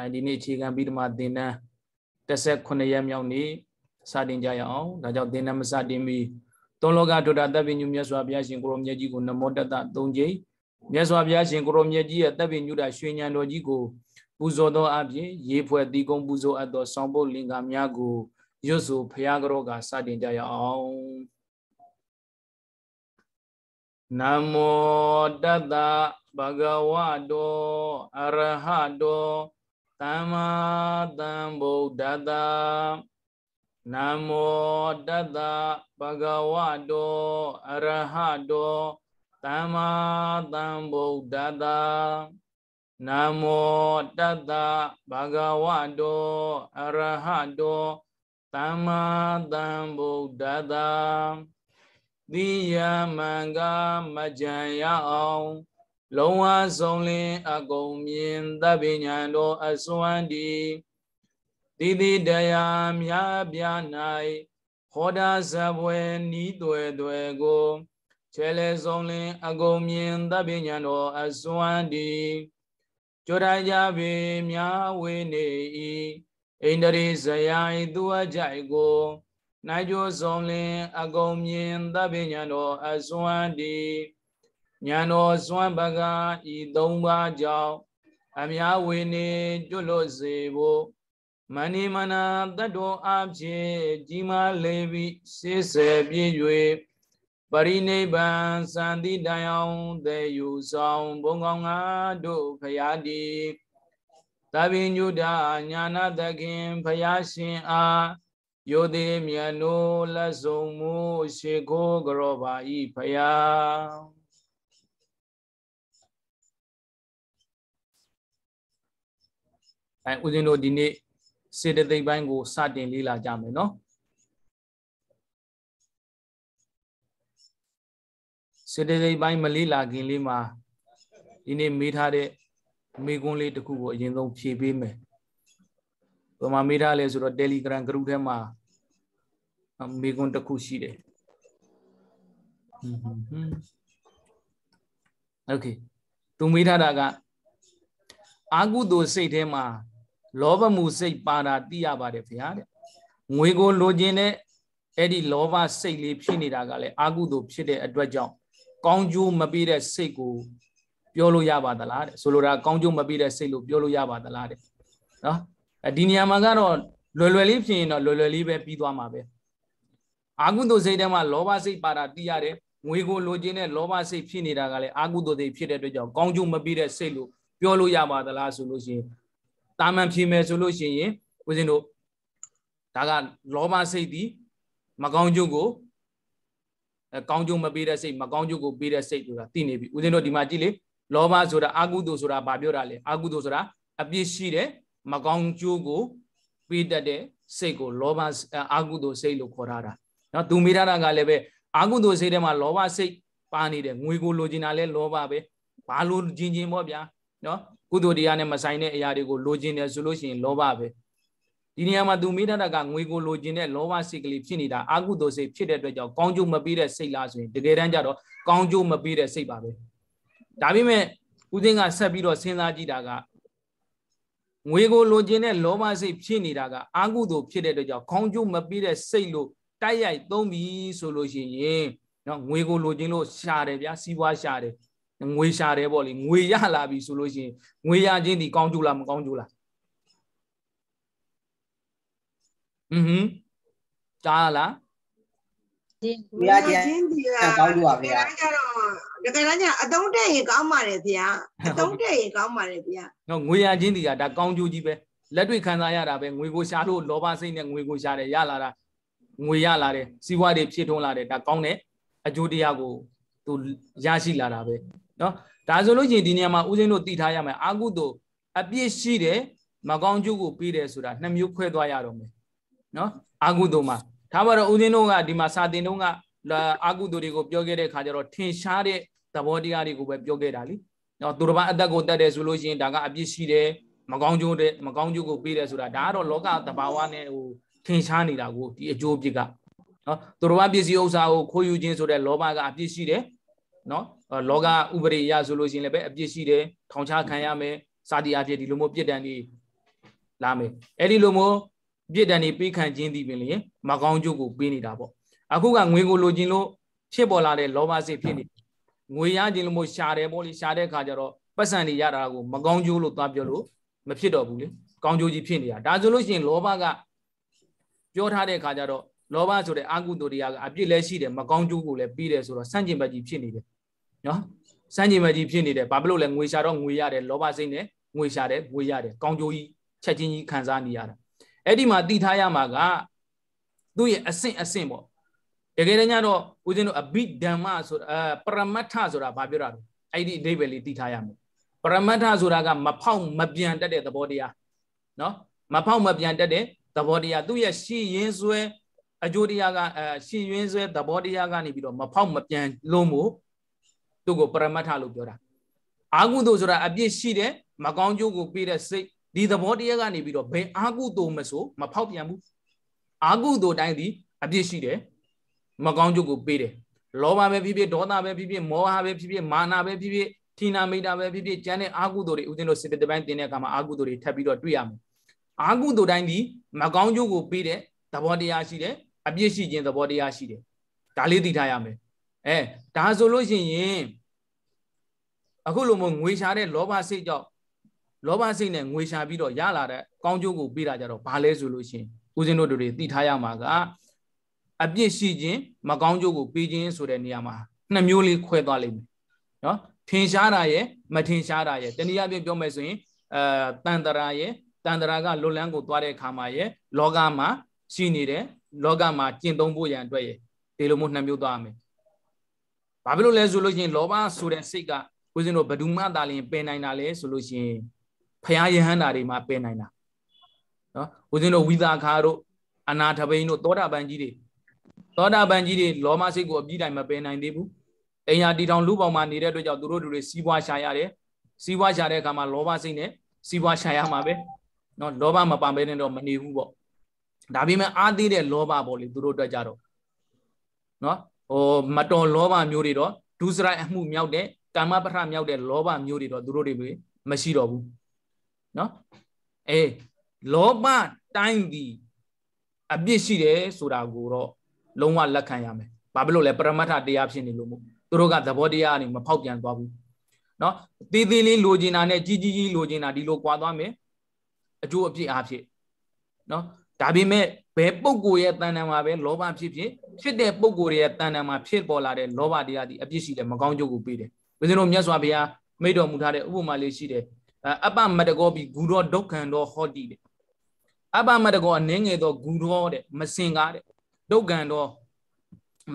အဲဒီနေ့အခြေခံပြီးဓမ္မသင်တန်း18ရက်မြောက်နေ့စတင်ကြရအောင်ဒါကြောင့်သင်တန်းမစတင်မီသုံးလောကဒုတာတပ်ပညုမြတ်စွာဘုရားရှင်ကိုရောမြတ်ကြီးကိုနမောတတ3ကြိမ်မြတ်စွာဘုရားရှင်ကိုရောမြတ်ကြီးရဲ့တပ်ပညုတာရွှေဉဏ်တော်ကြီးကိုပူဇော်သောအပြင်ရေဖွဲ့တီကုံပူဇော်အပ်သောဆောင်းပုတ်လင်္ကာများကိုရွတ်ဆိုဘုရားကြောကစတင်ကြရအောင်နမောတတဗဂဝတောအရဟတောသမ္မာသမ္ဗုဒ္ဓတ္တနာမောတတ္တဘဂဝတောအရဟတောသမ္မာသမ္ဗုဒ္ဓတ္တနာမောတတ္တဘဂဝတောအရဟတောသမ္မာသမ္ဗုဒ္ဓတ္တသီယမင်္ဂမကြံရအောင်လုံးဝဆုံးလင်းအကုန်မြင်သဗ္ဗညာတော်အစွမ်းဒီတိတိတရားမြားပြ၌ဟောတာဇဘွယ်နီးတွယ်တွယ်ကိုခြေလဲဆုံးလင်းအကုန်မြင်သဗ္ဗညာတော်အစွမ်းဒီကြိုတိုင်းကြပေမြားဝေနေ၏ဣန္ဒြေဇယိုင်သူအကြိုက်ကိုနိုင်ကြဆုံးလင်းအကုန်မြင်သဗ္ဗညာတော်အစွမ်းဒီဉာဏ်တော်စွမ်းပကံဤသုံးပါးကြောင့်အများဝေနေကျွလို့စေဖို့မဏိမနာတတ္တောအဖြစ်ကြီးမားလေပြီးစေစေပြည့်၍ပရိနိဗ္ဗာန်စံတိတယံတေယူဆောင်ဘုံကောင်းငါတို့ဖရာတိသဗ္ဗညုဒညာနာသခင် ဖရာရှင်အားယောတိမြတ်နိုလက်ဆုံမှုရှေခိုးကြောပါဤဖရာအဲဦးဇင်းတို့ဒီနေ့စေတသိက်ပိုင်းကိုစတင်လေ့လာကြမယ်နော်စေတသိက်ပိုင်းမလေ့လာခင်လေးမှာဒီနေ့မေးထားတဲ့မေးခွန်းလေးတစ်ခုကိုအရင်ဆုံးဖြေပေးမယ်ဘယ်မှာမေးထားလဲဆိုတော့ Telegram group ထဲမှာမေးခွန်းတစ်ခုရှိတယ်โอเคသူမေးထားတာကအာကုသိုလ်စိတ်ထဲမှာလောဘမှုစိတ်ပါတာသိရပါတယ်ဖေဟာတဲ့ငွေကိုလိုချင်တဲ့အဲ့ဒီလောဘစိတ်လေးဖြစ်နေတာကလည်းအာကုသို့ဖြစ်တဲ့အတွက်ကြောင့်ကောင်းကျိုးမပေးတဲ့စိတ်ကိုပြောလို့ရပါသလားတဲ့ဆိုလိုတာကောင်းကျိုးမပေးတဲ့စိတ်လို့ပြောလို့ရပါသလားတဲ့နော်ဒီနေရာမှာကတော့လွယ်လွယ်လေးဖြစ်ရင်တော့လွယ်လွယ်လေးပဲပြီးသွားမှာပဲအာကုသို့စိတ်ထဲမှာလောဘစိတ်ပါတာသိရတယ်ငွေကိုလိုချင်တဲ့လောဘစိတ်ဖြစ်နေတာကလည်းအာကုသို့စိတ်ဖြစ်တဲ့အတွက်ကြောင့်ကောင်းကျိုးမပေးတဲ့စိတ်လို့ပြောလို့ရပါသလားဆိုလို့ရှိရင်တာမန်ဖြေမယ်ဆိုလို့ရှိရင်ဦးဇင်းတို့ဒါကလောဘစိတ်ဒီမကောင်းကျိုးကိုအဲကောင်းကျိုးမပေးတဲ့စိတ် မကောင်းကျိုးကိုပေးတဲ့စိတ်ဆိုတာသိနေပြီဦးဇင်းတို့ဒီမှာကြည့်လေလောဘဆိုတာအာကုသိုလ်ဆိုတာဘာပြောတာလဲအာကုသိုလ်ဆိုတာအပြစ်ရှိတဲ့မကောင်းကျိုးကိုပေးတတ်တဲ့စိတ်ကိုလောဘအာကုသိုလ်စိတ်လို့ခေါ်ထားတာနော်သူမိထားတာကလည်းပဲအာကုသိုလ်စိတ်ထဲမှာလောဘစိတ်ပါနေတယ်ငွေကိုလိုချင်တာလဲလောဘပဲဘာလိုချင်ချင်ပေါ့ဗျာနော်ကုသိုလ်တရားနဲ့မဆိုင်တဲ့အရာတွေကိုလိုချင်တယ်ဆိုလို့ရှိရင်လောဘပဲဒီနေရာမှာသူမိတတ်တာကငွေကိုလိုချင်တဲ့လောဘစိတ်ကလေးဖြစ်နေတာအကုသိုလ်စိတ်ဖြစ်တဲ့အတွက်ကြောင့်ကောင်းကျိုးမပေးတဲ့စိတ်လားဆိုရင်တကယ်တမ်းကျတော့ကောင်းကျိုးမပေးတဲ့စိတ်ပါပဲဒါပေမဲ့ဦးသိန်းကဆက်ပြီးတော့စဉ်းစားကြည့်တာကငွေကိုလိုချင်တဲ့လောဘစိတ်ဖြစ်နေတာကအကုသိုလ်ဖြစ်တဲ့အတွက်ကြောင့်ကောင်းကျိုးမပေးတဲ့စိတ်လို့တိုက်ရိုက်သုံးပြီးဆိုလို့ရှိရင်နော်ငွေကိုလိုချင်လို့ရှာတယ်ဗျာစီးပွားရှာတယ်ငွေရှာတယ်ပေါ့လေငွေရလာပြီဆိုလို့ရှိရင်ငွေရချင်းဒီကောင်းကျိုးလားမကောင်းကျိုးလားဟွန်းကြားလားငွေရချင်းဒီကကောင်းကျိုးပါဗျာတကယ်တော့ညာအတုံးတက်ရင်ကောင်းပါတယ်ဗျာအတုံးတက်ရင်ကောင်းပါတယ်ဗျာဟုတ်ငွေရချင်းဒီကဒါကောင်းကျိုးကြီးပဲလက်တွေ့ခံစားရတာပဲငွေကိုရှာလို့လောဘစိတ်နဲ့ငွေကိုရှာတယ်ရလာတာငွေရလာတယ်စီးပွားတွေဖြစ်ထွန်းလာတယ်ဒါကောင်းတဲ့အကျိုးတရားကိုသူရရှိလာတာပဲနော်ဒါဆိုလို့ရှိရင်ဒီနေရာမှာဥစဉ်တို့တည်ထားရမယ်အာကုသို့အပြစ်ရှိတယ်မကောင်းကျိုးကိုပေးတယ်ဆိုတာနှစ်မျိုးခွဲသွားရတော့မယ်နော်အာကုသို့မှာဒါမှတော့ဥစဉ်တို့ကဒီမှာစာတင်တုန်းကအာကုသို့တွေကိုပြောခဲ့တဲ့ခါကျတော့ထင်ရှားတဲ့သဘောတရားတွေကိုပဲပြောခဲ့တာလीနော်သူတစ်ပါးအသက်ကိုတတ်တယ်ဆိုလို့ရှိရင်ဒါကအပြစ်ရှိတယ်မကောင်းကျိုးတဲ့မကောင်းကျိုးကိုပေးတယ်ဆိုတာဒါကတော့လောကသဘာဝနဲ့ဟိုထင်ရှားနေတာကိုဒီအကျိုးအပြစ်ကနော်သူတစ်ပါးပစ္စည်းဥစ္စာကိုခိုးယူခြင်းဆိုတဲ့လောဘကအပြစ်ရှိတယ်နော်လောကဥပဒေအရဆိုလို့ရှိရင်လည်းပဲအပြစ်ရှိတယ်ထောင်ချခံရမယ်စသည်အဖြစ်ဒီလိုမျိုးပြစ်ဒဏ်တွေလာမယ်အဲ့ဒီလိုမျိုးပြစ်ဒဏ်တွေပေးခံခြင်းဒီပင်လေမကောင်းကျိုးကိုပေးနေတာပေါ့အခုကငွေကိုလိုချင်လို့ဖြစ်ပေါ်လာတဲ့လောဘစိတ်ဖြစ်နေငွေရခြင်းလို့မို့ရှာတယ်ပေါ့လေရှာတဲ့အခါကျတော့ပတ်စံတွေရတာကိုမကောင်းကျိုးလို့သွားပြောလို့မဖြစ်တော့ဘူးလေကောင်းကျိုးကြီးဖြစ်နေတာဒါဆိုလို့ရှိရင်လောဘကပြောထားတဲ့အခါကျတော့လောဘဆိုတဲ့အကုသိုလ်တရားကအပြစ်လည်းရှိတယ်မကောင်းကျိုးကိုလည်းပြီးတယ်ဆိုတော့စန့်ကျင်ဘက်ကြီးဖြစ်နေတယ်နော်စန့်ကျင်ဘက်ကြီးဖြစ်နေတယ်ဘာဖြစ်လို့လဲငွေရှာတော့ငွေရတယ်လောဘစိတ်နဲ့ငွေရှာတယ်ငွေရတယ်ကောင်းကျိုးကြီးချက်ချင်းကြီးခံစားနေရတာအဲ့ဒီမှာတည်ထားရမှာကသူ့ရဲ့အဆင့်အဆင့်ပေါ့တကယ်တမ်းကျတော့ဦးဇင်းတို့အဘိဓမ္မဆိုအပရမတ္ထဆိုတာဘာပြောတာလဲအဲ့ဒီအဓိပ္ပာယ်လေးတည်ထားရမယ်ပရမတ္ထဆိုတာကမဖောက်မပြန်တတ်တဲ့သဘောတရားနော်မဖောက်မပြန်တတ်တဲ့သဘောတရားသူ့ရဲ့ရှည်ရင်ဆွဲအကျိုးတရားကရှင်ရင်းဆွဲသဘောတရားကနေပြီးတော့မဖောက်မပြန်လုံးမှုသူ့ကိုပရမတ်ထလို့ပြောတာအာဟုတုဆိုတာအပြစ်ရှိတယ်မကောင်းကျိုးကိုပေးတဲ့စိတ်ဒီသဘောတရားကနေပြီးတော့ဘယ်အာဟုတုမဆိုမဖောက်ပြန်ဘူးအာဟုတုတိုင်းဒီအပြစ်ရှိတယ်မကောင်းကျိုးကိုပေးတယ်လောဘပဲဖြစ်ဖြစ်ဒေါသပဲဖြစ်ဖြစ်မောဟပဲဖြစ်ဖြစ်မာနပဲဖြစ်ဖြစ်ထိနာမိတာပဲဖြစ်ဖြစ်ကျန်တဲ့အာဟုတုတွေဥစဉ်လို့စေတပိုင်းတင်တဲ့အခါမှာအာဟုတုတွေထပ်ပြီးတော့တွေ့ရမယ်အာဟုတုတိုင်းဒီမကောင်းကျိုးကိုပေးတဲ့သဘောတရားရှိတယ်အပြစ်ရှိခြင်းသဘောတရားရှိတယ်ဒါလေးသိထားရမယ်အဲဒါဆိုလို့ရှိရင်အခုလိုမျိုးငွေရှာတဲ့လောဘစိတ်ကြောင့်လောဘစိတ်နဲ့ငွေရှာပြီးတော့ရလာတဲ့ကောင်းကျိုးကိုပေးတာကြတော့ဘာလဲဆိုလို့ရှိရင်ဦးဇင်းတို့တွေသိထားရမှာကအပြစ်ရှိခြင်းမကောင်းကျိုးကိုပေးခြင်းဆိုတဲ့နေရာမှာနှစ်မျိုးလေးခွဲသွားလိမ့်မယ်နော်ထင်ရှားတာရယ်မထင်ရှားတာရယ်တနည်းအားဖြင့်ပြောမယ်ဆိုရင်အဲတန်တရာရယ်တန်တရာကလွတ်လန်းကိုသွားတဲ့အခါမှာရယ်လောကမှာ ရှိနေတဲ့လောကမှာကျင့်သုံးဖို့ရန်အတွက်ရဒီလိုမျိုးနှစ်မျိုးသွားရမယ်။ဘာဖြစ်လို့လဲဆိုလို့ရှိရင်လောဘဆိုတဲ့စိတ်ကကိုစင်တို့ဘဒုမတာလင်ပယ်နိုင်တာလဲဆိုလို့ရှိရင်ဖရာယဟန္တာတွေမှာပယ်နိုင်တာ။နော်ကိုစင်တို့ဝိသခါတို့အနာထဘိန်တို့သောတာပန်ကြီးတွေသောတာပန်ကြီးတွေလောမစိတ်ကိုအပြည့်တိုင်မပယ်နိုင်သေးဘူး။အိမ်ယာတီထောင်လူပေါင်မှာနေတဲ့အတွက်ကြောင့်သူတို့တွေစီးပွားရှာရတယ်။စီးပွားရှာတဲ့အခါမှာလောဘစိတ်နဲ့စီးပွားရှာရမှာပဲ။နော်လောဘမပံပဲနဲ့တော့မနေဘူးပေါ့ဒါပေမဲ့အားသေးတဲ့လောဘပေါ့လေသူတို့အတွက်ကြတော့နော်ဟိုမတော်လောဘမျိုးတွေတော့ဒုစရိုက်အမှုမြောက်တဲ့ကာမပဋ္ဌာမြောက်တဲ့လောဘမျိုးတွေတော့သူတို့တွေမရှိတော့ဘူးနော်အေးလောဘတိုင်းသည်အပြစ်ရှိတယ်ဆိုတာကိုတော့လုံးဝလက်ခံရမယ်။ဘာဖြစ်လို့လဲပရမတ္ထတရားဖြစ်နေလို့မို့သူတို့ကသဘောတရားအနေမဖောက်ပြန်သွားဘူး။နော်သေးသေးလေးလိုချင်တာနဲ့ကြီးကြီးကြီးလိုချင်တာဒီလို꽈သွားမယ်။အကျိုးအပြစ်အားဖြင့်နော်ဒါပေမဲ့ဘယ်ပုံကိုရဲ့တဏ္ဍာမှာပဲလောဘဖြစ်ဖြစ်ဖြစ်တဲ့ပုံကိုရဲ့တဏ္ဍာမှာဖြစ်ပေါ်လာတဲ့လောဘတရားဒီအပြစ်ရှိတယ်မကောင်းကျိုးကိုပေးတယ်ဘုရင်တို့မြတ်စွာဘုရားမိတော်မူထားတဲ့ဥပမာလေးရှိတယ်အပ္ပမတကောပြီးဂူရောဒုက္ခံတော့ဟောတိတဲ့အပ္ပမတကောအနေငယ်တော့ဂူရောတဲ့မစင်ကားတဲ့ဒုက္ခံတော့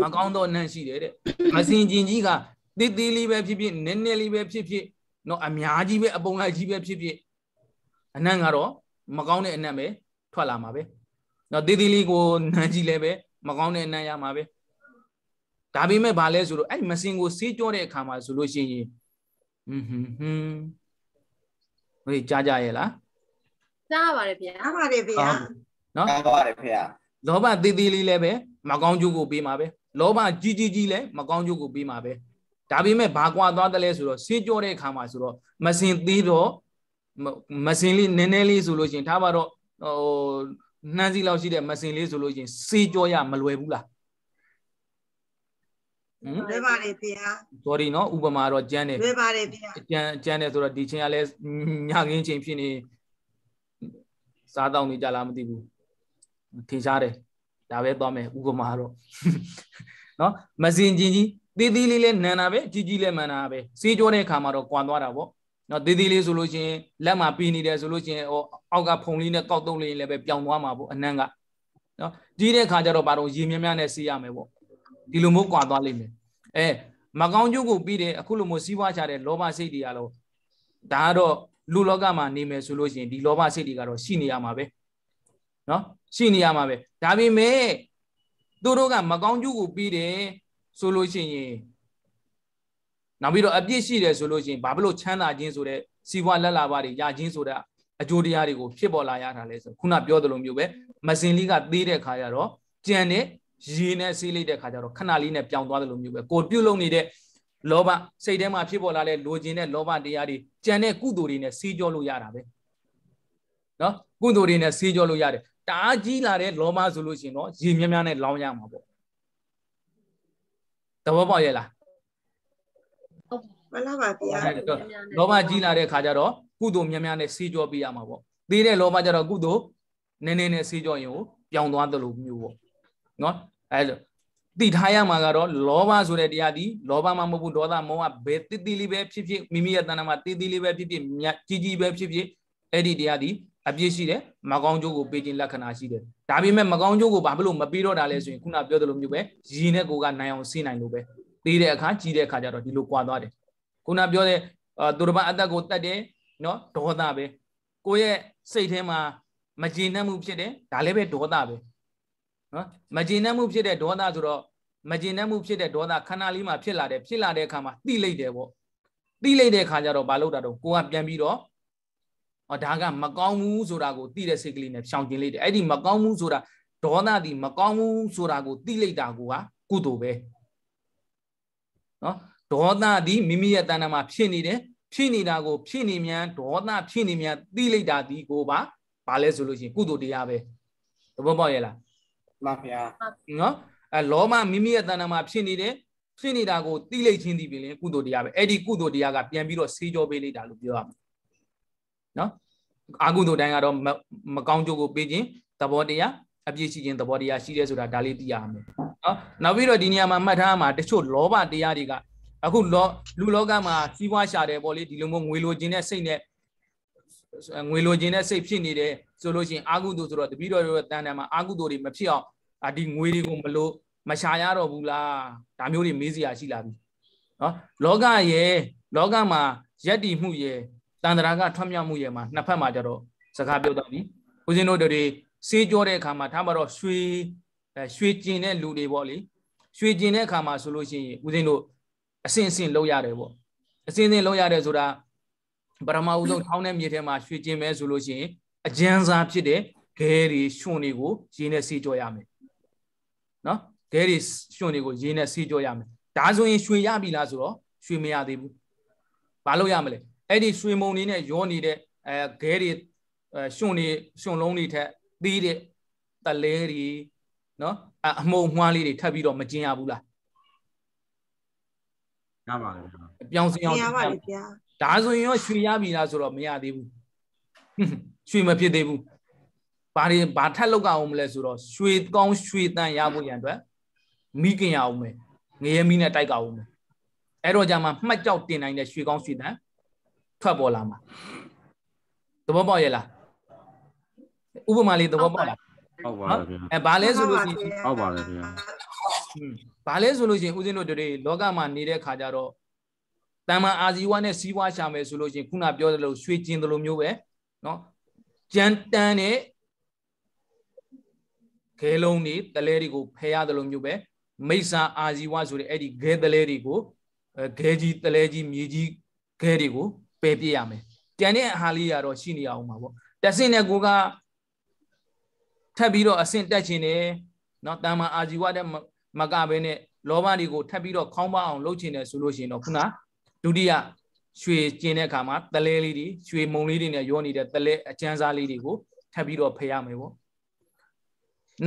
မကောင်းတော့နှံ့ရှိတယ်တဲ့မစင်ကျင်ကြီးကတိတိလေးပဲဖြစ်ဖြစ်နည်းနည်းလေးပဲဖြစ်ဖြစ်เนาะအများကြီးပဲအပုံလိုက်ကြီးပဲဖြစ်ဖြစ်အနံ့ကတော့မကောင်းတဲ့အနံ့ပဲထွက်လာမှာပဲနော်တေးသေးလေးကိုနမ်းကြည့်လဲပဲမကောင်းတဲ့နမ်းရမှာပဲဒါပေမဲ့ဘာလဲဆိုတော့အဲ့မစင်ကိုစေးကြောတဲ့အခါမှာဆိုလို့ရှိရင်ဟွန်းဟွန်းဟွန်းဟေးကြားကြရဲ့လားကြားပါတယ်ဗျာကြားပါတယ်ဗျာနော်ကြားပါတယ်ဗျာလောဘသေးသေးလေးလည်းပဲမကောင်းကျိုးကိုပေးမှာပဲလောဘကြီးကြီးကြီးလည်းမကောင်းကျိုးကိုပေးမှာပဲဒါပေမဲ့ဘာကွာသွားတယ်လဲဆိုတော့စေးကြောတဲ့အခါမှာဆိုတော့မစင်သေးတော့မစင်လေးနည်းနည်းလေးဆိုလို့ရှိရင် ထားပါတော့ဟိုနှမ်းစီလောက်ရှိတဲ့မစင်လေးဆိုလို့ရှိရင်စေးကြောရမလွယ်ဘူးလားဟင်လွယ်ပါတယ်ဗျာ sorry နော်ဥပမာတော့ကျန်းတယ်လွယ်ပါတယ်ဗျာကျန်းကျန်းတယ်ဆိုတော့ဒီချင်းကလည်းညခင်းချင်းဖြစ်နေစားတောင်းနေကြလားမသိဘူးထင်ရှားတယ်ဒါပဲသွားမယ်ဥပမာတော့နော်မစင်ချင်းကြီးသေးသေးလေးလဲနန်တာပဲကြီးကြီးလဲမှန်တာပဲစေးကြောတဲ့အခါမှာတော့ကွန်သွားတာပေါ့နော်သေးသေးလေးဆိုလို့ရှိရင်လက်မှာပြီးနေတယ်ဆိုလို့ရှိရင်ဟိုအောက်ကဖုံလေးနဲ့ကောက်တုံးလေးလည်းပဲပြောင်းသွားမှာပေါ့အနံ့ကနော်ကြီးတဲ့ခါကျတော့ဘာလို့ရေမြမြနဲ့စီးရမယ်ပေါ့ဒီလိုမျိုးကွာသွားလိမ့်မယ်အဲမကောင်းကျိုးကိုပြီးတယ်အခုလိုမျိုးစီးပွားချတဲ့လောဘစိတ်တွေကတော့ဒါကတော့လူလောကမှာနေမယ်ဆိုလို့ရှိရင်ဒီလောဘစိတ်တွေကတော့ရှိနေရမှာပဲနော်ရှိနေရမှာပဲဒါပေမဲ့သူတို့ကမကောင်းကျိုးကိုပြီးတယ်ဆိုလို့ရှိရင်နောက်ပြီးတော့အပြစ်ရှိတယ်ဆိုလို့ရှိရင်ဘာဖြစ်လို့ချမ်းသာခြင်းဆိုတဲ့စီးပွားလက်လာပါတွေရခြင်းဆိုတဲ့အကျိုးတရားတွေကိုဖြစ်ပေါ်လာရတာလဲဆိုခုနပြောသလိုမျိုးပဲမစင်လေးကသေးတဲ့ခါကျတော့ကြံတဲ့ရေနဲ့ဆေးလိုက်တဲ့ခါကျတော့ခဏလေးနဲ့ပြောင်းသွားသလိုမျိုးပဲကိုပြုတ်လုံနေတဲ့လောဘစိတ်ထဲမှာဖြစ်ပေါ်လာတဲ့လိုချင်တဲ့လောဘတရားတွေကြံတဲ့ကုသိုလ်တွေနဲ့ဆေးကြောလို့ရတာပဲနော်ကုသိုလ်တွေနဲ့ဆေးကြောလို့ရတယ်တအားကြီးလာတဲ့လောဘဆိုလို့ရှိရင်တော့ရေများများနဲ့လောင်းရမှာပေါ့တဘောပေါက်ရဲ့လားမှန်ပါဗျာလောဘကြီးလာတဲ့ခါကျတော့ကုသိုလ်များများနဲ့စေးကြောပေးရမှာပေါ့သေတဲ့လောဘကျတော့ကုသိုလ်နည်းနည်းနဲ့စေးကြောရင်ကိုပြောင်းသွားတယ်လို့မျိုးပေါ့နော်အဲလိုသိထားရမှာကတော့လောဘဆိုတဲ့တရားဒီလောဘမှမဟုတ်ဘူးဒေါသမောဟဘယ်တိတိလေးပဲဖြစ်ဖြစ်မိမိရဲ့တဏ္ဍာမှာတိတိလေးပဲဖြစ်ဖြစ်ကြီးကြီးပဲဖြစ်ဖြစ်အဲ့ဒီတရားဒီအပြည့်ရှိတယ်မကောင်းကျိုးကိုပေးခြင်းလက္ခဏာရှိတယ်ဒါပေမဲ့မကောင်းကျိုးကိုဘာလို့မပေးတော့တာလဲဆိုရင်ခုနပြောသလိုမျိုးပဲရည်နဲ့ကိုယ်ကနိုင်အောင်စေးနိုင်လို့ပဲသေးတဲ့အခါကြီးတဲ့အခါကျတော့ဒီလိုကွာသွားတယ်ခုနပြောတဲ့သူတစ်ပါးအသက်ကိုတတ်တယ်နော်ဒေါသပဲကိုယ့်ရဲ့စိတ်ထဲမှာမကျေနပ်မှုဖြစ်တယ်ဒါလည်းပဲဒေါသပဲနော်မကျေနပ်မှုဖြစ်တဲ့ဒေါသဆိုတော့မကျေနပ်မှုဖြစ်တဲ့ဒေါသခန္ဓာလေးမှာဖြစ်လာတယ်ဖြစ်လာတဲ့အခါမှာတိလိုက်တယ်ပေါ့တိလိုက်တဲ့အခါကျတော့မလုပ်တာတော့ကိုကပြန်ပြီးတော့ဟောဒါကမကောင်းဘူးဆိုတာကိုသိတဲ့စိတ်ကလေးနဲ့ဖြောင်ကျင်လိုက်တယ်အဲ့ဒီမကောင်းဘူးဆိုတာဒေါသဒီမကောင်းဘူးဆိုတာကိုသိလိုက်တာကိုကကုသိုလ်ပဲနော်ဒေါသသည်မိမိရဲ့တဏ္ဍမှာဖြစ်နေတယ်ဖြစ်နေတာကိုဖြစ်နေမြန်ဒေါသဖြစ်နေမြန်သိလိုက်တာဒီကိုပါဘာလဲဆိုလို့ရှိရင်ကုသိုလ်တရားပဲသဘောပေါက်ရဲ့လားမှန်ပါဗျာနော်အဲလောမမိမိရဲ့တဏ္ဍမှာဖြစ်နေတယ်ဖြစ်နေတာကိုသိလိုက်ခြင်းဒီပြင်လေကုသိုလ်တရားပဲအဲ့ဒီကုသိုလ်တရားကပြန်ပြီးတော့ဆေးကြောပေးလိုက်တာလို့ပြောရမှာနော်အာကုသိုလ်တိုင်းကတော့မကောင်းကျိုးကိုပေးခြင်းသဘောတရားအပြည့်ရှိခြင်းသဘောတရားရှိတယ်ဆိုတာဒါလေးသိရမယ်နော်နောက်ပြီးတော့ဒီနေရာမှာမှတ်ထားမှာတချို့လောဘတရားတွေကအခုလောလူလောကမှာစီးပွားရှာတယ်ပေါ့လေဒီလိုမျိုးငွေလိုချင်တဲ့စိတ်နဲ့ငွေလိုချင်တဲ့စိတ်ဖြစ်နေတယ်ဆိုလို့ရှိရင်အာဟုတုဆိုတော့တပည့်တော်တို့တန်တန်မှာအာဟုတုတွေမဖြစ်အောင်အဒီငွေတွေကိုမလို့မရှာရတော့ဘူးလားဒါမျိုးတွေမေးစရာရှိလာပြီနော်လောကရဲ့လောကမှာယက်တည်မှုရဲ့တန်တရာကထွံ့မြောက်မှုရဲ့မှာနှစ်ဖက်မှာကြတော့စကားပြောတော့ပြီဦးဇင်းတို့တွေစေးကြောတဲ့အခါမှာထားမှာတော့ရွှေရွှေကျင်တဲ့လူတွေပေါ့လေရွှေကျင်တဲ့အခါမှာဆိုလို့ရှိရင်ဦးဇင်းတို့အစဉ်အစဉ်လုပ်ရတယ်ပေါ့အစဉ်အစဉ်လုပ်ရတယ်ဆိုတာပရမအုပ်ဆုံးထောင်းတဲ့မြေထဲမှာရွှေကျင်မဲဆိုလို့ရှိရင်အကျန်းစားဖြစ်တဲ့ဂဲတွေရွှွန်တွေကိုရေနဲ့စေးကြောရမယ်နော်ဂဲတွေရွှွန်တွေကိုရေနဲ့စေးကြောရမယ်ဒါဆိုရင်ရွှေရပြီလားဆိုတော့ရွှေမရသေးဘူးဘာလို့ရမလဲအဲ့ဒီရွှေမုံလေးနဲ့ရောနေတဲ့အဲဂဲတွေရွှွန်တွေရွှွန်လုံးတွေထက်သေးတဲ့တလဲတွေနော်အမုံမှွားလေးတွေထပ်ပြီးတော့မကျင်ရဘူးလားရပါလေအပြောင်းစင်အောင်ရပါလေဗျာဒါဆိုရင်ရောရွှေရပြီလားဆိုတော့မရသေးဘူးရွှေမဖြစ်သေးဘူးဘာတွေဘာထက်လောက်အောင်မလဲဆိုတော့ရွှေကောင်းရွှေတန်ရဖို့ရန်အတွက်မိခင်ရအောင်မယ်ငရဲမီးနဲ့တိုက်ကြအောင်မယ်အဲ့တော့じゃမှမှတ်ကြောက်တင်နိုင်တဲ့ရွှေကောင်းရွှေတန်ထွက်ပေါ်လာမှာသဘောပေါက်ရဲ့လားဥပမာလေးသဘောပေါက်လားဟုတ်ပါပါဗျာအဲဘာလဲဆိုလို့ရှိရင်ဟုတ်ပါတယ်ဗျာ။ဘာလဲဆိုလို့ရှိရင်ဦးဇင်းတို့တို့လောကမှာနေတဲ့ခါကျတော့တမ္မာအာဇီဝနဲ့စီးပွားရှာမယ်ဆိုလို့ရှိရင်ခုနပြောသလိုရွှေကျင်သလိုမျိုးပဲနော်။ကြမ်းတမ်းတဲ့ခဲလုံးတွေတလဲတွေကိုဖယ်ရသလိုမျိုးပဲမိစ္ဆာအာဇီဝဆိုတဲ့အဲ့ဒီခဲတလဲတွေကို ခဲကြီးတလဲကြီးမြေကြီးခဲတွေကိုပယ်ပြစ်ရမယ်။ကြံတဲ့အဟာလေးကတော့ရှိနေအောင်ပါပေါ့။တဆင့်နဲ့ကိုကထပ်ပြီးတော့အဆင့်တက်ခြင်းနဲ့နော်တာမအာဇီဝတဲ့မကဘဲနဲ့လောဘတွေကိုထပ်ပြီးတော့ခေါင်းပါအောင်လုပ်ချင်တယ်ဆိုလို့ရှိရင်တော့ခုနဒုတိယရွှေကျင်တဲ့အခါမှာတလဲလေးတွေရွှေမုံလေးတွေနဲ့ရောနေတဲ့တလဲအချမ်းစားလေးတွေကိုထပ်ပြီးတော့ဖယ်ရမယ်ပေါ့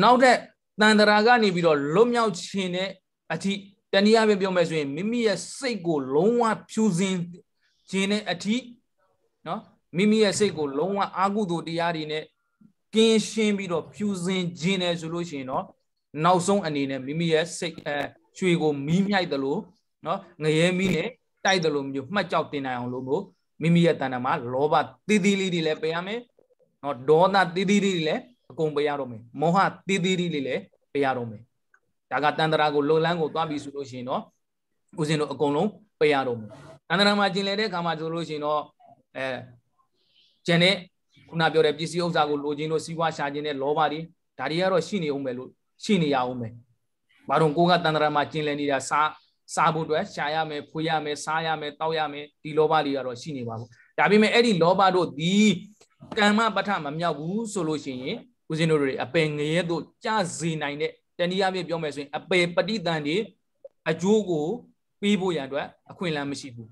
နောက်တဲ့တန်တရာကနေပြီးတော့လွတ်မြောက်ခြင်းနဲ့အထိတနည်းအားဖြင့်ပြောမယ်ဆိုရင်မိမိရဲ့စိတ်ကိုလုံးဝဖြူစင်ခြင်းနဲ့အထိနော်မိမိရဲ့စိတ်ကိုလုံးဝအာဟုသူတရားတွေနဲ့ကင်းရှင်းပြီးတော့ဖြူစင်ခြင်းနဲ့ဆိုလို့ရှိရင်တော့နောက်ဆုံးအနေနဲ့မိမိရဲ့စိတ်အဲရွှေကိုမီးမြိုက်တယ်လို့နော်ငရဲမီးနဲ့တိုက်တယ်လို့မျိုးမှတ်ကြောက်တင်နိုင်အောင်လို့မို့မိမိရဲ့တဏ္ဍာမှာလောဘတည်တည်လေးတွေလည်းပေးရမယ်နော်ဒေါသတည်တည်လေးတွေလည်းအကုန်ပေးရတော့မယ်မောဟတည်တည်လေးတွေလည်းပေးရတော့မယ်ဒါကတန္တရာကိုလုံလန်းကိုသွားပြီဆိုလို့ရှိရင်တော့ဦးဇင်းတို့အကုန်လုံးပေးရတော့မယ်တန္တရာမှာကျင်လည်တဲ့အခါမှာဆိုလို့ရှိရင်တော့အဲကျန်တဲ့ခုနပြောတဲ့ပစ္စည်းဥစ္စာကိုလိုချင်လို့စီးပွားရှာခြင်းနဲ့လောဘတွေဒါတွေကတော့ရှိနေအောင်ပဲလို့ရှိနေရအောင်မယ်ဘာလို့ကိုကတန်တရာမှာကျင်လည်နေတာစားစားဖို့အတွက်ရှာရမယ်ဖွေးရမယ်စားရမယ်တောက်ရမယ်ဒီလောဘတွေကတော့ရှိနေပါဘူးဒါပေမဲ့အဲ့ဒီလောဘတို့ဒီကမ္မပဋ္ဌမမြောက်ဘူးဆိုလို့ရှိရင်ဦးဇင်းတို့တွေအပယ်ငရဲတို့ကြစေနိုင်တဲ့တဏှာပြပြောမယ်ဆိုရင်အပယ်ပဋိသင်တွေအကျိုးကိုပေးဖို့ရန်အတွက်အခွင့်အလမ်းမရှိဘူး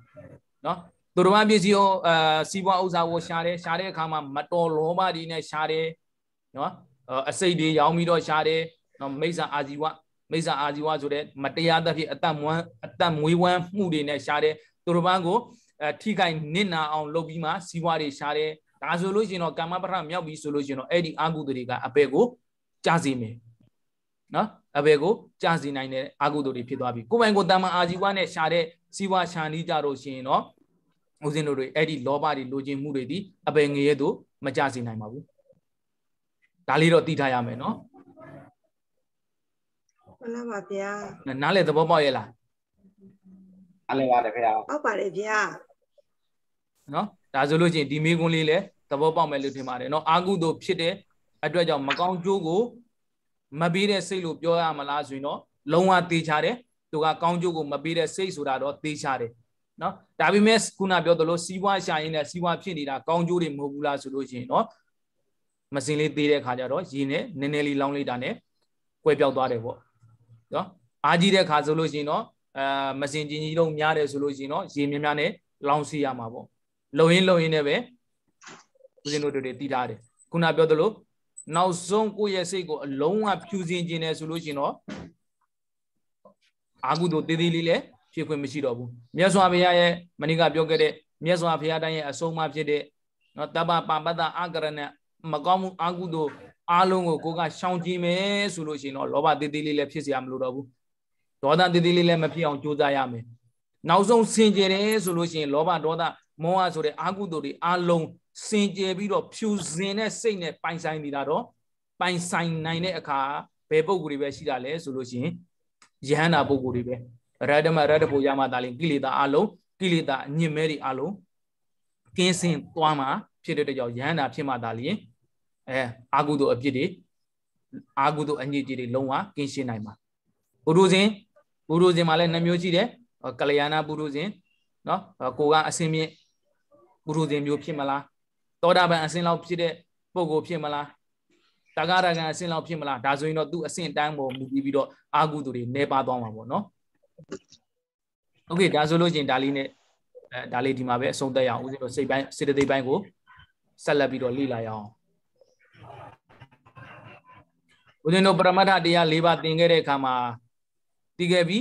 เนาะသူတော်ဘာပစ္စည်းရောအာစီးပွားဥစ္စာကိုရှာတယ်ရှာတဲ့အခါမှာမတော်လောဘတွေနဲ့ရှာတယ်เนาะအစိတ်တွေရောင်းပြီးတော့ရှာတယ်နော်မိစ္ဆာအာဇီဝမိစ္ဆာအာဇီဝဆိုတဲ့မတရားသဖြင့်အတတ်မွန်းအတတ်မွေးဝမ်းမှုတွေနဲ့ရှားတဲ့သူတို့ဘာကိုထိခိုက်နစ်နာအောင် လုပ်ပြီးမှစီးပွားတွေရှားတဲ့ဒါဆိုလို့ရှိရင်တော့ကာမပဋ္ဌာမြောက်ပြီဆိုလို့ရှိရင်တော့အဲ့ဒီအာဟုတတွေကအပေကိုကြာစီမယ်နော်အပေကိုကြာစီနိုင်တဲ့အာဟုတတွေဖြစ်သွားပြီကိုပိုင်ကိုတမန်အာဇီဝနဲ့ရှားတဲ့စီးပွားရှားနေကြတော့ရှိရင်တော့ဦးဇင်းတို့တွေအဲ့ဒီလောဘတွေလိုချင်မှုတွေဒီအပေငရဲတို့မကြစီနိုင်ပါဘူးဒါလေးတော့သိထားရမယ်နော်မှန်လားပါဗျာနားလေသဘောပေါက်ရဲ့လားနားလေပါတယ်ခင်ဗျာပေါက်ပါတယ်ဗျာနော်ဒါဆိုလို့ချင်းဒီမေကွန်းလေးလည်းသဘောပေါက်မယ်လို့ထင်ပါတယ်နော်အာကုသို့ဖြစ်တဲ့အတွက်ကြောင့်မကောင်းကျိုးကိုမပေးတဲ့စိတ်လို့ပြောရမလားဆိုရင်တော့လုံးဝသေချာတယ်သူက ကောင်းကျိုးကိုမပေးတဲ့စိတ်ဆိုတာတော့သေချာတယ်နော်ဒါပေမဲ့ခုနပြောသလိုစီးပွားရှာရင်းနဲ့စီးပွားဖြစ်နေတာကောင်းကျိုးတွေမဟုတ်ဘူးလားဆိုလို့ရှိရင်တော့မစင်လေးသေးတဲ့ခါကျတော့ရင်းနဲ့နည်းနည်းလေးလောင်းလိုက်တာနဲ့ကွဲပြောက်သွားတယ်ပေါ့နော်အားကြီးတဲ့ခါဆိုလို့ရှိရင်တော့အာမစင်ကြီးကြီးလုံးများတယ်ဆိုလို့ရှိရင်တော့ရေမြများနဲ့လောင်းစီရမှာပေါ့လုံရင်းလုံရင်းနဲ့ပဲဦးဇင်းတို့တွေတီးထားတယ်ခုနပြောသလိုနောက်ဆုံးကိုယ့်ရဲ့စိတ်ကိုအလုံးဝဖြူစင်ခြင်းနဲ့ဆိုလို့ရှိရင်တော့အာဟုတို့သေးသေးလေးလည်းဖြစ်ခွင့်မရှိတော့ဘူးမြတ်စွာဘုရားရဲ့မဏိကပြောခဲ့တဲ့မြတ်စွာဘုရားတိုင်းရဲ့အဆုံးအမဖြစ်တဲ့နော်တပ္ပပပတ္တအာကရဏမကောင်းမှုအာဟုတို့အားလုံးကိုကိုကရှောင်ကြဉ်မယ်ဆိုလို့ရှိရင်တော့လောဘသေးသေးလေးလည်းဖြစ်เสียမလို့တော့ဘူးဒေါသသေးသေးလေးလည်းမဖြစ်အောင်ကြိုးစားရမယ်နောက်ဆုံးစင်ကြယ်တယ်ဆိုလို့ရှိရင် လောဘဒေါသမောဟဆိုတဲ့အာကုသိုလ်တွေအားလုံးစင်ကြယ်ပြီးတော့ဖြူစင်တဲ့စိတ်နဲ့ပိုင်ဆိုင်နေတာတော့ပိုင်ဆိုင်နိုင်တဲ့အခါဘယ်ပုံကိုယ်တွေပဲရှိတာလဲဆိုလို့ရှိရင်ယဟန္တာပုံကိုယ်တွေပဲရတ္တမရတ္တဖို့ရမှသာလင်ကိလေသာအလုံးကိလေသာအညစ်မဲတွေအလုံးကင်းစင်သွားမှာဖြစ်တဲ့တကြောင်ယဟန္တာဖြစ်မှသာလျင်အဲအာကုသို့အပြစ်တွေအာကုသို့အညစ်အကြေးတွေလုံးဝကင်းရှင်းနိုင်မှာပုရုဇဉ်ပုရုဇဉ်မှာလည်းနှမျိုးရှိတယ်ကလျာဏပုရုဇဉ်နော်ကိုကအစင်းမြင့်ပုရုဇဉ်မျိုးဖြစ်မလားတောတာပန်အစင်းလောက်ဖြစ်တဲ့ပုဂ္ဂိုလ်ဖြစ်မလားတက္ကရာကအစင်းလောက်ဖြစ်မလားဒါဆိုရင်တော့သူ့အစင်းတန်းပေါ်မူပြီးပြီးတော့အာကုသို့တွေနေပါသွားမှာပေါ့နော်โอเคဒါဆိုလို့ရှင်ဒါလေးနဲ့အဲဒါလေးဒီမှာပဲအဆုံးသတ်ရအောင်ဦးဇင်းတို့စိတ်ပိုင်းစေတသိက်ပိုင်းကိုဆက်လက်ပြီးတော့လေ့လာရအောင်ဦးဇင်းတို့ပရမတ္ထတရား၄ပါးသင်ခဲ့တဲ့အခါမှာသိခဲ့ပြီ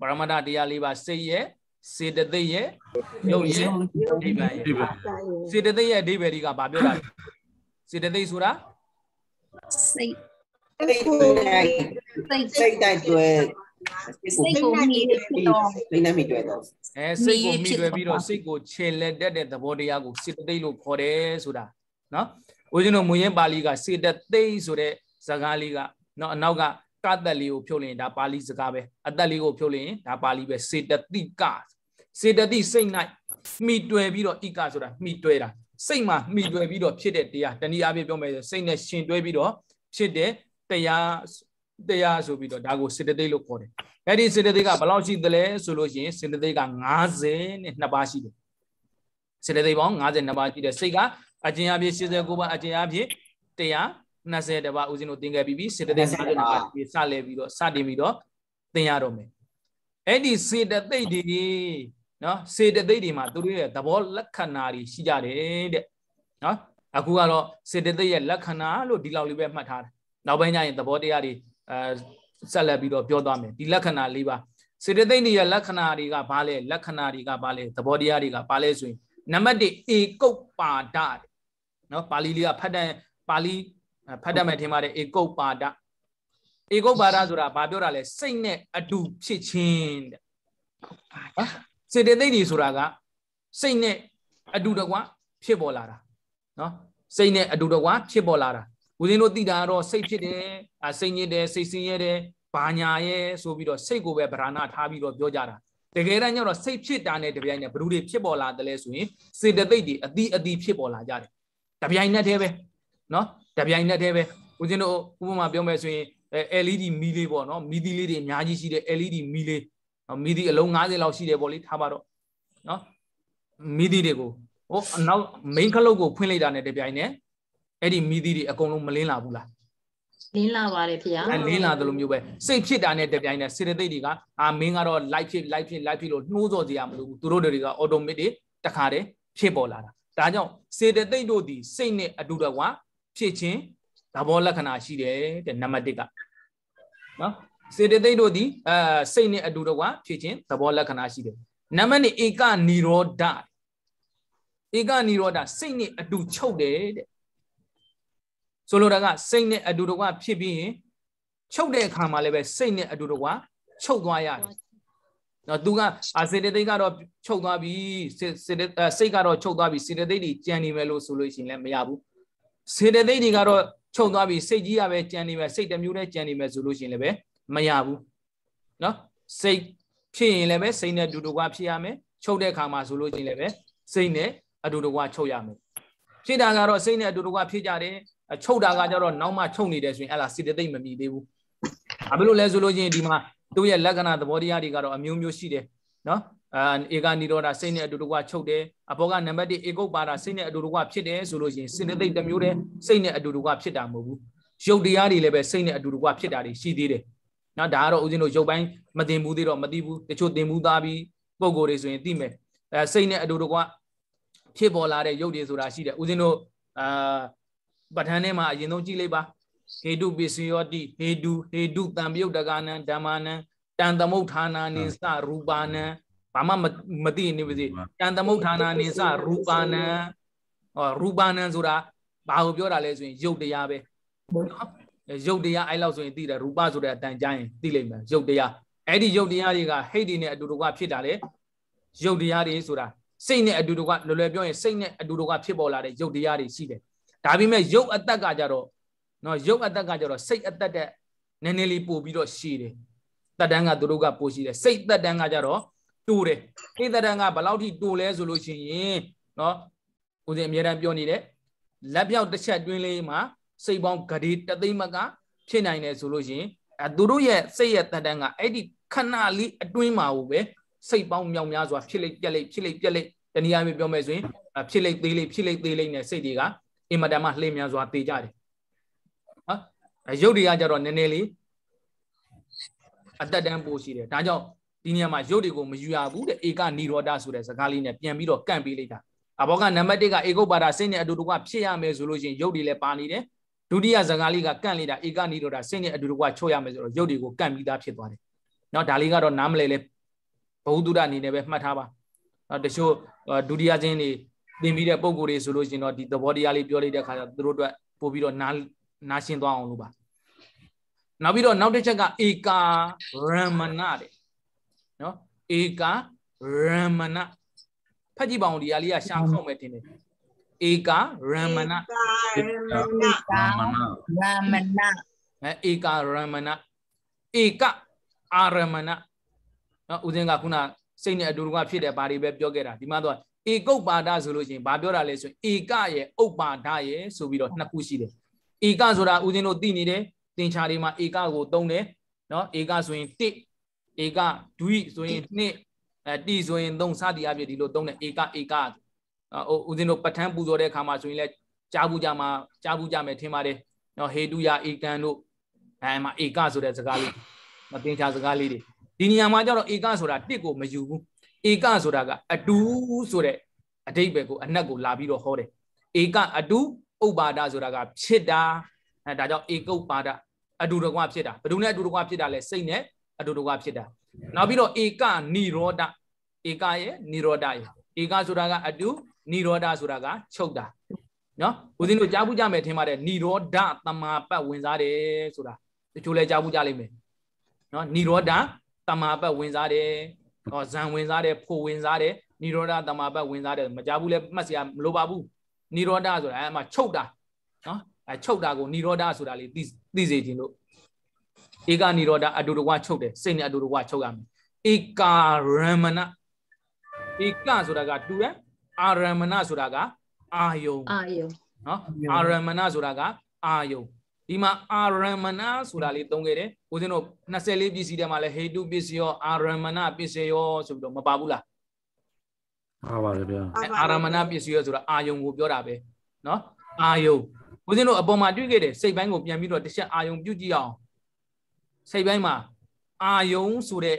ပရမတ္ထတရား၄ပါးစိတ်ရဲ့စေတသိက်ရဲ့ရုပ်ရဲ့အဓိပ္ပာယ်ရဲ့စေတသိက်ရဲ့အဓိပ္ပာယ်ဒီကဘာပြောတာစေတသိက်ဆိုတာစိတ်စိတ်ကိုစိတ်တိုက်တွဲစိတ်ကိုမိတွေ့တော့မိနဲ့မိတွေ့တော့အဲစိတ်ကိုမိတွေ့ပြီးတော့စိတ်ကိုခြေလက်တက်တဲ့သဘောတရားကိုစေတသိက်လို့ခေါ်တယ်ဆိုတာနော်ဦးဇင်းတို့မူရင်းပါဠိကစေတသိက်ဆိုတဲ့ဇာကားလေးကနော်အနောက်ကကသက်လေးကို ဖြုတ်လင်ဒါပါဠိစကားပဲအသက်လေးကိုဖြုတ်လင်ဒါပါဠိပဲစေတသိကစေတသိစိတ်၌မိတွယ်ပြီးတော့ဤကဆိုတာမိတွယ်တာစိတ်မှာမိတွယ်ပြီးတော့ဖြစ်တဲ့တရားတနည်းအားဖြင့်ပြောမယ်ဆိုစိတ်နဲ့ရှင်တွဲပြီးတော့ဖြစ်တဲ့တရားတရားဆိုပြီးတော့ဒါကိုစေတသိက်လို့ခေါ်တယ်။အဲ့ဒီစေတသိက်ကဘယ်လောက်ရှိသလဲဆိုလို့ရှိရင်စေတသိက်က90နဲ့2ပါးရှိတယ်။စေတသိက်ပေါင်း90နှစ်ပါးရှိတယ်။စိတ်ကအကျဉ်းအပြည့်89ပါအကျဉ်းအပြည့်120တပါဦးဇင်းတို့သင်ခဲ့ပြီးပြီစေတသိက်စာရဏပါဒီစလဲပြီးတော့စတင်ပြီးတော့သင်ရတော့မယ်အဲ့ဒီစေတသိက်တွေနော်စေတသိက်တွေမှာသူတို့ရဲ့သဘောလက္ခဏာတွေရှိကြတယ်တဲ့နော်အခုကတော့စေတသိက်ရဲ့လက္ခဏာလို့ဒီလောက်လေးပဲမှတ်ထားတယ်နောက်ပိုင်းကျရင်သဘောတရားတွေအဲဆက်လက်ပြီးတော့ပြောသွားမယ်ဒီလက္ခဏာ၄ပါးစေတသိက်တွေရဲ့လက္ခဏာတွေကဘာလဲလက္ခဏာတွေကဘာလဲသဘောတရားတွေကဘာလဲဆိုရင်နံပါတ်1ဧကုတ်ပါဒနော်ပါဠိလေးကဖတ်တန်ပါဠိဖတ်တတ်မယ်ထင်ပါတယ်ဧကုတ်ပါဒဧကုတ်ပါဒဆိုတာဘာပြောတာလဲစိတ်နဲ့အတူဖြစ်ခြင်းတဲ့စေတသိက်တွေဆိုတာကစိတ်နဲ့အတူတကွဖြစ်ပေါ်လာတာနော်စိတ်နဲ့အတူတကွဖြစ်ပေါ်လာတာဦးဇင်းတို့သိတာကတော့စိတ်ဖြစ်တယ်အစိတ်ညစ်တယ်စိတ်ဆင်းရဲတယ်ဘာညာရဲဆိုပြီးတော့စိတ်ကိုပဲဗရဏထားပြီးတော့ပြောကြတာတကယ်တမ်းကျတော့စိတ်ဖြစ်တာနဲ့တပြိုင်နက်ဘ누구တွေဖြစ်ပေါ်လာတယ်လဲဆိုရင်စေတသိက်တွေအတိအတိဖြစ်ပေါ်လာကြတယ်တပြိုင်နက်တည်းပဲနော်တပြိုင်နက်တည်းပဲဦးဇင်းတို့ဥပမာပြောမယ်ဆိုရင် LED မီလေးပေါ့နော်မီသီးလေးတွေအများကြီးရှိတဲ့ LED မီလေးနော်မီသီးအလုံး90လောက်ရှိတယ်ပေါ့လေထားပါတော့နော်မီသီးတွေကိုဟိုအနောက် main ခလုတ်ကိုဖွင့်လိုက်တာနဲ့တပြိုင်နက်အဲ့ဒီမီသီးတွေအကုန်လုံးမလင်းလာဘူးလားလင်းလာပါတယ်ဖေ။အဲလင်းလာတယ်လို့မျိုးပဲစိတ်ဖြစ်တာနဲ့တပြိုင်နက်စေတသိက်တွေကအာမင်းကတော့ live ဖြစ် live ဖြစ် live ဖြစ်လို့နှိုးစော်စရာမလိုဘူးသူတို့တွေက automatic တခါတည်းဖြစ်ပေါ်လာတာဒါကြောင့်စေတသိက်တို့သည်စိတ်နှင့်အတူတကွာဖြစ်ခြင်းသဘောလက္ခဏာရှိတယ်တဲ့နံပါတ်1ကနော်စေတသိက်တို့သည်အဲစိတ်နှင့်အတူတကွာဖြစ်ခြင်းသဘောလက္ခဏာရှိတယ်နံပါတ်2ဧကနိရောဓဧကနိရောဓစိတ်နှင့်အတူချုပ်တယ်တဲ့ဆိုလိုတာကစိတ်နဲ့အတူတကွဖြစ်ပြီးရင်ချုပ်တဲ့အခါမှာလည်းပဲစိတ်နဲ့အတူတကွချုပ်သွားရတယ်နော်သူကအာစေတသိက်ကတော့ချုပ်သွားပြီစိတ်ကတော့ချုပ်သွားပြီစေတသိက်တွေကြံနေမယ်လို့ဆိုလို့ရှိရင်လည်းမရဘူးစေတသိက်တွေကတော့ချုပ်သွားပြီစိတ်ကြီးကပဲကြံနေမယ်စိတ်တစ်မျိုးနဲ့ကြံနေမယ်ဆိုလို့ရှိရင်လည်းပဲမရဘူးနော်စိတ်ဖြစ်ရင်လည်းပဲစိတ်နဲ့တူတူကဖြစ်ရမယ်ချုပ်တဲ့အခါမှာဆိုလို့ရှိရင်လည်းပဲစိတ်နဲ့အတူတူကချုပ်ရမယ်ဖြစ်တာကတော့စိတ်နဲ့အတူတူကဖြစ်ကြတယ်ချုပ်တာကကြတော့နောက်မှချုပ်နေတယ်ဆိုရင်အဲ့ဒါစေတသိက်မမြည်သေးဘူးဘာဖြစ်လို့လဲဆိုလို့ရှိရင်ဒီမှာသူ့ရဲ့လက္ခဏာသဘောတရားတွေကတော့အမျိုးမျိုးရှိတယ်နော်အာဧကနိရောဓစိတ်နဲ့အတူတကွချုပ်တယ်အဘောကနံပါတ်1ဧကုတ်ပါဒစိတ်နဲ့အတူတကွဖြစ်တယ်ဆိုလို့ရှိရင်စိတ်နဲ့သိတစ်မျိုးတည်းစိတ်နဲ့အတူတကွဖြစ်တာမဟုတ်ဘူးရုပ်တရားတွေလည်းပဲစိတ်နဲ့အတူတကွဖြစ်တာတွေရှိသေးတယ်နော်ဒါကတော့ဦးဇင်းတို့ရုပ်ပိုင်းမတင်ဘူးသေးတော့မသိဘူးတချို့တင်ဘူးသားပြီးပုံကိုယ်တွေဆိုရင်သိမယ်အဲစိတ်နဲ့အတူတကွဖြစ်ပေါ်လာတဲ့ရုပ်တွေဆိုတာရှိတယ်ဦးဇင်းတို့အာပဋ္ဌာန်းထဲမှာအရင်ဆုံးကြည့်လိုက်ပါဟေတုပစ္စယောတိဟေတုဟေတုတံပြုတ်တကနံဓမ္မနံတန်သမုဋ္ဌာနာနိစရူပါနံဘာမှမသိနေပါစေတန်သမုဋ္ဌာနာနိစရူပါနံဟောရူပါနံဆိုတာဘာကိုပြောတာလဲဆိုရင်ယုတ်တရားပဲယုတ်တရားအဲ့လောက်ဆိုရင်သိတယ်ရူပဆိုတဲ့အတန်ကြိုင်းသိလိမ့်မယ်ယုတ်တရားအဲ့ဒီယုတ်တရားတွေကဟိတ်ဒီနဲ့အတူတူကဖြစ်တာလေယုတ်တရားတွေဆိုတာစိတ်နဲ့အတူတူကလွယ်လွယ်ပြောရင်စိတ်နဲ့အတူတူကဖြစ်ပေါ်လာတဲ့ယုတ်တရားတွေရှိတယ်ဒါပေမဲ့ယုတ်အတက်ကကြတော့နော်ရုပ်အသက်ကကြတော့စိတ်အသက်တဲ့နည်းနည်းလေးပို့ပြီးတော့ရှည်တယ်တက်တန်းကသူတို့ကပို့ရှည်တယ်စိတ်တက်တန်းကကြတော့တူတယ်စိတ်တက်တန်းကဘယ်လောက်ထိတူလဲဆိုလို့ရှိရင်နော်ဦးဇင်းအမြဲတမ်းပြောနေတယ်လက်ပြောက်တစ်ချက်တွင်းလေးမှာစိတ်ပေါင်းဂရေတသိမကဖြစ်နိုင်တယ်ဆိုလို့ရှိရင်အဲသူတို့ရဲ့စိတ်ရဲ့တက်တန်းကအဲ့ဒီခဏလေးအတွင်းမှာကိုပဲစိတ်ပေါင်းမြောင်များစွာဖြစ်လိမ့်ပြက်လိမ့်ဖြစ်လိမ့်ပြက်လိမ့်တနည်းအားဖြင့်ပြောမယ်ဆိုရင်ဖြစ်လိမ့်သေးလိမ့်ဖြစ်လိမ့်သေးလိမ့်နဲ့စိတ်တွေကအင်မတန်မှလှည့်မြန်စွာတည်ကြတယ်အဲရုပ်တွေကကြတော့နည်းနည်းလေးအတက်တန်းပိုးရှိတယ်ဒါကြောင့်ဒီနေရာမှာရုပ်တွေကိုမယူရဘူးတဲ့ဧကနိရောဓဆိုတဲ့စကားလေးနဲ့ပြန်ပြီးတော့ကန့်ပေးလိုက်တာအဘောကနံပါတ်1ကဧကုပါဒစိတ်နဲ့အတူတကွဖြစ်ရမယ်ဆိုလို့ရှိရင်ရုပ်တွေလည်းပါနေတယ်ဒုတိယစကားလေးကကန့်လိုက်တာဧကနိရောဓစိတ်နဲ့အတူတကွချုပ်ရမယ်ဆိုတော့ရုပ်တွေကိုကန့်ပြီးသားဖြစ်သွားတယ်နော်ဒါလေးကတော့နားမလည်လဲဘဝတုဒ္ဒအနေနဲ့ပဲမှတ်ထားပါနော်တချို့ဒုတိယချင်းတွေသင်ပြီးတဲ့ပုံကိုယ်တွေဆိုလို့ရှိရင်တော့ဒီသဘောတရားလေးပြောလိုက်တဲ့အခါကျတော့သူတို့အတွက်ပို့ပြီးတော့နားနားရှင်းသွားအောင်လုပ်ပါနောက်ပြီးတော့နောက်တစ်ချက်ကဧကာရမဏတဲ့နော်ဧကာရမဏဖတ်ကြည့်ပါဦးဒီဟာလေးကရှာခေါက်မယ်တင်တယ်ဧကာရမဏဧကာရမဏရမဏအဲဧကာရမဏဧကအာရမဏနော်ဦးဇင်းကခုနစိတ်နဲ့အတူတူကဖြစ်တဲ့ဘာတွေပဲပြောခဲ့တာဒီမှာတော့ဧကုတ်ပါဒဆိုလို့ရှိရင်ဘာပြောတာလဲဆိုရင်ဧကရဲ့ဥပ္ပါဒရဲ့ဆိုပြီးတော့နှစ်ခုရှိတယ်ဧကဆိုတာဦးဇင်းတို့သိနေတယ်သင်္ချာတွေမှာဧကကိုသုံးတယ်နော်ဧကဆိုရင်1ဧကဒွိဆိုရင်2အဲတိဆိုရင်3စသည်အဖြစ်ဒီလိုသုံးတယ်ဧကဧကဟိုဦးဇင်းတို့ပဋ္ဌာန်းပူဇော်တဲ့အခါမှာဆိုရင်လည်းကြားဘူးကြမှာကြားဘူးကြမယ်ထင်ပါတယ်နော်ဟေတုယဧကံတို့အဲမှာဧကဆိုတဲ့စကားလေးမသင်္ချာစကားလေးတွေဒီနေရာမှာကျတော့ဧကဆိုတာတစ်ကိုမယူဘူးဧကဆိုတာကအတူဆိုတဲ့အတိတ်ပဲကိုအနက်ကိုလာပြီးတော့ဟောတယ်ဧကအတူဥပါဒဆိုတာကဖြစ်တာအဲဒါကြောင့်ဧကုတ်ပါဒအတူတကွဖြစ်တာဘယ်သူနဲ့အတူတကွဖြစ်တာလဲစိတ်နဲ့အတူတကွဖြစ်တာနောက်ပြီးတော့ဧကနိရောဓဧကရဲ့နိရောဓရဲ့ဧကဆိုတာကအတူနိရောဓဆိုတာကချုပ်တာနော်ဦးဇင်းတို့ကြားဘူးကြမယ်ထင်ပါတယ်နိရောဓတမာပတ်ဝင်စားတယ်ဆိုတာတချို့လဲကြားဘူးကြလိမ့်မယ်နော်နိရောဓတမာပတ်ဝင်စားတယ်ဟောဇံဝင်စားတယ်ဖို့ဝင်စားတယ်နိရောဓတမာပတ်ဝင်စားတယ်မကြားဘူးလဲမှတ်စရာမလိုပါဘူးနိရောဓဆိုတာအဲ့မှာချုပ်တာနော်အဲချုပ်တာကိုနိရောဓဆိုတာလေးသိသိစေခြင်းလို့ဧကနိရောဓအတူတကွချုပ်တယ်စိတ်နဲ့အတူတကွချုပ်ရမယ်ဧကာရမဏဧကဆိုတာကတူတယ်အာရမဏဆိုတာကအာယုံအာယုံနော်အာရမဏဆိုတာကအာယုံဒီမှာအာရမဏဆိုတာလေးသုံးခဲ့တယ်ကိုစင်းတို့24ပစ္စည်းထဲမှာလဲဟေတုပစ္စည်းရောအာရမဏပစ္စည်းရောဆိုပြီးတော့မပါဘူးလားပါပါတယ်ဗျာအာရမဏပစ္စည်းရောဆိုတာအာယုံကိုပြောတာပဲနော်အာယုံဦးဇင်းတို့အပေါ်မှာတွေ့ခဲ့တဲ့စိတ်ပိုင်းကိုပြန်ပြီးတော့တစ်ချက်အာယုံပြုတ်ကြည့်အောင်စိတ်ပိုင်းမှာအာယုံဆိုတဲ့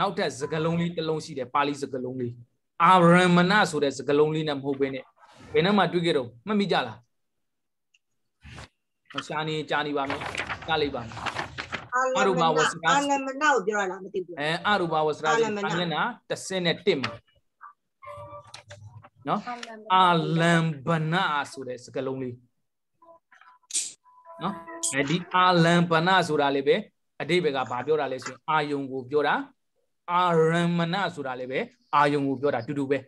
နောက်ထပ်စကားလုံးလေးတစ်လုံးရှိတယ်ပါဠိစကားလုံးလေးအာရမဏဆိုတဲ့စကားလုံးလေးနဲ့မဟုတ်ဘဲနဲ့ဘယ်နှမှာတွေ့ခဲ့တော့မှတ်မိကြလားမရှာနေကြာနေပါမယ်ကြားလိုက်ပါမယ်အာရူပါဝစရာအာရမဏကိုပြောရလားမသိဘူးအဲအာရူပါဝစရာဆိုမျက်နှာ31မှာနော်အာလံဘနာဆိုတဲ့စကားလုံးလေးနော်အဲဒီအာလံပနဆိုတာလည်းပဲအတိဘေကဘာပြောတာလဲဆိုရင်အာယုံကိုပြောတာအာရမဏဆိုတာလည်းပဲအာယုံကိုပြောတာတူတူပဲ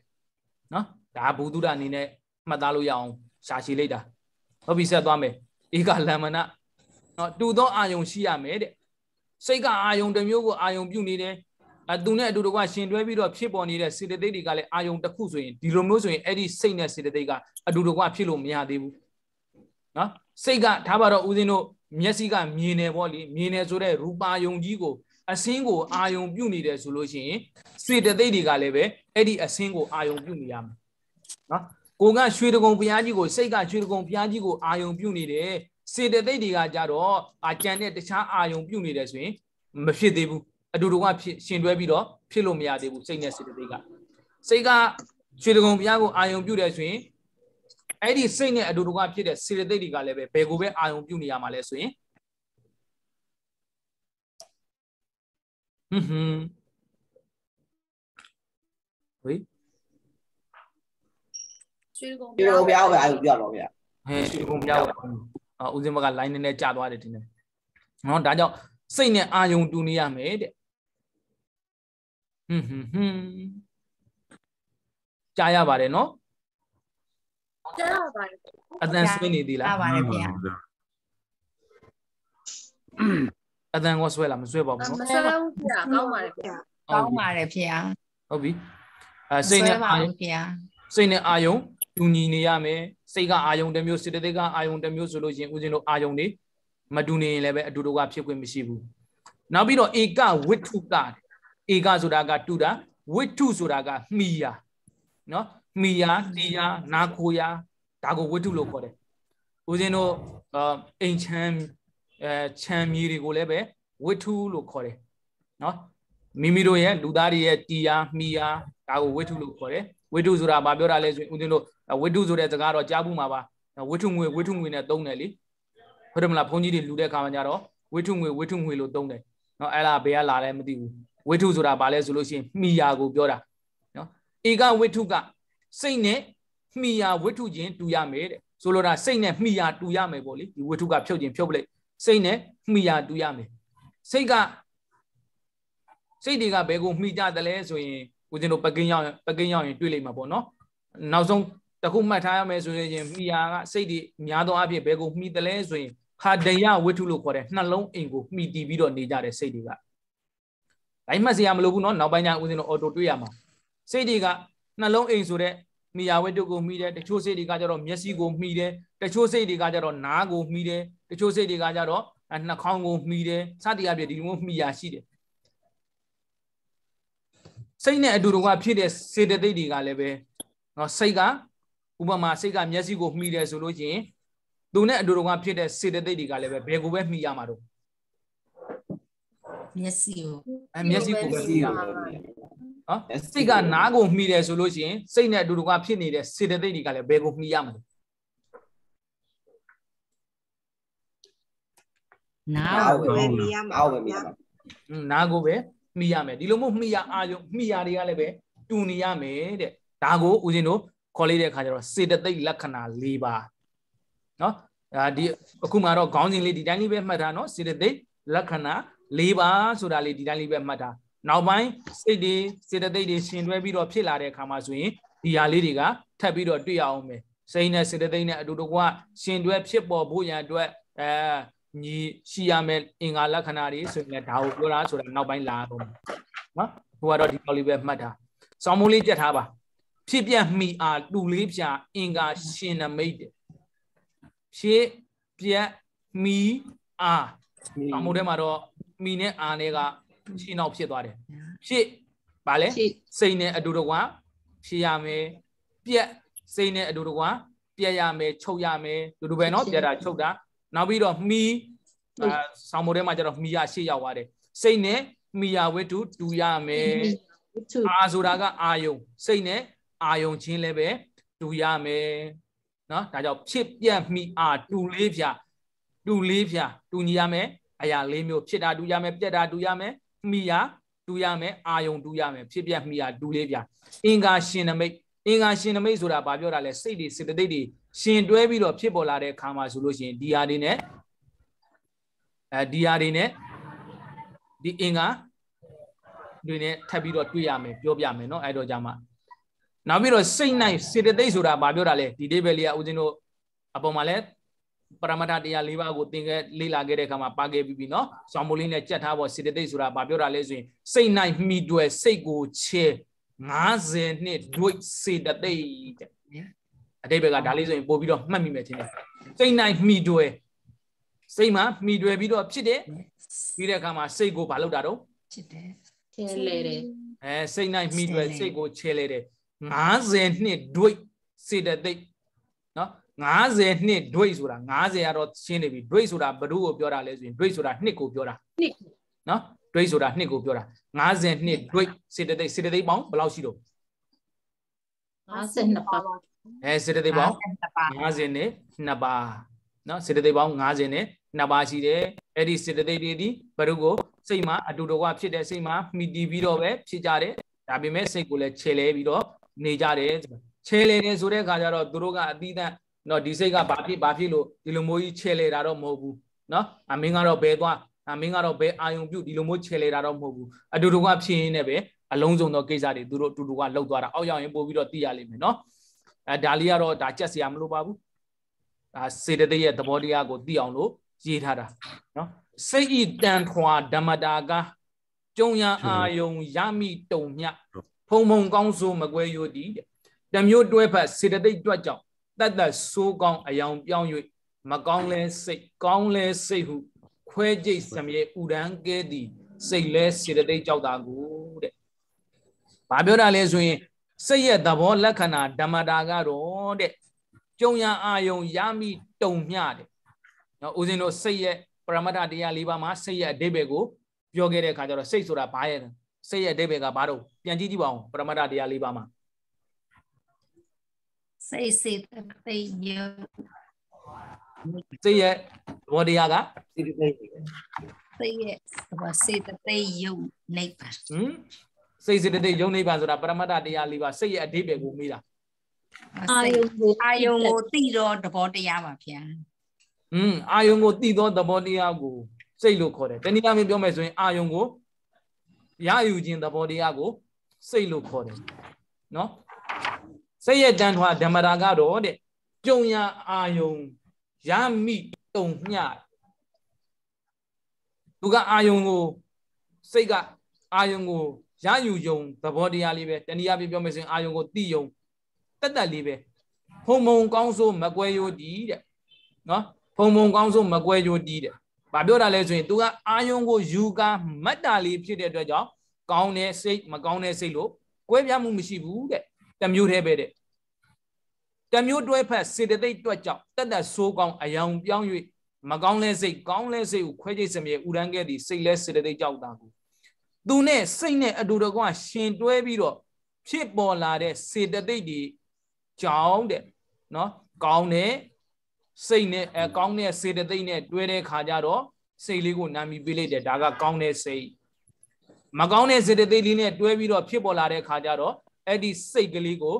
နော်ဒါဘုဒ္ဓအနေနဲ့မှတ်သားလို့ရအောင်ရှာရှည်လိုက်တာဟုတ်ပြီဆက်သွားမယ်ဧကလံမဏနော်တူသောအာယုံရှိရမယ်တဲ့စိတ်ကအာယုံတစ်မျိုးကိုအာယုံပြုနေတယ်အတူနဲ့အတူတကွရှင်တွဲပြီးတော့ဖြစ်ပေါ်နေတဲ့စေတသိက်တွေကလည်းအာယုံတစ်ခုဆိုရင်ဒီလိုမျိုးဆိုရင်အဲ့ဒီစိတ်နဲ့စေတသိက်ကအတူတကွဖြစ်လို့မရသေးဘူးနော်စိတ်ကထားပါတော့ဦးဇင်းတို့မျက်စိက မြင်တယ်ပေါ့လေမြင်တယ်ဆိုတဲ့ရူပါယုံကြီးကိုအစင်းကိုအာယုံပြုနေတယ်ဆိုလို့ရှိရင်ရွှေတသိက်တွေကလည်းပဲအဲ့ဒီအစင်းကိုအာယုံပြုနေရမယ်နော်ကိုကရွှေတကုံဘုရားကြီးကိုစိတ်ကရွှေတကုံဘုရားကြီးကိုအာယုံပြုနေတယ်စေတသိက်တွေကကြတော့အာကြံတဲ့တခြားအာယုံပြုနေတယ်ဆိုရင်မဖြစ်သေးဘူးအတူတူကဖြစ်ရှင်တွဲပြီးတော့ဖြစ်လို့မရသေးဘူးစိတ်နဲ့စေတသိက်ကစိတ်ကရွှေတကုံဘုရားကိုအာယုံပြုတယ်ဆိုရင်အဲ့ဒီစိတ်နဲ့အတူတကွဖြစ်တဲ့စေတသိက်တွေကလည်းပဲဘယ်ကိုပဲအာယုံပြုနေရမှာလဲဆိုရင်ဟွန်းဟွန်းဟိရွှေကုံပြောင်းပဲအာယုံပြောင်းတော့ဗျာဟဲ့ရွှေကုံပြောင်းအာဦးစင်းဘက်က line နဲ့ကြာသွားတယ်ဒီနေ့နော်ဒါကြောင့်စိတ်နဲ့အာယုံတူနေရမယ်တဲ့ဟွန်းဟွန်းဟွန်းကြားရပါတယ်နော်ကြားရပါတယ်အတန်ဆွေးနေသေးလားကြားပါတယ်ဗျာအတန်ကဆွဲလားမဆွဲပါဘူးနော်မဆွဲဘူးဗျာကောင်းပါတယ်ဗျာကောင်းပါတယ်ဗျာဟုတ်ပြီအဲစိတ်နဲ့အာယုံစိတ်နဲ့အာယုံတူညီနေရမယ်စိတ်ကအာယုံတစ်မျိုးစေတသိက်ကအာယုံတစ်မျိုးဆိုလို့ရင်ဦးဇင်းတို့အာယုံတွေမတူနေရင်လည်းပဲအတူတူကဖြစ်ခွင့်မရှိဘူးနောက်ပြီးတော့ဧကဝိထုကဧကဆိုတာကတူတာဝိထုဆိုတာကမှီယာနော်မိယာတီယာနာခိုယာဒါကိုဝိတုလို့ခေါ်တယ်ဦးဇင်းတို့အိမ်ချမ်းအဲချမ်းမြေတွေကိုလည်းပဲဝိတုလို့ခေါ်တယ်နော်မိမိတို့ရဲ့လူသားတွေရဲ့တီယာမိယာဒါကိုဝိတုလို့ခေါ်တယ်ဝိတုဆိုတာဘာပြောတာလဲဆိုရင်ဦးဇင်းတို့ဝိတုဆိုတဲ့စကားတော့ကြားဘူးမှာပါဝိထုငွေဝိထုငွေနဲ့သုံးတယ်လေဟုတ်တယ်မလားဘုန်းကြီးတွေလူတဲ့ခါမှကြတော့ဝိထုငွေဝိထုငွေလို့သုံးတယ်နော်အဲ့ဒါဘယ်ကလာလဲမသိဘူးဝိထုဆိုတာဘာလဲဆိုလို့ရှိရင်မိယာကိုပြောတာနော်ဧကဝိထုကစိတ်နဲ့မှီယာဝိထုချင်းတူရမယ်တဲ့ဆိုလိုတာစိတ်နဲ့မှီယာတူရမယ်ပေါ့လေဒီဝိထုကဖြုတ်ခြင်းဖြုတ်ပလိုက်စိတ်နဲ့မှီယာတူရမယ်စိတ်ကစိတ်တွေကဘယ်ကိုမှီကြတယ်လဲဆိုရင်ဦးဇင်းတို့ပကင်းရောက်ပကင်းရောက်ရင်တွေ့လိမ့်မှာပေါ့နော်နောက်ဆုံးတခုမှတ်ထားရမယ်ဆိုရင်မှီယာကစိတ်တွေများသောအားဖြင့်ဘယ်ကိုမှီတယ်လဲဆိုရင်ခါတယဝိထုလို့ခေါ်တဲ့နှလုံးအိမ်ကိုမှီတည်ပြီးတော့နေကြတဲ့စိတ်တွေကတိုင်းမှတ်စရာမလိုဘူးเนาะနောက်ပိုင်းကျဦးဇင်းတို့အော်တိုတွေးရမှာစိတ်တွေကနှလုံးအိမ်ဆိုတဲ့နေရာဝတ္ထုကိုမှီတယ်တချို့စိတ်တွေကကြတော့မျက်စိကိုမှီတယ်တချို့စိတ်တွေကကြတော့နားကိုမှီတယ်တချို့စိတ်တွေကကြတော့နှာခေါင်းကိုမှီတယ်စသည်အပြင်ဒီလိုမှီရာရှိတယ်စိတ်နဲ့အတူတူကဖြစ်တဲ့စေတသိက်တွေကလည်းပဲနော်စိတ်ကဥပမာစိတ်ကမျက်စိကိုမှီတယ်ဆိုလို့ရှိရင်သူနဲ့အတူတူကဖြစ်တဲ့စေတသိက်တွေကလည်းပဲဘယ်ကိုပဲမှီရမှာတော့မျက်စိကိုအမျက်စိကိုပဲမှီရမှာနော်စိတ်ကနားကိုမှီတယ်ဆိုလို့ရှိရင် စိတ်နဲ့အတူတကွဖြစ်နေတဲ့စေတသိက်တွေကလည်းဘယ်ကိုမှီရမလဲနားကိုပဲမှီရမှာဟုတ်ပဲမှီရမှာနားကိုပဲမှီရမယ်ဒီလိုမျိုးမှီရအာယုံမှီရတွေကလည်းပဲတူနေရမယ်တဲ့ဒါကိုဦးဇင်းတို့ခေါ်လိုက်တဲ့အခါကျတော့စေတသိက်လက္ခဏာ၄ပါးနော်ဒါဒီအခုမှတော့ခေါင်းစဉ်လေးဒီတိုင်းလေးပဲမှတ်ထားနော်စေတသိက်လက္ခဏာ၄ပါးဆိုတာလေးဒီတိုင်းလေးပဲမှတ်ထားနောက်ပိုင်းစိတ်တွေစေတသိက်တွေရှင်တွဲပြီးတော့ဖြစ်လာတဲ့အခါမှာဆိုရင်ဒီဟာလေးတွေကထပ်ပြီးတော့တွေ့ရအောင်ပဲစိတ်နဲ့စေတသိက်နဲ့အတူတကွရှင်တွဲဖြစ်ပေါ်ဖို့ရန်အတွက်အဲညီရှိရမယ်အင်္ဂါလက္ခဏာတွေဆိုရင်လည်းဒါကိုပြောတာဆိုတာနောက်ပိုင်းလာတော့နော်ဟိုကတော့ဒီလောက်လေးပဲမှတ်တာစောင်းမိုးလေးပြတ်ထားပါဖြစ်ပြမိအားတူလေးပြအင်္ဂါရှင်နမိတ်တယ်ဖြစ်ပြမိအားစောင်းမိုးထဲမှာတော့မိနဲ့အားနဲ့ကရှင်းအောင်ဖြစ်သွားတယ်ဖြစ်ဗာလဲစိတ်နဲ့အတူတကွာဖြစ်ရမယ်ပြက်စိတ်နဲ့အတူတကွာပြက်ရမယ်ချုပ်ရမယ်တူတူပဲเนาะပြက်တာချုပ်တာနောက်ပြီးတော့မီအဲဆောင်းမိုးထဲမှာကျတော့မီရရှေ့ရောက်သွားတယ်စိတ်နဲ့မီရဝတ္ထုတူရမယ်အာဆိုတာကအာယုံစိတ်နဲ့အာယုံချင်းလည်းပဲတူရမယ်เนาะဒါကြောင့်ဖြစ်ပြက်မိအာတူလေးဖြာတူလေးဖြာတူညီရမယ်အရာလေးမျိုးဖြစ်တာတူရမယ်ပြက်တာတူရမယ်မိယာတူရမယ်အာယုံတူရမယ်ဖြစ်ပြမိယာတူလေးပြအင်္ဂါရှင်နမိတ်အင်္ဂါရှင်နမိတ်ဆိုတာဘာပြောတာလဲစိတ်တွေစေတသိက်တွေရှင်တွဲပြီးတော့ဖြစ်ပေါ်လာတဲ့ခါမှာဆိုလို့ရှိရင်ဒီဟာတွေနဲ့အဲဒီဟာတွေနဲ့ဒီအင်္ဂါတွေနဲ့ထပ်ပြီးတော့တွေ့ရမယ်ပြောပြမယ်เนาะအဲ့တော့じゃမှာနောက်ပြီးတော့စိတ်နိုင်စေတသိက်ဆိုတာဘာပြောတာလဲဒီလေးပဲလေးကဦးဇင်းတို့အပေါ်မှာလဲပရမတတရား၄ပါးကိုသင်ခဲ့လေ့လာခဲ့တဲ့အခါမှာပါခဲ့ပြီးပြီနော်။ဆောင်းမိုးလေးနဲ့ကြက်ထားပေါ်စေတသိက်ဆိုတာဘာပြောတာလဲဆိုရင်စိတ်နိုင်မိတွယ်စိတ်ကိုချေ90နှစ်ဒွိစေတသိက်တဲ့အတိတ်ဘက်ကဒါလေးဆိုရင်ပို့ပြီးတော့မှတ်မိမယ်ထင်တယ်။စိတ်နိုင်မိတွယ်စိတ်မှာမိတွယ်ပြီးတော့ဖြစ်တယ်။ပြီးတဲ့အခါမှာစိတ်ကိုဘာလုပ်တာတော့ဖြစ်တယ်။ချေလေတယ်။အဲစိတ်နိုင်မိတွယ်စိတ်ကိုချေလေတယ်။90နှစ်ဒွိစေတသိက်နော်90နှစ်ဒွိဆိုတာ90ကတော့ရှင်းနေပြီဒွိဆိုတာဘ누구ကိုပြောတာလဲဆိုရင်ဒွိဆိုတာနှစ်ကိုပြောတာနှစ်နော်ဒွိဆိုတာနှစ်ကိုပြောတာ90နှစ်ဒွိစေတသိက်စေတသိက်ပေါင်းဘယ်လောက်ရှိတော့52ပါအဲစေတသိက်ပေါင်း90နဲ့2ပါနော်စေတသိက်ပေါင်း90နဲ့2ပါရှိတယ်အဲ့ဒီစေတသိက်တွေဒီဘ누구ကိုစိတ်မှာအတူတကွဖြစ်တဲ့စိတ်မှာမိတီပြီးတော့ပဲဖြစ်ကြတယ်ဒါပေမဲ့စိတ်ကိုလည်းခြေလဲပြီးတော့နေကြတယ်ခြေလဲနေဆိုတဲ့အခါကျတော့သူတို့ကအသီးသန့်နော်ဒီစိတ်ကဘာဖြစ်ဘာဖြစ်လို့ဒီလိုမျိုးကြီးချဲလေတာတော့မဟုတ်ဘူးနော်အမင်းကတော့ဘယ်သွားအမင်းကတော့ဘယ်အာယုံပြုဒီလိုမျိုးချဲလေတာတော့မဟုတ်ဘူးအတူတူကဖြစ်ရင်းနဲ့ပဲအလုံးစုံသောကိစ္စတွေသူတို့အတူတူကလှုပ်သွားတာအောက်ရောက်ရင်ပို့ပြီးတော့သိရလိမ့်မယ်နော်အဲဒါလေးကတော့ဒါကြက်စရာမလိုပါဘူးဒါစေတသိက်ရဲ့သဘောတရားကိုသိအောင်လို့ရေးထားတာနော်စိတ်ဤတန်ထွာဓမ္မတာကကြုံရအာယုံရမိတုံမြဖုံဖုံကောင်းဆိုးမကွဲရိုးတည်တဲ့တမျိုးတွဲဖက်စေတသိက်တွက်ကြောင့်တတ်တတ်ဆိုးကောင်းအယောင်ပြောင်း၍မကောင်းလဲစိတ်ကောင်းလဲစိတ်ဟုခွဲကြိတ်စမြဲဥဒန်းကဲသည် စိတ်လဲစေတသိက်ကြောက်တာကိုတဲ့။ဘာပြောတာလဲဆိုရင်စိတ်ရဲ့သဘောလက္ခဏာဓမ္မတာကတော့တဲ့ကြုံရအာယုံရမိတုံမျှတယ်။နော်ဦးဇင်းတို့စိတ်ရဲ့ပရမတ္တတရား၄ပါးမှာစိတ်ရဲ့အဓိပ္ပာယ်ကိုပြောခဲ့တဲ့အခါကျတော့စိတ်ဆိုတာဘာရဲ့စိတ်ရဲ့အဓိပ္ပာယ်ကဘာတော့ပြန်ကြည့်ကြည့်ပါဦးပရမတ္တတရား၄ပါးမှာ။စိတ်စေတသိက်ယုတ်စိတ်ရဲ့သဘောတရားကစိတ်သိက်စိတ်ရဲ့သဘောစေတသိက်ယုတ်နိဗ္ဗာန်ဟင်စိတ်စေတသိက်ယုတ်နိဗ္ဗာန်ဆိုတာပရမတ္တတရား၄ပါးစိတ်ရဲ့အဓိပ္ပာယ်ကိုမေးတာအာယုံကိုအာယုံကိုသိတော့သဘောတရားပါဗျာဟွန်းအာယုံကိုသိတော့သဘောတရားကို စိတ်လို့ခေါ်တယ်တနည်းအားဖြင့်ပြောမယ်ဆိုရင်အာယုံကိုရယူခြင်းသဘောတရားကို စိတ်လို့ခေါ်တယ်နော်စိတ်ရတန်ထွာဓမ္မတာကတော့တဲ့ကြုံရအာယုံရမိတုံညသူကအာယုံကိုစိတ်ကအာယုံကိုရယူယုံသဘောတရားလေးပဲတဏှာပြပြောမယ်ဆိုရင်အာယုံကိုတိယုံတက်တက်လေးပဲဖုံဖုံကောင်းဆိုးမကွဲရိုးတီးတဲ့နော်ဖုံဖုံကောင်းဆိုးမကွဲရိုးတီးတဲ့ဘာပြောတာလဲဆိုရင် तू ကအာယုံကိုယူကာမတ်တာလေးဖြစ်တဲ့အတွက်ကြောင့်ကောင်းတဲ့စိတ်မကောင်းတဲ့စိတ်လို့ကွဲပြားမှုမရှိဘူးတဲ့တမျိုးတည်းပဲတဲ့တမျိုးတွဲဖက်စေတသိက်တွက်ကြောင့်တတ်တတ်ဆိုးကောင်းအယောင်ပြောင်း၍မကောင်းလဲစိတ်ကောင်းလဲစိတ်ကိုခွဲခြိတ်စမြဲဥဒန်းခဲ့သည်စိတ်လဲစေတသိက်ကြောက်တာကိုသူနဲ့စိတ်နဲ့အတူတကွရှင်တွဲပြီးတော့ဖြစ်ပေါ်လာတဲ့စေတသိက်တွေကြောင်းတဲ့နော်ကောင်းတဲ့စိတ်နဲ့အကောင်းတဲ့စေတသိက်နဲ့တွဲတဲ့ခါကျတော့စိတ်လေးကိုနာမည်ပေးလိုက်တယ်ဒါကကောင်းတဲ့စိတ်မကောင်းတဲ့စေတသိက်လေးနဲ့တွဲပြီးတော့ဖြစ်ပေါ်လာတဲ့ခါကျတော့အဲ့ဒီစိတ်ကလေးကို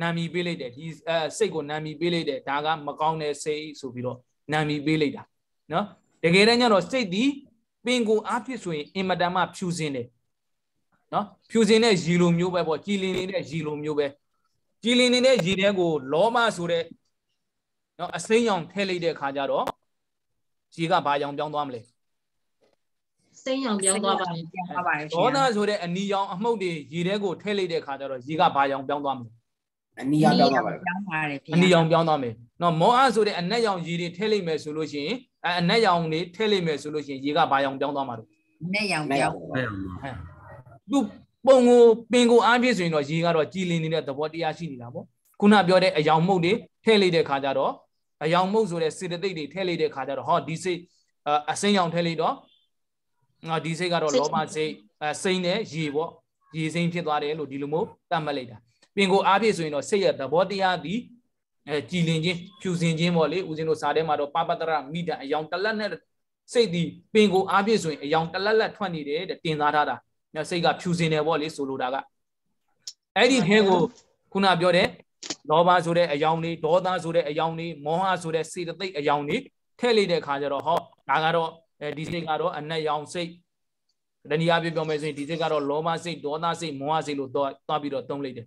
နာမည်ပေးလိုက်တယ်ဒီအဲစိတ်ကိုနာမည်ပေးလိုက်တယ်ဒါကမကောင်းတဲ့စိတ်ဆိုပြီးတော့နာမည်ပေးလိုက်တာနော်တကယ်တမ်းကျတော့စိတ်ဒီပင်ကိုအားဖြင့်ဆိုရင်အင်မတန်မှဖြူစင်တယ်နော်ဖြူစင်တဲ့ရည်လိုမျိုးပဲပေါ့ကြည်လင်နေတဲ့ရည်လိုမျိုးပဲကြည်လင်နေတဲ့ရည်တဲ့ကိုလောမဆိုတဲ့နော်အစိမ်းရောင်ထည့်လိုက်တဲ့ခါကျတော့ရည်ကဘာရောင်ပြောင်းသွားမလဲစိမ့်ရောင်ပြောင်းသွားပါတယ်ပြောင်းသွားပါတယ်ဒေါသဆိုတဲ့အနီရောင်အမှုတ်တွေရေထဲကိုထည့်လိုက်တဲ့ခါကျတော့ရေကဘာရောင်ပြောင်းသွားမလဲအနီရောင်ပြောင်းသွားပါတယ်အနီရောင်ပြောင်းသွားမယ်နော်မောအဆိုတဲ့အနက်ရောင်ရေတွေထည့်လိုက်မယ်ဆိုလို့ရှိရင်အဲအနက်ရောင်တွေထည့်လိုက်မယ်ဆိုလို့ရှိရင်ရေကဘာရောင်ပြောင်းသွားမှာလဲနက်ရောင်ပြောင်းသူပုံကိုပင်ကိုအားဖြင့်ဆိုရင်တော့ရေကတော့ကြည်လင်နေတဲ့သဘောတရားရှိနေတာပေါ့ခုနပြောတဲ့အယောင်မှုတ်တွေထည့်လိုက်တဲ့ခါကျတော့အယောင်မှုတ်ဆိုတဲ့စေတသိက်တွေထည့်လိုက်တဲ့ခါကျတော့ဟောဒီစိတ်အစိမ်းရောင်ထည့်လိုက်တော့ငါဒီစိတ်ကတော့လောဘစိတ်အဲစိတ်နဲ့ရေပေါ့ရေစိမ့်ဖြစ်သွားတယ်လို့ဒီလိုမျိုးတတ်မှတ်လိုက်တာပင်ကိုအားဖြင့်ဆိုရင်တော့စိတ်ရဲ့သဘောတရားဒီအဲကြည်လင်ခြင်းဖြူစင်ခြင်းပေါ့လေဦးဇင်းတို့စာထဲမှာတော့ပပတရမိတံအယောင်တလက်နဲ့စိတ်ဒီပင်ကိုအားဖြင့်ဆိုရင်အယောင်တလက်လက်ထွက်နေတယ်တင်သားထားတာနော်စိတ်ကဖြူစင်တယ်ပေါ့လေဆိုလိုတာကအဲ့ဒီခဲကိုခုနပြောတဲ့လောဘဆိုတဲ့အယောင်လေးဒေါသဆိုတဲ့အယောင်လေးမောဟဆိုတဲ့စေတသိက်အယောင်လေးထည့်လိုက်တဲ့အခါကျတော့ဟောဒါကတော့အဲဒီစိတ်ကတော့အနက်ရောင်စိတ်တဏှာပြပြောမယ်ဆိုရင်ဒီစိတ်ကတော့လောဘစိတ်ဒေါသစိတ်မောဟစိတ်လို့သွားသွားပြီးတော့သုံးလိုက်တယ်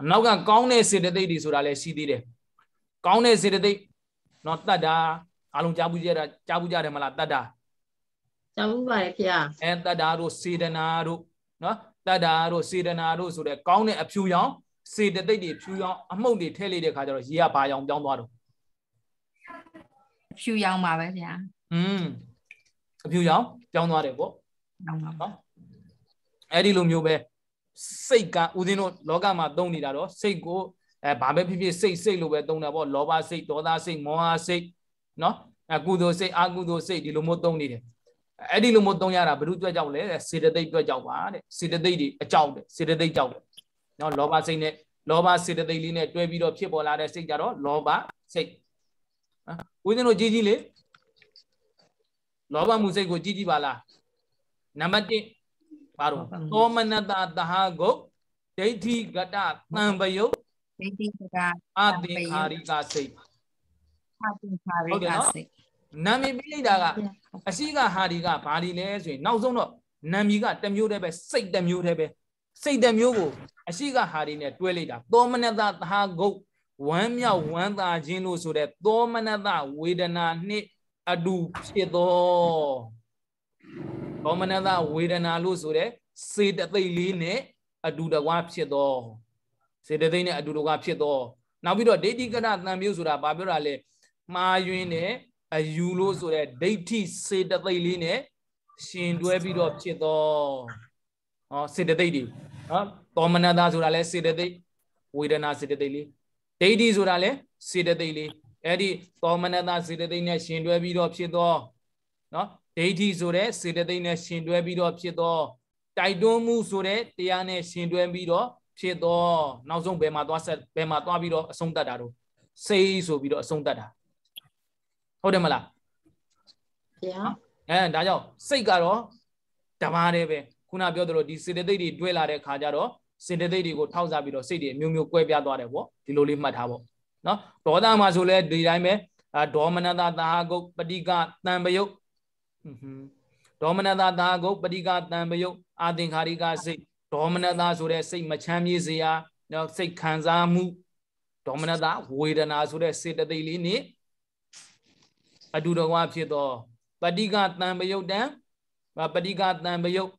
အနောက်ကကောင်းတဲ့စေတသိက်တွေဆိုတာလည်းရှိသေးတယ်ကောင်းတဲ့စေတသိက်နော်တတ်တာအလုံးကြားဘူးကြတာကြားဘူးကြတယ်မလားတတ်တာကြားဘူးပါလေခင်ဗျာအဲတတ်တာတို့စေတနာတို့နော်တတ်တာတို့စေတနာတို့ဆိုတဲ့ကောင်းတဲ့အဖြူရောင်စေတသိက်တွေဖြူရောင်အမှုန့်တွေထည့်လိုက်တဲ့ခါကျတော့ရေကဘာရောင်ပြောင်းသွားတော့ဖြူရောင်ပါပဲခင်ဗျာอืมအဖြူရောင်ပြောင်းသွားတယ်ပေါ့နော်အဲ့ဒီလိုမျိုးပဲစိတ်ကဦးဇင်းတို့လောကမှာသုံးနေတာတော့စိတ်ကိုအဲဘာပဲဖြစ်ဖြစ်စိတ်စိတ်လိုပဲသုံးတာပေါ့လောဘစိတ်ဒေါသစိတ်မောဟစိတ်နော်အကုသိုလ်စိတ်အကုသိုလ်စိတ်ဒီလိုမျိုးသုံးနေတယ်အဲ့ဒီလိုမျိုးသုံးရတာဘ ᱹ တွက်ကြောက်လဲစေတသိက်တွက်ကြောက်ပါတဲ့စေတသိက်တွေအကြောက်တယ်စေတသိက်ကြောက်တယ်နော်လောဘစိတ်နဲ့လောဘစေတသိက်လေးနဲ့တွဲပြီးတော့ဖြစ်ပေါ်လာတဲ့စိတ်ကြတော့လောဘစိတ်နော်ဦးဇင်းတို့ကြီးကြီးလေးလောဘမှုစိတ်ကိုကြည့်ကြည့်ပါလားနံပါတ်1ဘာလို့သောမနတသဟဂုတ်ဒိဋ္ဌိကတသံပယုတ်ဒိဋ္ဌိကတအတိခာရိကစိတ်အတိခာရိကစိတ်နာမည်ပြလိုက်တာကအရှိကဟာဒီကဘာဒီလဲဆိုရင် နောက်ဆုံးတော့နာမည်ကတစ်မျိုးတည်းပဲစိတ်တစ်မျိုးတည်းပဲစိတ်တစ်မျိုးကို အရှိကဟာဒီနဲ့တွဲလိုက်တာသောမနတသဟဂုတ်ဝမ်းမြောက်ဝမ်းသာခြင်းလို့ဆိုတဲ့သောမနတဝေဒနာနှင့်အတူဖြစ်သောဘောမနတဝေဒနာလို့ဆိုတဲ့စေတသိက်လေးနဲ့အတူတကွာဖြစ်သောစေတသိက်နဲ့အတူတကွာဖြစ်သောနောက်ပြီးတော့ဒိဋ္ဌိကရသံမျိုးဆိုတာဘာပြောတာလဲမှားယွင်းတဲ့အယူလို့ဆိုတဲ့ဒိဋ္ဌိစေတသိက်လေးနဲ့ရှင်တွဲပြီးတော့ဖြစ်သောဟောစေတသိက်တွေနော်သောမနတဆိုတာလဲစေတသိက်ဝေဒနာစေတသိက်လေးဒိဋ္ဌိဆိုတာလဲစေတသိက်လေးအဲ့ဒီသောမနတစေတသိက်နဲ့ရှင်တွဲပြီးတော့ဖြစ်သောနော်ဒိဋ္ဌိဆိုတဲ့စေတသိက်နဲ့ရှင်တွဲပြီးတော့ဖြစ်သောတိုက်တွန်းမှုဆိုတဲ့တရားနဲ့ရှင်တွဲပြီးတော့ဖြစ်သောနောက်ဆုံးဘယ်မှာသွားဆက်ဘယ်မှာသွားပြီးတော့အဆုံးတတ်တာတို့စိတ်ဆိုပြီးတော့အဆုံးတတ်တာဟုတ်တယ်မလားဗျာအဲဒါကြောင့်စိတ်ကတော့တဘာတည်းပဲခုနပြောသလိုဒီစေတသိက်တွေတွဲလာတဲ့ခါကျတော့စေတသိက်တွေကိုထောက်စားပြီးတော့စိတ်တွေအမျိုးမျိုးကွဲပြားသွားတယ်ပေါ့ဒီလိုလေးမှတ်ထားပေါ့နော်ဒေါသမှာဆိုလဲဒီတိုင်းပဲအာဒေါမနတာတာဂုတ်ပဋိကတံပယုတ်ဒေါမနတာတာဂုတ်ပဋိကတံပယုတ်အာသင်္ခါရိကစိတ်ဒေါမနတာဆိုတဲ့စိတ်မချမ်းမြေ့စရာနော်စိတ်ခံစားမှုဒေါမနတာဝေဒနာဆိုတဲ့စေတသိက်လေးနေအတူတကွာဖြစ်သောပဋိကတံပယုတ်တံပဋိကတံပယုတ်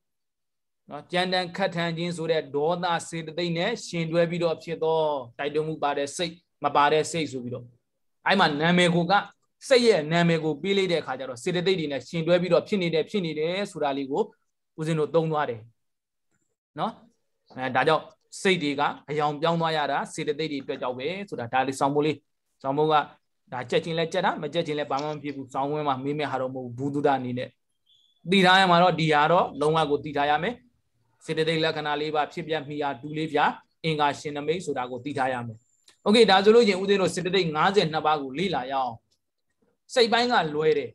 နော်ကြံတန်ခတ်ထန်ခြင်းဆိုတဲ့ဒေါသစေတသိက်နဲ့ရှင်တွဲပြီးတော့ဖြစ်သောတိုက်တွန်းမှုပါတဲ့စိတ်မပါတဲ့စိတ်ဆိုပြီးတော့အဲ့မှာနာမည်ကိုကစိတ်ရဲ့နာမည်ကိုပေးလိုက်တဲ့အခါကျတော့စေတသိက်တွေနဲ့ရှင်တွဲပြီးတော့ဖြစ်နေတယ်ဖြစ်နေတယ်ဆိုတာလေးကိုဦးဇင်းတို့သုံးသွားတယ်နော်အဲဒါကြောင့်စိတ်တွေကအယောင်ပြောင်းသွားရတာစေတသိက်တွေအတွက်ကြောင့်ပဲဆိုတာဒါလေးဆောင်ဖို့လေးဆောင်ဖို့ကဒါကြက်ချင်းလဲကြက်တာမကြက်ချင်းလဲဘာမှမဖြစ်ဘူးဆောင်ဝင်းမှာမေးမဲ့ဟာတော့မဟုတ်ဘူးဘုဒ္ဓအနေနဲ့တည်ထားရမှာတော့ဒီဟာတော့လုံးဝကိုတည်ထားရမယ်စေတသိက်လက္ခဏာလေးပါဖြစ်ပြမိရာဒူးလေးပြာအင်္ဂါရှင်နမိတ်ဆိုတာကိုတည်ထားရမယ်โอเคဒါဆိုလို့ရင်ဦးသိန်းတို့စစ်တိတ်52ပါးကိုလေ့လာရအောင်စိတ်ပိုင်းကလွဲတယ်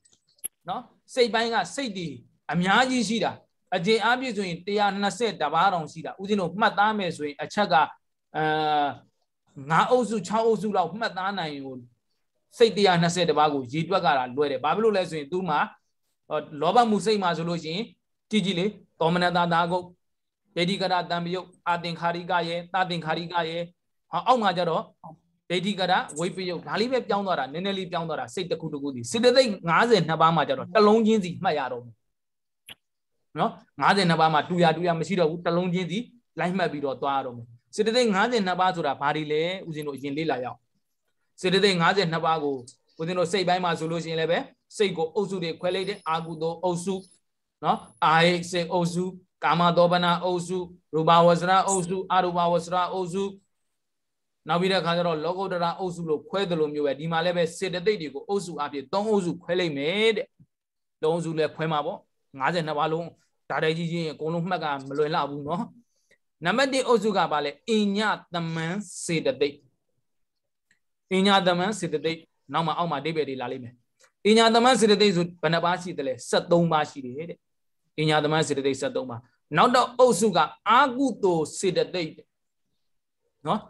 เนาะစိတ်ပိုင်းကစိတ်တည်အများကြီးရှိတာအကျဉ်းအပြည့်ဆိုရင်120တပါးတောင်ရှိတာဦးဇင်းတို့မှတ်သားမယ်ဆိုရင်အချက်ကအာ9အုပ်စု6အုပ်စုလောက်မှတ်သားနိုင်ကိုစိတ်120တပါးကိုရေတွက်ကတာလွဲတယ်ဘာဖြစ်လို့လဲဆိုရင်သူမှလောဘမှုစိတ်မှဆိုလို့ရှိရင်ကြည့်ကြည့်လေတောမနတာတာကုတ်ဒေတိကရတံပယုတ်အာတင်ခါရိကရဲ့တာတင်ခါရိကရဲ့အောက်မှာကြတော့ဒိဋ္ဌိကရဝိပယုတ်ဒါလေးပဲပြောင်းသွားတာနည်းနည်းလေးပြောင်းသွားတာစိတ်တစ်ခုတစ်ခုစီစေတသိက်52ပါးမှာကြတော့တလုံးချင်းစီမှတ်ရတော့မယ်နော်52ပါးမှာတူရတူရမရှိတော့ဘူးတလုံးချင်းစီလိုက်မှတ်ပြီးတော့သွားရတော့မယ်စေတသိက်52ပါးဆိုတာဘာတွေလဲဦးဇင်းတို့အရင်လေ့လာရအောင်စေတသိက်52ပါးကိုဦးဇင်းတို့စိတ်ပိုင်းမှာဆိုလို့ရှိရင်လည်းပဲစိတ်ကိုအုပ်စုတွေခွဲလိုက်တဲ့အာဟုသောအုပ်စုနော်အာဟိစေအုပ်စုကာမဒေါပနာအုပ်စုရူပဝဆရာအုပ်စုအရူပဝဆရာအုပ်စုနောက်ပြီးတဲ့ခါကျတော့လောကုတ္တရာအုပ်စုလို့ခွဲတယ်လို့မျိုးပဲဒီမှာလည်းပဲစေတသိက်တွေကိုအုပ်စုအဖြစ်သုံးအုပ်စုခွဲလိုက်မယ်တဲ့သုံးအုပ်စုလည်းခွဲမှာပေါ့52ပါးလုံးဒါတည်းကြီးချင်းအကုန်လုံးမှတ်ကမလွယ်လောက်ဘူးเนาะနံပါတ်1အုပ်စုကပါလဲအညသမန်းစေတသိက်အညသမန်းစေတသိက်နောက်မှအောက်မှာဒိဗေတွေလာလိမ့်မယ်အညာသမန်စေတသိက်ဆိုဘယ်နှပါရှိတယ်လဲ73ပါရှိတယ်တဲ့အညာသမန်စေတသိက်73ပါနောက်တော့အုပ်စုကအာကုသိုလ်စေတသိက်နော်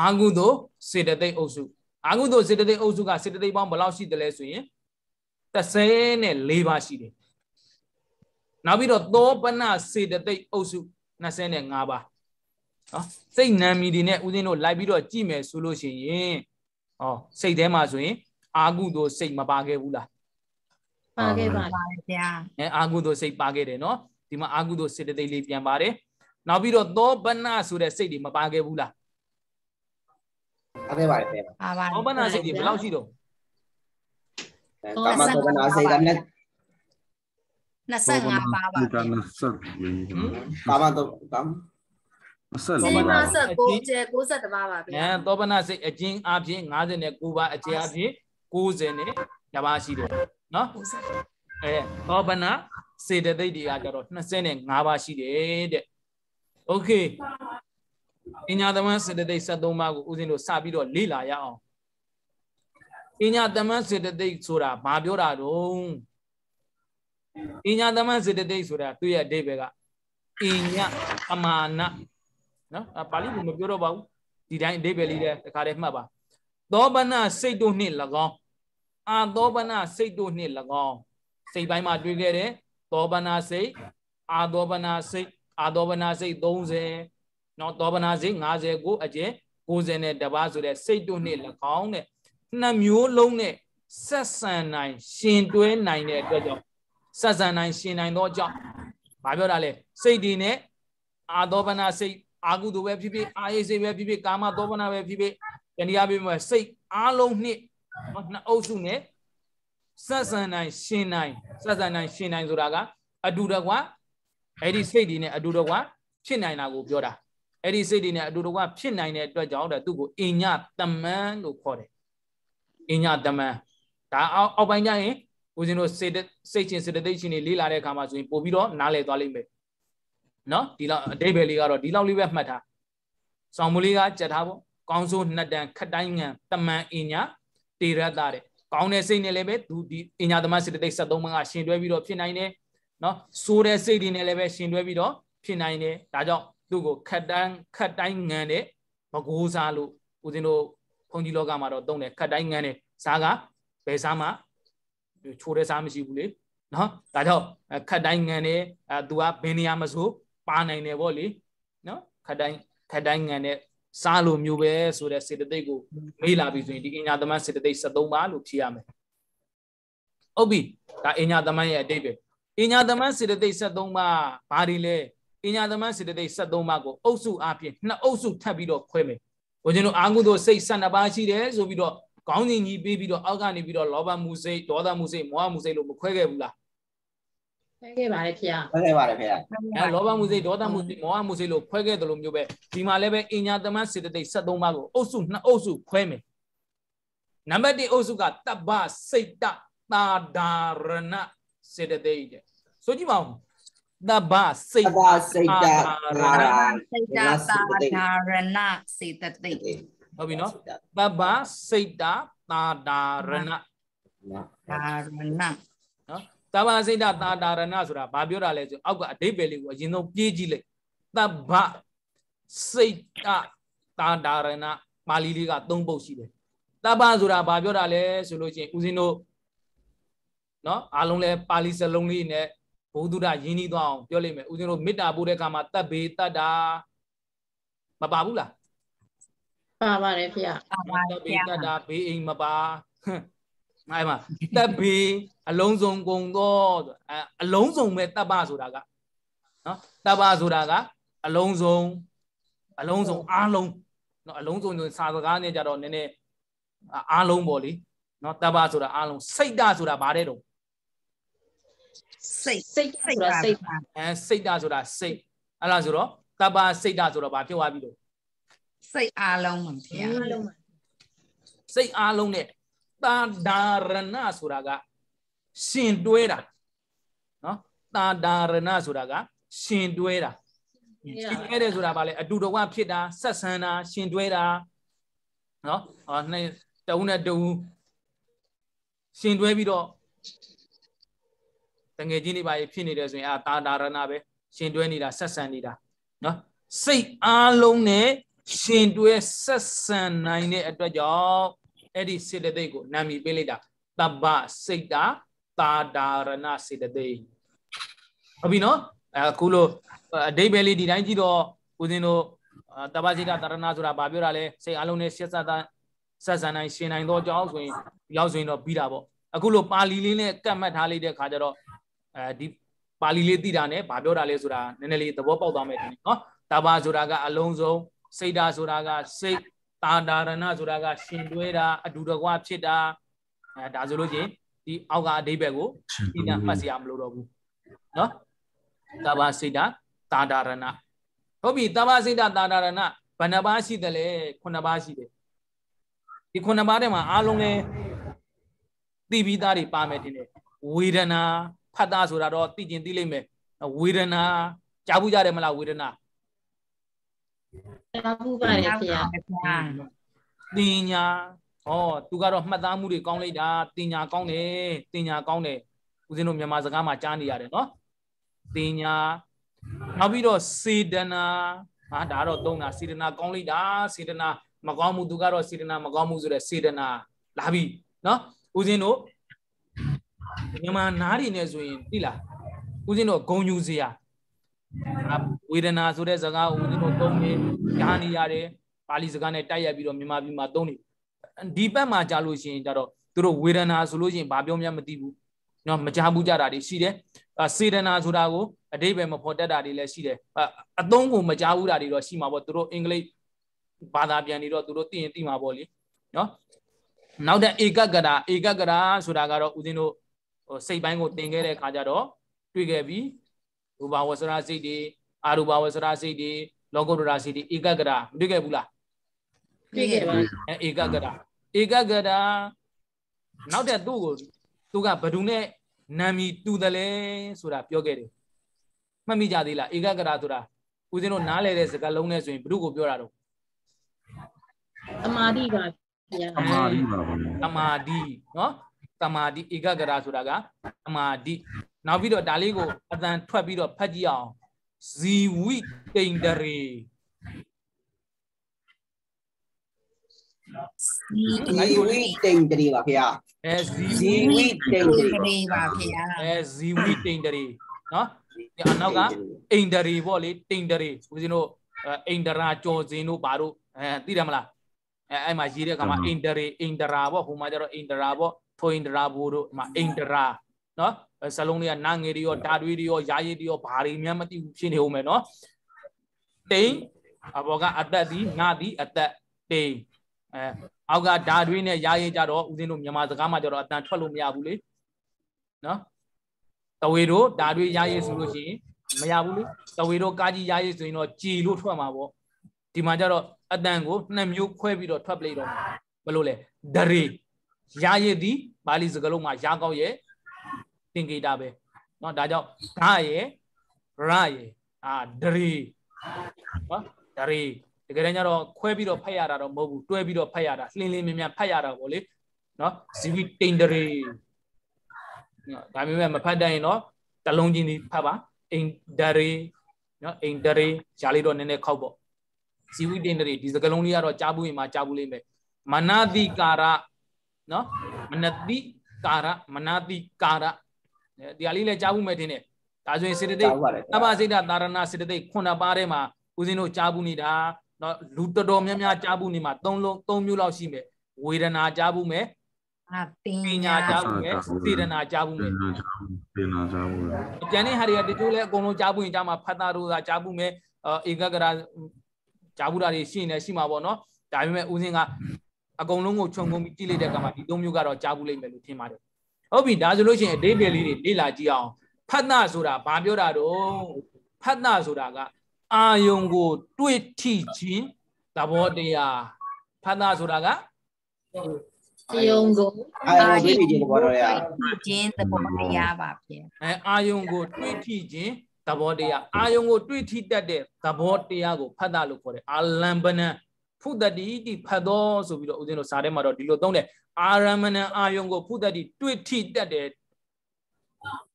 အာဟုသောစေတသိက်အုပ်စုအာဟုသောစေတသိက်အုပ်စုကစေတသိက်ပေါင်းဘယ်လောက်ရှိတယ်လဲဆိုရင်34ပါးရှိတယ်။နောက်ပြီးတော့သောပနစေတသိက်အုပ်စု25ပါးနော်စိတ်နံမီတွေနဲ့ဦးဇင်းတို့လိုက်ပြီးတော့ကြည့်မယ်ဆိုလို့ရှိရင်ဟောစိတ်ထဲမှာဆိုရင်အာဟုသောစိတ်မပါခဲ့ဘူးလားပါခဲ့ပါပါဗျာအဲအာဟုသောစိတ်ပါခဲ့တယ်နော်ဒီမှာအာဟုသောစေတသိက်လေးပြန်ပါတယ်နောက်ပြီးတော့သောပနဆိုတဲ့စိတ်တွေမပါခဲ့ဘူးလားအားခဲ့ပါတယ်ခင်ဗျာပါပါသောပနာစိတ်ဒီဘယ်လောက်ရှိတော့ကာမသောပနာစိတ်ကနဲ့25ပါပါကာမသောကာမသောကာမဆက်လောပါ69ကျ90ပါပါဗျာ။သောပနာစိတ်အကျဉ်းအပြင်59ပါအကျဉ်းအပြင်90နဲ့တပါရှိတယ်နော်။အဲသောပနာစေတသိက်တွေကကြတော့25ပါရှိတယ်တဲ့။ Okay အညာသမန်စေတသိက်73ပါးကိုဦးဇင်းတို့စပြီးတော့လေ့လာရအောင်အညာသမန်စေတသိက်ဆိုတာဘာပြောတာတုံးအညာသမန်စေတသိက်ဆိုတာသူ့ရဲ့အဓိပ္ပာယ်ကအညာသမာနနော်ပါဠိလိုမပြောတော့ပါဘူးဒီတိုင်းအဓိပ္ပာယ်လေးတည်းတခါတည်းမှတ်ပါသောပနစိတ်တို့နှင့်၎င်းအာသောပနစိတ်တို့နှင့်၎င်းစိတ်ပိုင်းမှာတွေ့ခဲ့တယ်သောပနစိတ်အာသောပနစိတ်အာသောပနစိတ်30နော်သောဗနာစိတ်50ကိုအကျဉ်90နဲ့တပါးဆိုတဲ့စိတ်တို့နဲ့၎င်းနဲ့နှစ်မျိုးလုံးနဲ့ဆက်ဆံနိုင်ရှင်တွဲနိုင်တဲ့အတွက်ကြောင့်ဆက်ဆံနိုင်ရှင်နိုင်သောကြောင့်ဘာပြောတာလဲစိတ်ဒီနဲ့အာသောဗနာစိတ်အာကုသိုလ်ပဲဖြစ်ဖြစ်အာယိစိတ်ပဲဖြစ်ဖြစ်ကာမသောဗနာပဲဖြစ်ဖြစ်တဏှာပဲဖြစ်စိတ်အားလုံးနှစ်နှစ်အုပ်စုနဲ့ဆက်ဆံနိုင်ရှင်နိုင်ဆက်ဆံနိုင်ရှင်နိုင်ဆိုတာကအတူတကွာအဲ့ဒီစိတ်ဒီနဲ့အတူတကွာဖြစ်နိုင်တာကိုပြောတာအဲ့ဒီစိတ်တွေနဲ့အတူတကွဖြစ်နိုင်တဲ့အတွက်ကြောင့်တဲ့သူ့ကိုအညတမန်လို့ခေါ်တယ်အညတမန်ဒါအောက်အောက်ပိုင်းကျရင်ဦးဇင်းတို့စိတ်စိတ်ချင်းစိတ်တိတ်ချင်းတွေလေ့လာတဲ့အခါမှာဆိုရင်ပို့ပြီးတော့နားလည်သွားလိမ့်မယ်နော်ဒီလောက်အတိတ်ပဲလေးကတော့ဒီလောက်လေးပဲမှတ်ထားဆောင်းမူလေးကကြက်ထားပေါ့ကောင်းဆိုးနှစ်တန်ခတိုင်းငန်တမန်အညာတေရတတဲ့ကောင်းတဲ့စိတ်နဲ့လည်းပဲသူဒီအညာတမန်စိတ်တိတ်73ပါးကရှင်တွဲပြီးတော့ဖြစ်နိုင်တယ်နော်ဆိုးတဲ့စိတ်တွေနဲ့လည်းပဲရှင်တွဲပြီးတော့ဖြစ်နိုင်တယ်ဒါကြောင့်သူ့ကိုခတ်တန်းခတ်တိုင်းငံတဲ့ဘကိုးစားလို့ဦးဇင်းတို့ဘုန်းကြီးလောကမှာတော့တုံးတယ်ခတ်တိုင်းငံတဲ့စားကဘယ်စားမှချိုးတဲ့စားမရှိဘူးလေနော်ဒါကြောင့်ခတ်တိုင်းငံတဲ့အဲသူကဘယ်နေရာမဆိုပါနိုင်တယ်ဗောလေနော်ခတ်တိုင်းခတ်တိုင်းငံတဲ့စားလို့မျိုးပဲဆိုတဲ့စေတသိက်ကိုမေးလာပြီဆိုရင်ဒီအညာသမန်စေတသိက်73ပါလို့ဖြေရမယ်ဟုတ်ပြီဒါအညာသမန်ရဲ့အတိတ်ပဲအညာသမန်စေတသိက်73ပါဘာတွေလဲအညာသမန်းစေတသိက်73ပါးကိုအုပ်စုအပြင်နှစ်အုပ်စုထပ်ပြီးတော့ခွဲမယ်။ဘုရင်တို့အာဟုသောစိတ်72ပါးရှိတယ်ဆိုပြီးတော့ကောင်းစဉ်ကြီးပြီးပြီးတော့အောက်ကနေပြီးတော့လောဘမှုစိတ်ဒေါသမှုစိတ်မောဟမှုစိတ်လို့မခွဲခဲ့ဘူးလား။ခွဲခဲ့ပါတယ်ခင်ဗျာ။ခွဲခဲ့ပါတယ်ခင်ဗျာ။အဲလောဘမှုစိတ်ဒေါသမှုစိတ်မောဟမှုစိတ်လို့ခွဲခဲ့တယ်လို့မျိုးပဲဒီမှာလည်းပဲအညာသမန်းစေတသိက်73ပါးကိုအုပ်စုနှစ်အုပ်စုခွဲမယ်။နံပါတ်1အုပ်စုကတပ္ပစိတ်တသာဒါရဏစေတသိက်တဲ့။ဆိုကြည့်ပါဦး။တဗ္ဗစိတ်တာစိတ်တာသာရစိတ်တာသာရဏစေတသိက်ဟုတ်ပြီနော်တဗ္ဗစိတ်တာသာဒါရဏသာရဏနော်တဗ္ဗစိတ်တာသာဒါရဏဆိုတာဘာပြောတာလဲဆိုအောက်ကအဓိပ္ပာယ်လေးကိုအရင်ဆုံးပြေးကြည့်လိုက်တဗ္ဗစိတ်တာသာဒါရဏပါဠိလေးက၃ပုဒ်ရှိတယ်တဗ္ဗဆိုတာဘာပြောတာလဲဆိုလို့ရှိရင်ဦးဇင်းတို့နော်အားလုံးလဲပါဠိစလုံးလေးနဲ့ဘုသူဒရင်းနှီးသွားအောင်ပြောလိမ့်မယ်ဦးဇင်းတို့မေတ္တာပို့တဲ့အခါမှာတတ်ဘေတတ်တာမပါဘူးလားပါပါတယ်ဖေ။ပါပါဖေ။တတ်တာဘေးအိမ်မပါ။အဲ့မှာတပ်ဘေးအလုံးစုံကုန်သောအလုံးစုံပဲတပ်ပါဆိုတာကနော်တပ်ပါဆိုတာကအလုံးစုံအလုံးစုံအားလုံးနော်အလုံးစုံဆိုစာစကားနဲ့ကြတော့နည်းနည်းအားလုံးပေါ့လေနော်တပ်ပါဆိုတာအားလုံးစိတ်ဓာတ်ဆိုတာဗါတဲ့တော့စိတ်စိတ်ဆိုတာစိတ်အဲစိတ်တာဆိုတာစိတ်အဲ့လားဆိုတော့တပ္ပစိတ်တာဆိုတော့ဘာဖြစ်သွားပြီလို့စိတ်အားလုံးပါဗျာအားလုံးပါစိတ်အားလုံးနဲ့တာဒါရဏဆိုတာကရှင်တွဲတာနော်တာဒါရဏဆိုတာကရှင်တွဲတာရှင်တွဲတယ်ဆိုတာဗာလေအတူတဝဖြစ်တာဆက်ဆံတာရှင်တွဲတာနော်ဟောနှစ်တဦးနဲ့တဦးရှင်တွဲပြီးတော့တငယ်ချင်းတွေပါဖြစ်နေတယ်ဆိုရင်အာသာဒါရဏပဲရှင်တွဲနေတာဆက်ဆံနေတာနော်စိတ်အားလုံးနဲ့ရှင်တွဲဆက်ဆံနိုင်တဲ့အတွက်ကြောင့်အဲ့ဒီစေတသိက်ကိုနာမည်ပေးလိုက်တာတဗ္ဗစိတ်တာသာဒါရဏစေတသိက်ဟုတ်ပြီနော်အခုလိုအတိတ်ပဲလေးဒီတိုင်းကြည့်တော့ဦးဇင်းတို့တဗ္ဗစိတ်တာသာရဏဆိုတာဘာပြောတာလဲစိတ်အားလုံးနဲ့ဆက်ဆံတာဆက်ဆံနိုင်ရှင်နိုင်တော့ကြောင်းဆိုရင်ဒီလောက်ဆိုရင်တော့ပြီးတာပေါ့အခုလိုပါဠိလေးနဲ့ကတ်မှတ်ထားလိုက်တဲ့ခါကျတော့အဲဒီပါဠိလေးသိတာနဲ့ဘာပြောတာလဲဆိုတာနည်းနည်းလေးသဘောပေါက်သွားမယ်ဒီနေ့နော်တဘာဆိုတာကအလုံးစုံစိတ်ဓာဆိုတာကစိတ်တာဒါရဏဆိုတာကရှင်တွဲတာအတူတကွဖြစ်တာအဲဒါဆိုလို့ချင်းဒီအောက်ကအဓိပ္ပာယ်ကိုဒီနာမှတ်စရာမလိုတော့ဘူးနော်တဘာစိတ်ဓာတာဒါရဏဟုတ်ပြီတဘာစိတ်ဓာတာဒါရဏဘယ်နှပါးရှိတယ်လဲခုနှစ်ပါးရှိတယ်ဒီခုနှစ်ပါးထဲမှာအားလုံးလဲသိပြီးသားတွေပါမယ်တင်တယ်ဝေဒနာခတ်သားဆိုတာတော့သိကျင်သိလိမ့်မယ်ဝေဒနာကြားဘူးရတယ်မလားဝေဒနာကြားဘူးပါတယ်ခင်ဗျာတင်ညာဩသူကတော့မှတ်သားမှုတွေကောင်းလိုက်တာတင်ညာကောင်းတယ်တင်ညာကောင်းတယ်ဦးဇင်းတို့မြန်မာစကားမှာကြားနေရတယ်နော်တင်ညာနောက်ပြီးတော့စေတနာဟာဒါတော့သုံးတာစေတနာကောင်းလိုက်တာစေတနာမကောင်းမှုသူကတော့စေတနာမကောင်းမှုဆိုတဲ့စေတနာလာပြီနော်ဦးဇင်းတို့မြန်မာနားတွေနဲ့ဆိုရင်သိလားဦးဇင်းတို့ဂုံယူစရာဝေဒနာဆိုတဲ့စကားဦးဇင်းတို့သုံးနေညာနေရတယ်ပါဠိစကားနဲ့တိုက်ရိုက်ပြီးတော့မြန်မာပြည်မှာသုံးနေဒီဘက်မှာကြာလို့ရှိရင်ကြတော့သူတို့ဝေဒနာဆိုလို့ရှိရင်ဘာပြောမှမသိဘူးเนาะမကြားဘူးကြတာတွေရှိတယ်စေဒနာဆိုတာကိုအတိပ္ပယ်မဖော်တတ်တာတွေလည်းရှိတယ်အသုံးကိုမကြားဘူးတာတွေတော့ရှိမှာပေါ့သူတို့အင်္ဂလိပ်ဘာသာပြန်နေတော့သူတို့သိရင်သိမှာပေါ့လေเนาะနောက်တဲ့ဧကကရာဧကကရာဆိုတာကတော့ဦးဇင်းတို့ဟိုစိတ်ပိုင်းကိုသင်ခဲ့တဲ့အခါကျတော့တွေ့ခဲ့ပြီးရူပဝဆရာစိတ်တွေအာရူပဝဆရာစိတ်တွေလောကုတ္တရာစိတ်တွေဧကဂရမတွေ့ခဲ့ဘူးလားတွေ့ခဲ့ပါဧကဂရဧကဂရနောက်တဲ့သူ့ကိုသူကဘဒုနဲ့နာမည်တူတယ်လဲဆိုတာပြောခဲ့တယ်မှတ်မိကြသေးလားဧကဂရဆိုတာဦးဇင်းတို့နားလဲတဲ့စကားလုံးနဲ့ဆိုရင်ဘု து ကိုပြောတာတော့အမာတိပါဗျာအမာတိပါဗျာအမာတိเนาะတမာတိဧကဂရဆိုတာကတမာတိနောက်ပြီးတော့ဒါလေးကိုအတန်ထွက်ပြီးတော့ဖတ်ကြည့်အောင်ဇီဝိတိန္ဒရေဇီဝိတိန္ဒရေပါခင်ဗျာအဲဇီဝိတိန္ဒရေပါခင်ဗျာအဲဇီဝိတိန္ဒရေနော်ဒီအနောက်ကအိန္ဒရေပေါ့လေတိန္ဒရေဦးဇင်းတို့အိန္ဒရာကြော်ဇင်းတို့ဘာတို့အဲသိတယ်မလားအဲအဲ့မှာရေးတဲ့အခါမှာအိန္ဒရေအိန္ဒရာပေါ့ဟိုမှာကျတော့အိန္ဒရာပေါ့ထိုအင်ဒရာဘိုးတို့အမအင်ဒရာနော်ဇလုံးတွေကနာငယ်တွေရောဓာတွေတွေရောယာရည်တွေရောဘာတွေများမသိဘူးဖြစ်နေဦးမယ်နော်တိန်အဘောကအသက်ဒီငါဒီအသက်တိန်အဲအောက်ကဓာတွေနဲ့ယာရည်ကြတော့ဦးဇင်းတို့မြန်မာစကားမှာကြတော့အတန်ထွက်လို့မရဘူးလေနော်တဝေတို့ဓာတွေယာရည်ဆိုလို့ရှိရင်မရဘူးလေတဝေတို့ကာကြီးယာရည်ဆိုရင်တော့ကြည်လို့ထွက်မှာပေါ့ဒီမှာကြတော့အတန်ကိုနှစ်မျိုးခွဲပြီးတော့ထွက်ပလိုက်တော့ဘလို့လဲဒရေရာရည်သည်ပါဠိစကားလုံးမှာရာကောက်ရဲ့သင်္ကေတပဲเนาะဒါကြောင့်ဓာရယ်ရရယ်အာဒရီเนาะဒရီတကယ်တမ်းကျတော့ခွဲပြီးတော့ဖတ်ရတာတော့မဟုတ်ဘူးတွဲပြီးတော့ဖတ်ရတာလှင်းလင်းမြန်မြန်ဖတ်ရတာပေါ့လေเนาะဇီဝတိန်ဒရီเนาะဒါမျိုးပဲမဖတ်တတ်ရင်တော့တလုံးချင်းဒီဖတ်ပါအိန်ဒရီเนาะအိန်ဒရီရှားလေးတော့နည်းနည်းခောက်ပေါ့ဇီဝတိန်ဒရီဒီစကလုံးလေးကတော့ကြားဘူးရင်မှကြားဘူးလိမ့်မယ်မနာတိကာရနော်မနတိကာရမနာတိကာရဒီဟာလေးလည်းကြားဘူးမယ်ထင်တယ်ဒါဆိုရင်စေတသိက်တပ္ပစိတ္တသာရဏစေတသိက်ခုနှစ်ပါးထဲမှာဦးဇင်းတို့ကြားဘူးနေတာနော်လူတော်တော်များများကြားဘူးနေမှာသုံးလုံးသုံးမျိုးလောက်ရှိမယ်ဝေဒနာကြားဘူးမယ်ပညာကြားဘူးမယ်စေတနာကြားဘူးမယ်ပညာကြားဘူးမယ်ကျန်တဲ့ဟာတွေကတချို့လဲအကုန်လုံးကြားဘူးရင်ကြားမှာဖတ်တာတို့သာကြားဘူးမယ်ဧကဂရကြားဘူးတာတွေရှိနေရှိမှာပေါ့နော်ဒါပေမဲ့ဦးစင်းကအကုန်လုံးကိုခြုံငုံပြီးကြည့်လိုက်တဲ့အခါမှာဒီသုံးမျိုးကတော့ကြားဘူးလိမ့်မယ်လို့ထင်ပါတယ်ဟုတ်ပြီဒါဆိုလို့ရှိရင်အသေးပေလေးတွေလေ့လာကြည့်အောင်ဖတ်နာဆိုတာဘာပြောတာတော့ဖတ်နာဆိုတာကအာယုံကိုတွေ့ထိခြင်းသဘောတရားဖတ်နာဆိုတာကအာယုံကိုအာယုံတွေ့ထိခြင်းသဘောတရားခြင်းသဘောတရားပါဗျအဲအာယုံကိုတွေ့ထိခြင်းသဘောတရားအာယုံကိုတွေ့ထိတတ်တဲ့သဘောတရားကိုဖတ်တာလို့ခေါ်တယ်အာလံပနံဖုတတိတိဖတ်သောဆိုပြီးတော့ဦးဇင်းတို့စာထဲမှာတော့ဒီလိုသုံးတယ်အာရမဏအာယုံကိုဖုတတိတွေ့ထိတတ်တယ်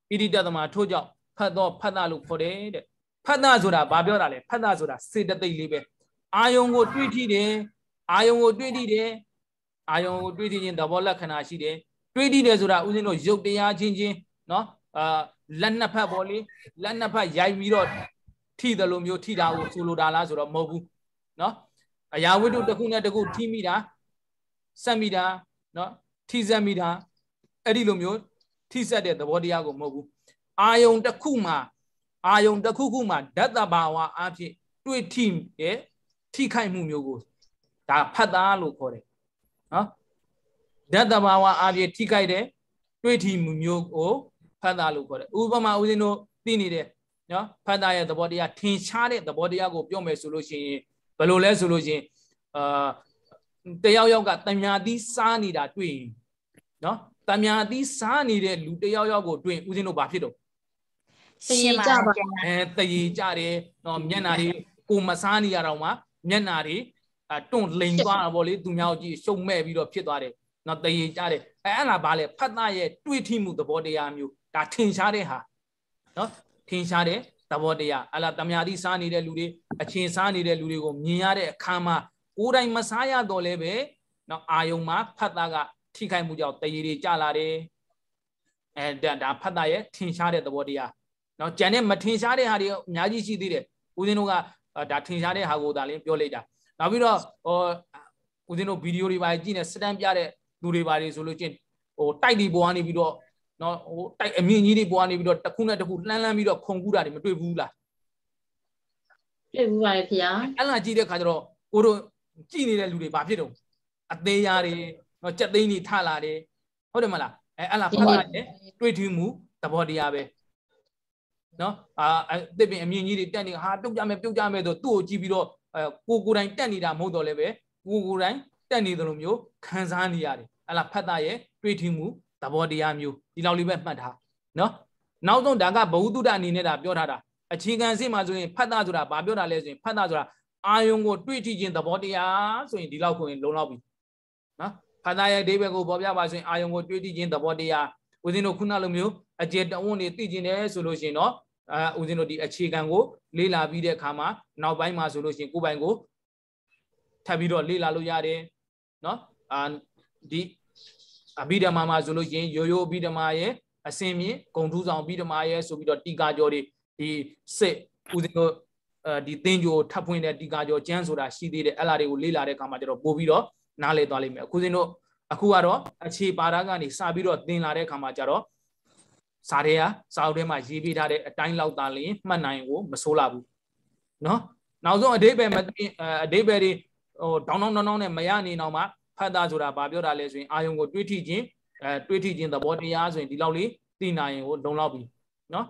ဣတိတသမထို့ကြောင့်ဖတ်သောဖတ်တာလို့ခေါ်တယ်တဲ့ဖတ်တာဆိုတာဘာပြောတာလဲဖတ်တာဆိုတာစေတသိက်လေးပဲအာယုံကိုတွေ့ထိတယ်အာယုံကိုတွေ့ထိတယ်အာယုံကိုတွေ့ထိခြင်းသဘောလက္ခဏာရှိတယ်တွေ့ထိတယ်ဆိုတာဦးဇင်းတို့ရုပ်တရားချင်းချင်းเนาะအာလက်နှစ်ဖက်ပေါ့လေလက်နှစ်ဖက်ရိုက်ပြီးတော့ထိတယ်လို့မျိုးထိတာကိုဆိုလိုတာလားဆိုတော့မဟုတ်ဘူးเนาะအရာဝတ္ထုတစ်ခုနဲ့တစ်ခုထိမိတာဆက်မိတာเนาะထိဆက်မိတာအဲ့ဒီလိုမျိုးထိဆက်တဲ့သဘောတရားကိုမဟုတ်ဘူးအာယုံတစ်ခုမှာအာယုံတစ်ခုခုမှာဓာတ်တဘာဝအဖြစ်တွေ့ထိရဲ့ထိခိုက်မှုမျိုးကိုဒါဖတ်သားလို့ခေါ်တယ်နော်ဓာတ်တဘာဝအဖြစ်ထိခိုက်တဲ့တွေ့ထိမှုမျိုးကိုဖတ်သားလို့ခေါ်တယ်ဥပမာဦးဇင်းတို့သိနေတယ်နော်ဖတ်သားရဲ့သဘောတရားထင်ရှားတဲ့သဘောတရားကိုပြောမယ်ဆိုလို့ရှိရင်ဘယ်လိုလဲဆိုလို့ရှင်အာတယောက်ယောက်ကတညာသီးစားနေတာတွေ့ရင်နော်တညာသီးစားနေတဲ့လူတယောက်ယောက်ကိုတွေ့ရင်ဦးဇင်းတို့ဘာဖြစ်တော့တရေကြပါအဲတရေကြတယ်နော်မျက်နာတွေကိုမစားနေရတော့မှမျက်နာတွေတွန့်လိန်သွားတာပေါ့လေသူများကိုကြည့်ရှုံမဲ့ပြီးတော့ဖြစ်သွားတယ်နော်တရေကြတယ်အဲအဲ့လားဘာလဲဖတ်သားရဲ့တွေးထိမှုသဘောတရားမျိုးဒါထင်ရှားတဲ့ဟာနော်ထင်ရှားတဲ့သဘောတရားအလားတမာတိစားနေတဲ့လူတွေအချင်းစားနေတဲ့လူတွေကိုမြင်ရတဲ့အခါမှာကိုယ်တိုင်မစားရတော့လည်းပဲနော်အာယုံမှာဖတ်သားကထိခိုက်မှုကြောင့်တရေတွေကြလာတယ်အဲဒါဖတ်သားရဲ့ထင်ရှားတဲ့သဘောတရားနော်ကြံတဲ့မထင်ရှားတဲ့ဟာတွေအများကြီးရှိသေးတယ်ဦးဇင်းတို့ကဒါထင်ရှားတဲ့ဟာကိုဒါလည်းပြောလိုက်တာနောက်ပြီးတော့ဟိုဦးဇင်းတို့ဗီဒီယိုတွေပါကြည့်နေစတန်ပြတဲ့လူတွေပါတွေဆိုလို့ချင်းဟိုတိုက်တီပေါ်ကနေပြီးတော့နော်ဟိုတိုက်အမြင့်ကြီးတွေပေါ်ကနေပြီးတော့တစ်ခုနဲ့တစ်ခုလှမ်းလှမ်းပြီးတော့ခုန်ကူးတာတွေမတွေ့ဘူးလားတွေ့ဘူးပါလေခင်ဗျာအဲ့လားကြည့်တဲ့ခါကျတော့ကိုတို့ကြည့်နေတဲ့လူတွေဘာဖြစ်တော့အသေးရာတွေနော်ကြက်သိန်းတွေထလာတယ်ဟုတ်တယ်မလားအဲအဲ့လားဖတ်လိုက်တယ်တွေ့ထူးမှုသဘောတရားပဲနော်အာအသစ်ပင်အမြင့်ကြီးတွေတက်နေဟာပြုတ်ကြမယ်ပြုတ်ကြမယ်ဆိုသူ့ကိုကြည့်ပြီးတော့အဲကိုကိုတိုင်းတက်နေတာမဟုတ်တော့လည်းပဲကိုကိုတိုင်းတက်နေတယ်လို့မျိုးခံစားနေရတယ်အဲ့လားဖတ်တာရဲ့တွေ့ထူးမှုသဘောတရားမျိုးဒီလောက်လေးပဲမှတ်ထားနော်နောက်ဆုံးဒါကဘဝတုဒ္ဒအနေနဲ့ဒါပြောထားတာအချိန်ခံစစ်မှာဆိုရင်ဖတ်တာဆိုတာဘာပြောတာလဲဆိုရင်ဖတ်တာဆိုတာအာယုံကိုတွေးကြည့်ခြင်းသဘောတရားဆိုရင်ဒီလောက်ကိုရင်လုံလောက်ပြီနော်ဖတ်တာရဲ့အဓိပ္ပာယ်ကိုပေါ်ပြပါဆိုရင်အာယုံကိုတွေးကြည့်ခြင်းသဘောတရားဦးဇင်းတို့ခုနလိုမျိုးအကျေတဝန်းနေသိကျင်တယ်ဆိုလို့ရှိရင်တော့အဲဦးဇင်းတို့ဒီအခြေခံကိုလေ့လာပြီးတဲ့အခါမှာနောက်ပိုင်းမှာဆိုလို့ရှိရင်ကိုယ်ပိုင်ကိုထပ်ပြီးတော့လေ့လာလို့ရတယ်နော်အာဒီအဘိဓမ္မာမှာဆိုလို့ရင်ရိုးရိုးအဘိဓမ္မာရဲ့အစင်မြင့်ဂုံထူးဆောင်အဘိဓမ္မာရဲ့ဆိုပြီးတော့တီကာကျော်တွေဒီစစ်ဦးဇင်းတို့ဒီသင်္ကြိုထပ်ဖွင့်တဲ့တီကာကျော်ကျန်းဆိုတာရှိသေးတယ်အဲ့လာတွေကိုလေ့လာတဲ့အခါမှာကျတော့ပို့ပြီးတော့နားလည်သွားလိမ့်မယ်အခုစင်းတို့အခုကတော့အခြေပါတာကနေစပြီးတော့သင်လာတဲ့အခါမှာကျတော့စာတွေကစာအုပ်ထဲမှာရေးပေးထားတဲ့အတိုင်းလောက်သားလင်းမှတ်နိုင်ကိုမဆိုးလာဘူးเนาะနောက်ဆုံးအတိပ္ပယ်မအတိပ္ပယ်တွေဟိုဒေါင်းဒေါင်းဒေါင်းနဲ့မရနေတော့မှဖတ်တာဆိုတာဘာပြောတာလဲဆိုရင်အာယုံကိုတွေးထိခြင်းအဲတွေးထိခြင်းသဘောတရားဆိုရင်ဒီလောက်လေးသိနိုင်ရင်ကိုလုံလောက်ပြီနော်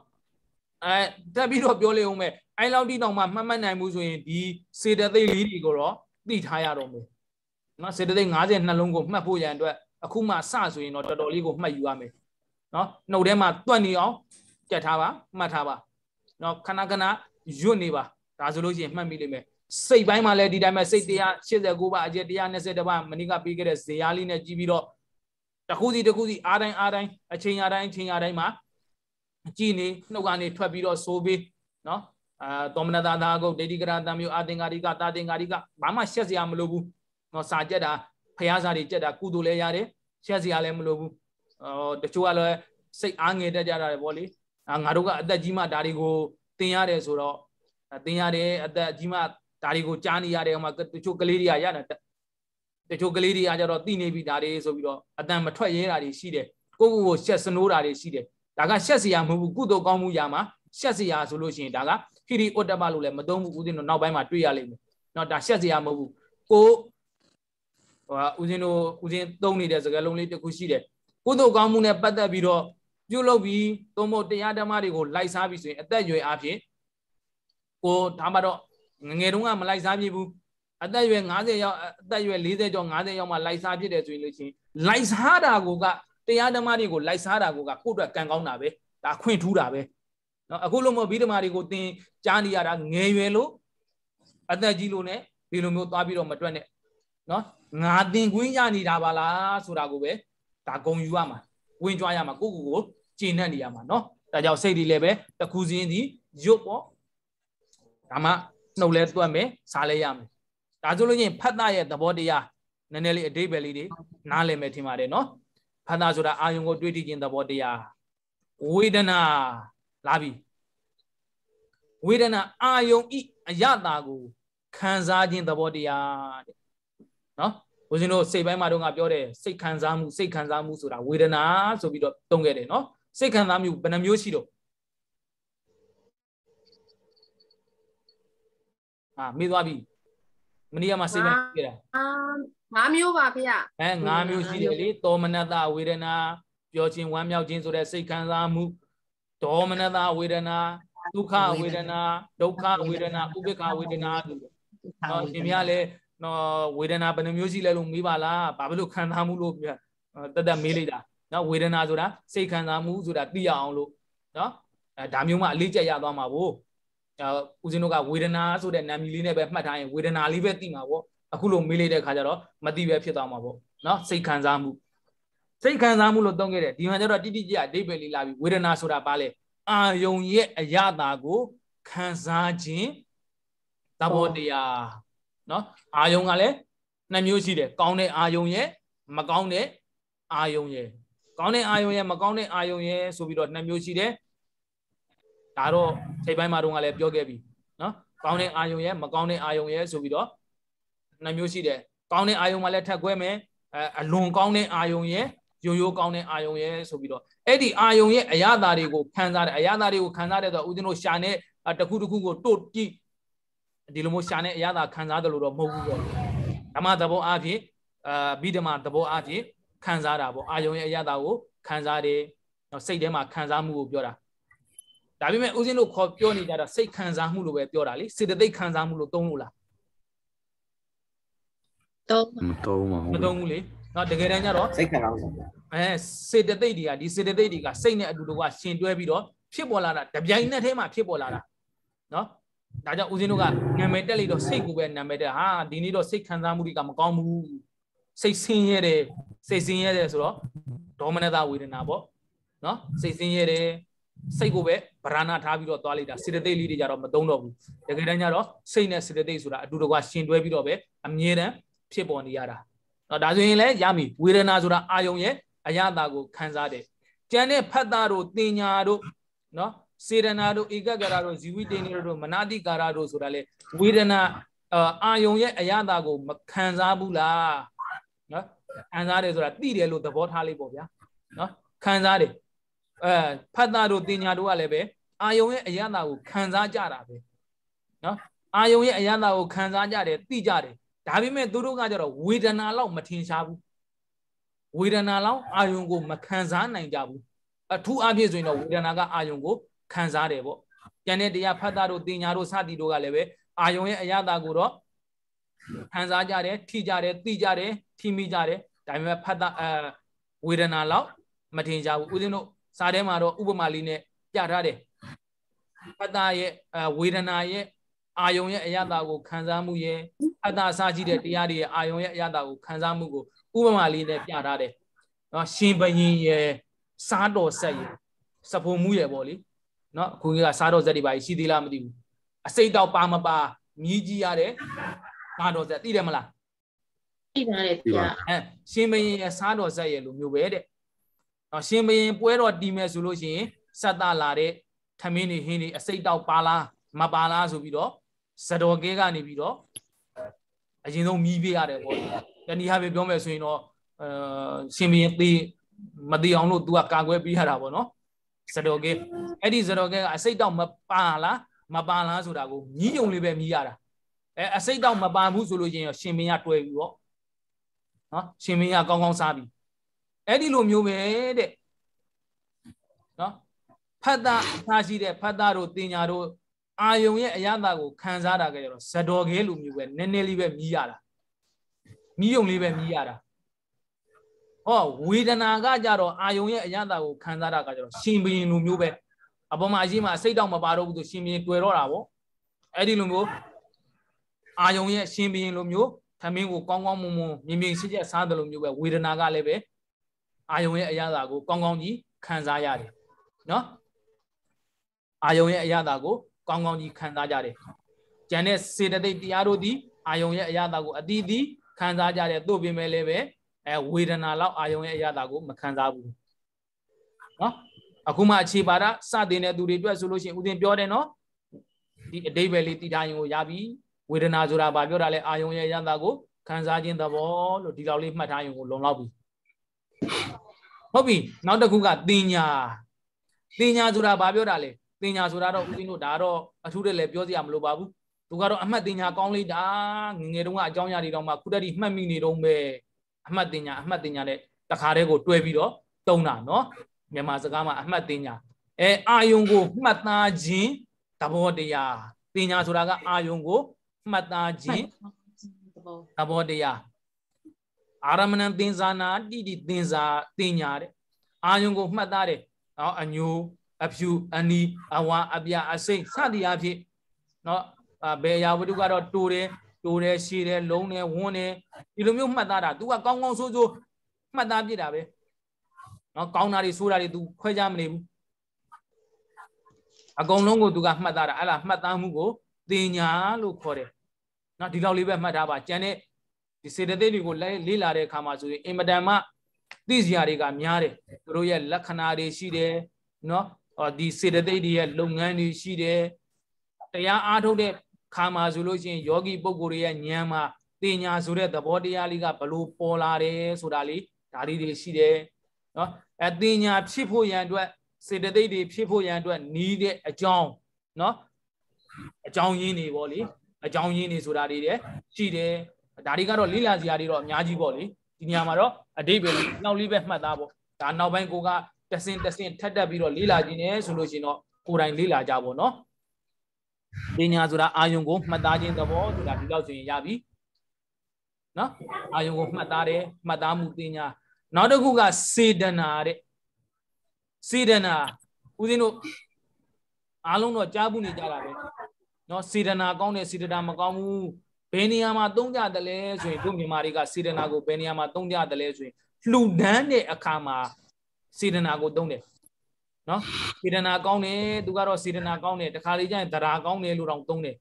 အဲတက်ပြီးတော့ပြောလေဦးမယ်အဲလောက်တိတောင်မှမှတ်မှတ်နိုင်မှုဆိုရင်ဒီစေတသိက်လေးတွေကိုတော့သိထားရတော့မယ်နော်စေတသိက်50နှလုံးကိုမှတ်ဖို့ရန်အတွက်အခုမှစဆိုရင်တော့တော်တော်လေးကိုမှတ်ယူရမယ်နော်နှုတ်ထဲမှာတွက်နေအောင်ကြက်ထားပါမှတ်ထားပါနော်ခဏခဏရွတ်နေပါဒါဆိုလို့ရှိရင်မှတ်မိလိမ့်မယ်စိတ်ပိုင်းမှာလည်းဒီတိုင်းပဲစိတ်189ပါအကျ120တပါမနေ့ကပေးခဲ့တဲ့ဇေယျလေးနဲ့ကြည်ပြီးတော့တခုစီတခုစီအားတိုင်းအားတိုင်းအချိန်အားတိုင်းအချိန်အားတိုင်းမှာကြည်နေနှုတ်ကနေထွက်ပြီးတော့ဆိုးပေးနော်အာသောမနတာသာကုတ်ဒေတိကရတံမျိုးအာသင်္ကာရိကတာသင်္ကာရိကဘာမှရှက်စရာမလိုဘူးနော်စာကြက်တာဖျားစာတွေကြက်တာကုသိုလ်လည်းရတယ်ရှက်စရာလည်းမလိုဘူးအော်တချို့ကလည်းစိတ်အားငယ်တတ်ကြတာလေဗောလေငါတို့ကအသက်ကြီးမှဒါတွေကိုသင်ရတယ်ဆိုတော့သင်ရတယ်အသက်ကြီးမှဒါတွေကိုကြားနေရတယ်ဟိုမှာတချို့ကလေးတွေကရတယ်တချို့ကလေးတွေကကြတော့သိနေပြီဒါတွေဆိုပြီးတော့အတန်မထွက်ရဲတာတွေရှိတယ်ကိုကိုကိုရှက်စနိုးတာတွေရှိတယ်ဒါကရှက်စရာမဟုတ်ဘူးကုသိုလ်ကောင်းမှုရာမှာရှက်စရာဆိုလို့ရှိရင်ဒါကခိရိဩတ္တပလို့လည်းမသုံးဘူးဦးဇင်းတို့နောက်ပိုင်းမှာတွေ့ရလိမ့်မယ်เนาะဒါရှက်စရာမဟုတ်ဘူးကိုဟိုဟာဦးဇင်းတို့ဦးဇင်းသုံးနေတဲ့စကားလုံးလေးတစ်ခုရှိတယ်ကုသိုလ်ကောင်းမှုနဲ့ပတ်သက်ပြီးတော့ပြုလုပ်ပြီးသုံးဖို့တရားဓမ္မတွေကိုလိုက်စားပြီးဆိုရင်အသက်အရွယ်အပြင်ကိုဒါမှတော့ငငယ်တုန်းကမလိုက်စားပြစ်ဘူးအသက်အရွယ်90ရောက်အသက်အရွယ်40ကျော်90ရောက်မှလိုက်စားပြစ်တယ်ဆိုရင်လို့ချင်းလိုက်စားတာကိုကတရားဓမ္မတွေကိုလိုက်စားတာကိုကကိုယ့်အတွက်ကံကောင်းတာပဲဒါခွင့်ထူးတာပဲနော်အခုလိုမျိုးဗိဓမာတွေကိုသင်ကြားနေရတာငယ်ရွယ်လို့အသက်ကြီးလို့ ਨੇ ဒီလိုမျိုးသွားပြီးတော့မတွက်နဲ့နော်ငါသင်ခွင့်ရနေတာပါလားဆိုတာကိုပဲဒါဂုံယူရမှာဝင်ကြွားရမှာကိုကိုကိုကျင့်တတ်နေရမှာနော်ဒါကြောင့်စိတ်တွေလည်းပဲတခုစင်းစီရွတ်ပေါ့ဒါမှနှုတ်လဲသွက်မယ်စားလဲရမယ်ဒါဆိုလို့ချင်းဖတ်တာရဲ့သဘောတရားနည်းနည်းလေးအတိပ္ပယ်လေးတွေနားလည်မယ်ထင်ပါတယ်နော်ဖတ်တာဆိုတာအာယုံကိုတွေးကြည့်ခြင်းသဘောတရားဝေဒနာလာပြီဝေဒနာအာယုံဤအယတာကိုခံစားခြင်းသဘောတရားတဲ့နော်ဦးဇင်းတို့စိတ်ပိုင်းမှာတော့ငါပြောတယ်စိတ်ခံစားမှုစိတ်ခံစားမှုဆိုတာဝေဒနာဆိုပြီးတော့တုံးခဲ့တယ်နော်စိတ်ခံစားမှုဘယ်နှမျိုးရှိတော့အာမေ့သွားပြီမနေ့ကမှစေမနာခဲ့တာအာ၅မျိုးပါခင်ဗျအဲ၅မျိုးရှိတယ်လေသောမနတဝေဒနာပျော်ခြင်းဝမ်းမြောက်ခြင်းဆိုတဲ့စိတ်ခံစားမှုဒေါမနတဝေဒနာဒုက္ခဝေဒနာဒုက္ခဝေဒနာဥပ္ပခဝေဒနာတို့နော်ရှင်များလည်းနော်ဝေဒနာဘယ်နှမျိုးရှိလဲလို့မေးပါလားဘာဖြစ်လို့ခံစားမှုလို့တက်တက်မေးလိုက်တာနော်ဝေဒနာဆိုတာစိတ်ခံစားမှုဆိုတာသိရအောင်လို့နော်ဒါမျိုးမှအလေးကျက်ရသွားမှာပေါ့ဦးဇင်းတို့ကဝေဒနာဆိုတဲ့နာမည်လေးနဲ့ပဲမှတ်ထားရင်ဝေဒနာလေးပဲသိမှာပေါ့အခုလိုမေးလိုက်တဲ့ခါကျတော့မသိပဲဖြစ်သွားမှာပေါ့နော်စိတ်ခံစားမှုစိတ်ခံစားမှုလို့သုံးခဲ့တယ်ဒီမှာကျတော့တိတိကျကျအဓိပ္ပာယ်လေးလာပြီဝေဒနာဆိုတာဘာလဲအာယုံရဲ့အရသာကိုခံစားခြင်းသဘောတရားနော်အာယုံကလည်းနှစ်မျိုးရှိတယ်ကောင်းတဲ့အာယုံရဲ့မကောင်းတဲ့အာယုံရဲ့ကောင်းတဲ့အာယုံရဲ့မကောင်းတဲ့အာယုံရဲ့ဆိုပြီးတော့နှစ်မျိုးရှိတယ်ဒါတော့ထိပ်ပိုင်းမှာတုန်းကလည်းပြောခဲ့ပြီနော်ကောင်းတဲ့အာယုံရဲ့မကောင်းတဲ့အာယုံရဲ့ဆိုပြီးတော့နှစ်မျိုးရှိတယ်ကောင်းတဲ့အာယုံမှာလည်းထပ်ခွဲမယ်အလွန်ကောင်းတဲ့အာယုံရဲ့ရိုးရိုးကောင်းတဲ့အာယုံရဲ့ဆိုပြီးတော့အဲ့ဒီအာယုံရဲ့အရသာတွေကိုခံစားတယ်အရသာတွေကိုခံစားတဲ့ဆိုတော့ဦးဇင်းတို့ရှာနဲ့တခုတခုကိုတို့ကြည့်ဒီလိုမျိုးရှာနဲ့အရသာခံစားတယ်လို့တော့မဟုတ်ဘူးပေါ့ဓမ္မသဘောအဖြစ်အာဘိဓမ္မာသဘောအဖြစ်ခံစားတာပေါ့အာယုံရဲ့အရသာကိုခံစားတယ်စိတ်ထဲမှာခံစားမှုကိုပြောတာဒါပေမဲ့ဦးဇင်းတို့ခေါ်ပြောနေကြတာစိတ်ခံစားမှုလို့ပဲပြောတာလေစေတသိက်ခံစားမှုလို့သုံးလို့လားသုံးမသုံးပါဘူးမသုံးဘူးလေနော်တကယ်တမ်းကျတော့စိတ်ခံစားမှုအဲစေတသိက်တွေကဒီစေတသိက်တွေကစိတ်နဲ့အတူတူကရှင်တွဲပြီးတော့ဖြစ်ပေါ်လာတာတပြိုင်နက်တည်းမှာဖြစ်ပေါ်လာတာနော်ဒါကြောင့်ဦးဇင်းတို့ကနာမည်တက်လိုက်တော့စိတ်ကိုပဲနာမည်တက်ဟာဒီနေ့တော့စိတ်ခံစားမှုတွေကမကောင်းဘူးစိတ်ဆင်းရဲတယ်စိတ်ဆင်းရဲတယ်ဆိုတော့ဒေါမနတာဝေဒနာပေါ့နော်စိတ်ဆင်းရဲတယ်စိတ်ကိုပဲရဏထားပြီးတော့သွားလိုက်တာစေတသိက်လေးတွေကြတော့မသုံးတော့ဘူးတကယ်တမ်းကျတော့စိတ်နဲ့စေတသိက်ဆိုတာအတူတကွာရှင်တွဲပြီးတော့ပဲအမြဲတမ်းဖြစ်ပေါ်နေရတာနော်ဒါဆိုရင်လည်းရမီဝေဒနာဆိုတာအာယုံရဲ့အရသာကိုခံစားတယ်ကြံတဲ့ဖတ်တာတို့တင်ညာတို့နော်စေရနာတို့ဧကဂရာတို့ဇီဝိတေနေတို့မနာတိကာရတို့ဆိုတာလေဝေဒနာအာယုံရဲ့အရသာကို မခံစားဘူးလားနော်ခံစားတယ်ဆိုတာသိတယ်လို့သဘောထားလေးပေါ့ဗျာနော်ခံစားတယ်အဲဖတ်တာတို့တင်ညာတို့ကလည်းပဲအာယုံရဲ့အယတာကိုခံစားကြတာပဲနော်အာယုံရဲ့အယတာကိုခံစားကြတယ်သိကြတယ်ဒါပေမဲ့သူတို့ကကြတော့ဝေဒနာလောက်မထင်ရှားဘူးဝေဒနာလောက်အာယုံကိုမခံစားနိုင်ကြဘူးအထူးအပြည့်ဆိုရင်တော့ဝေဒနာကအာယုံကိုခံစားတယ်ပေါ့ကျန်တဲ့တရားဖတ်တာတို့တင်ညာတို့စသည်တို့ကလည်းပဲအာယုံရဲ့အယတာကိုတော့ခံစားကြတယ်ထိကြတယ်သိကြတယ်ထိမိကြတယ်ဒါပေမဲ့ဖတ်တာအဝေဒနာလောက်မထင်ရှားဘူးဦးဇင်းတို့စာထဲမှာတော့ဥပမာလေးနဲ့ပြထားတယ်အတ္တရဲ့ဝေဒနာရဲ့အာယုံရဲ့အယတာကိုခံစားမှုရဲ့အတ္တစကြည့်တဲ့တရားတွေရဲ့အာယုံရဲ့အယတာကိုခံစားမှုကိုဥပမာလေးနဲ့ပြထားတယ်။နော်ရှင်ဘရင်ရဲ့စားတော်ဆက်ရဲ့စဖုံမှုရဲ့ပေါ့လေ။နော်ခုကစားတော်ဆက်တွေပါရှိသေးလားမသိဘူး။အစိတ်တော့ပါမပါမြည်ကြည့်ရတယ်။စားတော်ဆက်သိတယ်မလား။သိပါတယ်ဗျာ။အဲရှင်ဘရင်ရဲ့စားတော်ဆက်ရဲ့လိုမျိုးပဲတဲ့။နော်ရှင်ဘရင် ပွဲတော်တီးမယ်ဆိုလို့ရှိရင်စက်တာလာတဲ့ထမင်းနေဟင်းနေအစိတ်တောက်ပါလားမပါလားဆိုပြီးတော့ဇတော်ကဲကနေပြီးတော့အရင်ဆုံးမီးပေးရတယ်ပေါ့တဏီဟာပဲပြောမယ်ဆိုရင်တော့အဲရှင်မင်းသေးမသေးအောင်လို့ तू ကကာကွယ်ပေးရတာပေါ့နော်ဇတော်ကဲအဲ့ဒီဇတော်ကဲကအစိတ်တောက်မပါလားမပါလားဆိုတာကိုမြည်ုံလေးပဲမြည်ရတာအဲအစိတ်တောက်မပါဘူးဆိုလို့ရင်ရှင်မင်းကတွဲပြီပေါ့နော်ရှင်မင်းကကောင်းကောင်းစားပြီအဲ့ဒီလိုမျိုးပဲတဲ့ဖတ်တာအသာရှိတဲ့ဖတ်တာတို့တင်ညာတို့အာယုံရဲ့အရသာကိုခံစားတာကြတော့ဇတော်ကဲလူမျိုးပဲနည်းနည်းလေးပဲမြည်ရတာမြည်ုံလေးပဲမြည်ရတာဟောဝေဒနာကကြတော့အာယုံရဲ့အရသာကိုခံစားတာကကြတော့ရှင်ဘရင်လူမျိုးပဲအပေါ်မှာအရေးမှာစိတ်တော့မပါတော့ဘူးသူရှင်ဘရင်တွေ့တော့တာပေါ့အဲ့ဒီလူမျိုးအာယုံရဲ့ရှင်ဘရင်လူမျိုးသမင်းကိုကောင်းကောင်းမွန်မွန်မြင်မြင်ရှိချက်စားတယ်လို့မျိုးပဲဝေဒနာကလည်းပဲအာယုံရဲ့အရသာကိုကောင်းကောင်းကြီးခံစားရတယ်နော်အာယုံရဲ့အရာတာကိုကောင်းကောင်းကြီးခံစားကြတယ်။ကျန်တဲ့စေတသိက်တရားတို့သည်အာယုံရဲ့အရာတာကိုအတီးတီးခံစားကြတယ်သို့ပေမဲ့လည်းပဲအဲဝေဒနာလောက်အာယုံရဲ့အရာတာကိုမခံစားဘူး။နော်အခုမှအခြေပါဒစတင်တဲ့သူတွေအတွက်ဆိုလို့ရှိရင်ဦးတင်ပြောတယ်နော်။ဒီအတိတ်ပဲလေးတည်ထားရင်ကိုရပြီ။ဝေဒနာဆိုတာဘာပြောတာလဲအာယုံရဲ့အရာတာကိုခံစားခြင်းသဘောလို့ဒီလောက်လေးမှတ်ထားရင်ကိုလုံလောက်ပြီ။ဟုတ်ပြီနောက်တစ်ခုကတင်ညာတင်ညာဆိုတာဘာပြောတာလဲ။တင်ညာဆိုတာတော့ဦးဇင်းတို့ဒါတော့အထူးတည်းလည်းပြောစရာမလိုပါဘူးသူကတော့အမှတ်တင်ညာကောင်းလေးတာငငယ်တုန်းကအကြောင်းအရာတွေတော့မှခုတည်းမှတ်မိနေတုန်းပဲအမှတ်တင်ညာအမှတ်တင်ညာနဲ့တခါတည်းကိုတွဲပြီးတော့တုံးတာနော်မြန်မာစကားမှာအမှတ်တင်ညာအဲအာယုံကိုမှတ်သားခြင်းသဘောတရားတင်ညာဆိုတာကအာယုံကိုမှတ်သားခြင်းသဘောတရားအာရမဏသင်္ဇာနာတိတိသင်္ဇာတင်ညာတဲ့အာယုံကိုမှတ်သားတယ်ဟောအညိုအဖြူအနီအဝါအပြအစိမ့်စသည်အဖြစ်နော်ဘယ်ရာဝတ္ထုကတော့တူတယ်တူတယ်ရှည်တယ်လုံးတယ်ဝန်းတယ်ဒီလိုမျိုးမှတ်သားတာ तू ကကောင်းကောင်းဆိုးဆိုးမှတ်သားပြစ်တာပဲနော်ကောင်းတာတွေဆိုးတာတွေ तू ခွဲခြားမနေဘူးအကုန်လုံးကို तू ကမှတ်သားတာအဲ့လားမှတ်သားမှုကိုတင်ညာလို့ခေါ်တယ်နော်ဒီလောက်လေးပဲမှတ်ထားပါကြံတဲ့ဒီစေတသိက်တွေကိုလေးလာတဲ့အခါမှာဆိုရင်အင်မတန်မှသိစရာတွေကများတယ်သူတို့ရဲ့လက္ခဏာတွေရှိတယ်နော်အော်ဒီစေတသိက်တွေရဲ့လုပ်ငန်းတွေရှိတယ်တရားအားထုတ်တဲ့ခါမှာဆိုလို့ရှိရင်ယောဂီပုဂ္ဂိုလ်ရဲ့ဉာဏ်မှာတင်ညာဆိုတဲ့သဘောတရားလေးကဘလို့ပေါ်လာတယ်ဆိုတာလေးဒါလေးတွေရှိတယ်နော်အဲတင်ညာဖြစ်ဖို့ရန်အတွက်စေတသိက်တွေဖြစ်ဖို့ရန်အတွက်နီးတဲ့အကြောင်းနော်အကြောင်းရင်းတွေပေါ့လေအကြောင်းရင်းတွေဆိုတာတွေရှိတယ်ဒါတွေကတော့လိလာစရာတွေတော့အများကြီးပေါ့လေဒီညမှာတော့အတိပ္ပယ်လေးနောက်လေးပဲမှတ်သားပေါ့ဒါနောက်ပိုင်းကိုကတဆင်တဆင်ထက်တက်ပြီးတော့လေးလာခြင်းနဲ့ဆိုလို့ရှိရင်တော့ကိုယ်တိုင်လေးလာကြပါဘောနော်ပညာဆိုတာအာယုံကိုမှတ်သားခြင်းသဘောဆိုတာဒီလောက်ဆိုရင်ရပြီနော်အာယုံကိုမှတ်သားတယ်မှတ်သားမှုပညာနောက်တစ်ခုကစေတနာတဲ့စေတနာဦးဇင်းတို့အားလုံးတော့ကြားဘူးနေကြတာပဲနော်စေတနာကောင်းတယ်စေတနာမကောင်းဘူးဘယ်နေရာမှာသုံးကြတယ်လဲဆိုရင်တို့မြန်မာတွေကစေတနာကိုဘယ်နေရာမှာသုံးကြတယ်လဲဆိုရင်လှူဒန်းတဲ့အခါမှာစေတနာကိုသုံးတယ်နော်စေတနာကောင်းတယ်သူကတော့စေတနာကောင်းတယ်တခါလေကျရင်တရားကောင်းတယ်လို့တောင်သုံးတယ်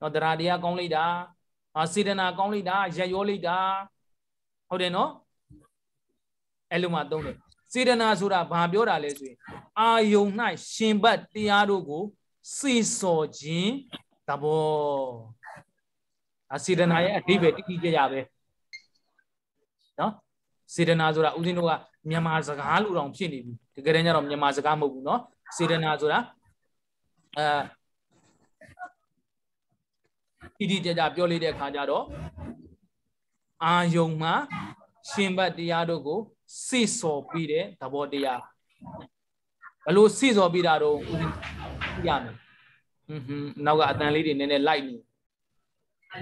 နော်တရားတရားကောင်းလိုက်တာအာစေတနာကောင်းလိုက်တာရရောလိုက်တာဟုတ်တယ်နော်အဲ့လိုမှသုံးတယ်စေတနာဆိုတာဘာပြောတာလဲဆိုရင် အာယုံ၌ရှင်ဘတ်တရားတို့ကိုစေစော်ခြင်းတဘောအစေတနာရဲ့အဓိပ္ပာယ်တိတိကျကျပဲနော်စေတနာဆိုတာဦးဇင်းတို့ကမြန်မာစကားလိုတောင်ဖြစ်နေပြီတကယ်တမ်းကျတော့မြန်မာစကားမဟုတ်ဘူးเนาะစေတနာဆိုတာအဲဣတိကြကြပြောလိုက်တဲ့အခါကျတော့အာယုံမှာရှင်ဘတ်တရားတို့ကိုစေစော်ပြီးတဲ့သဘောတရားဘလို့စေစော်ပြီးတာတော့ရမယ်ဟွန်းဟွန်းနောက်ကအတန်လေးတွေနည်းနည်းလိုက်နေဟွ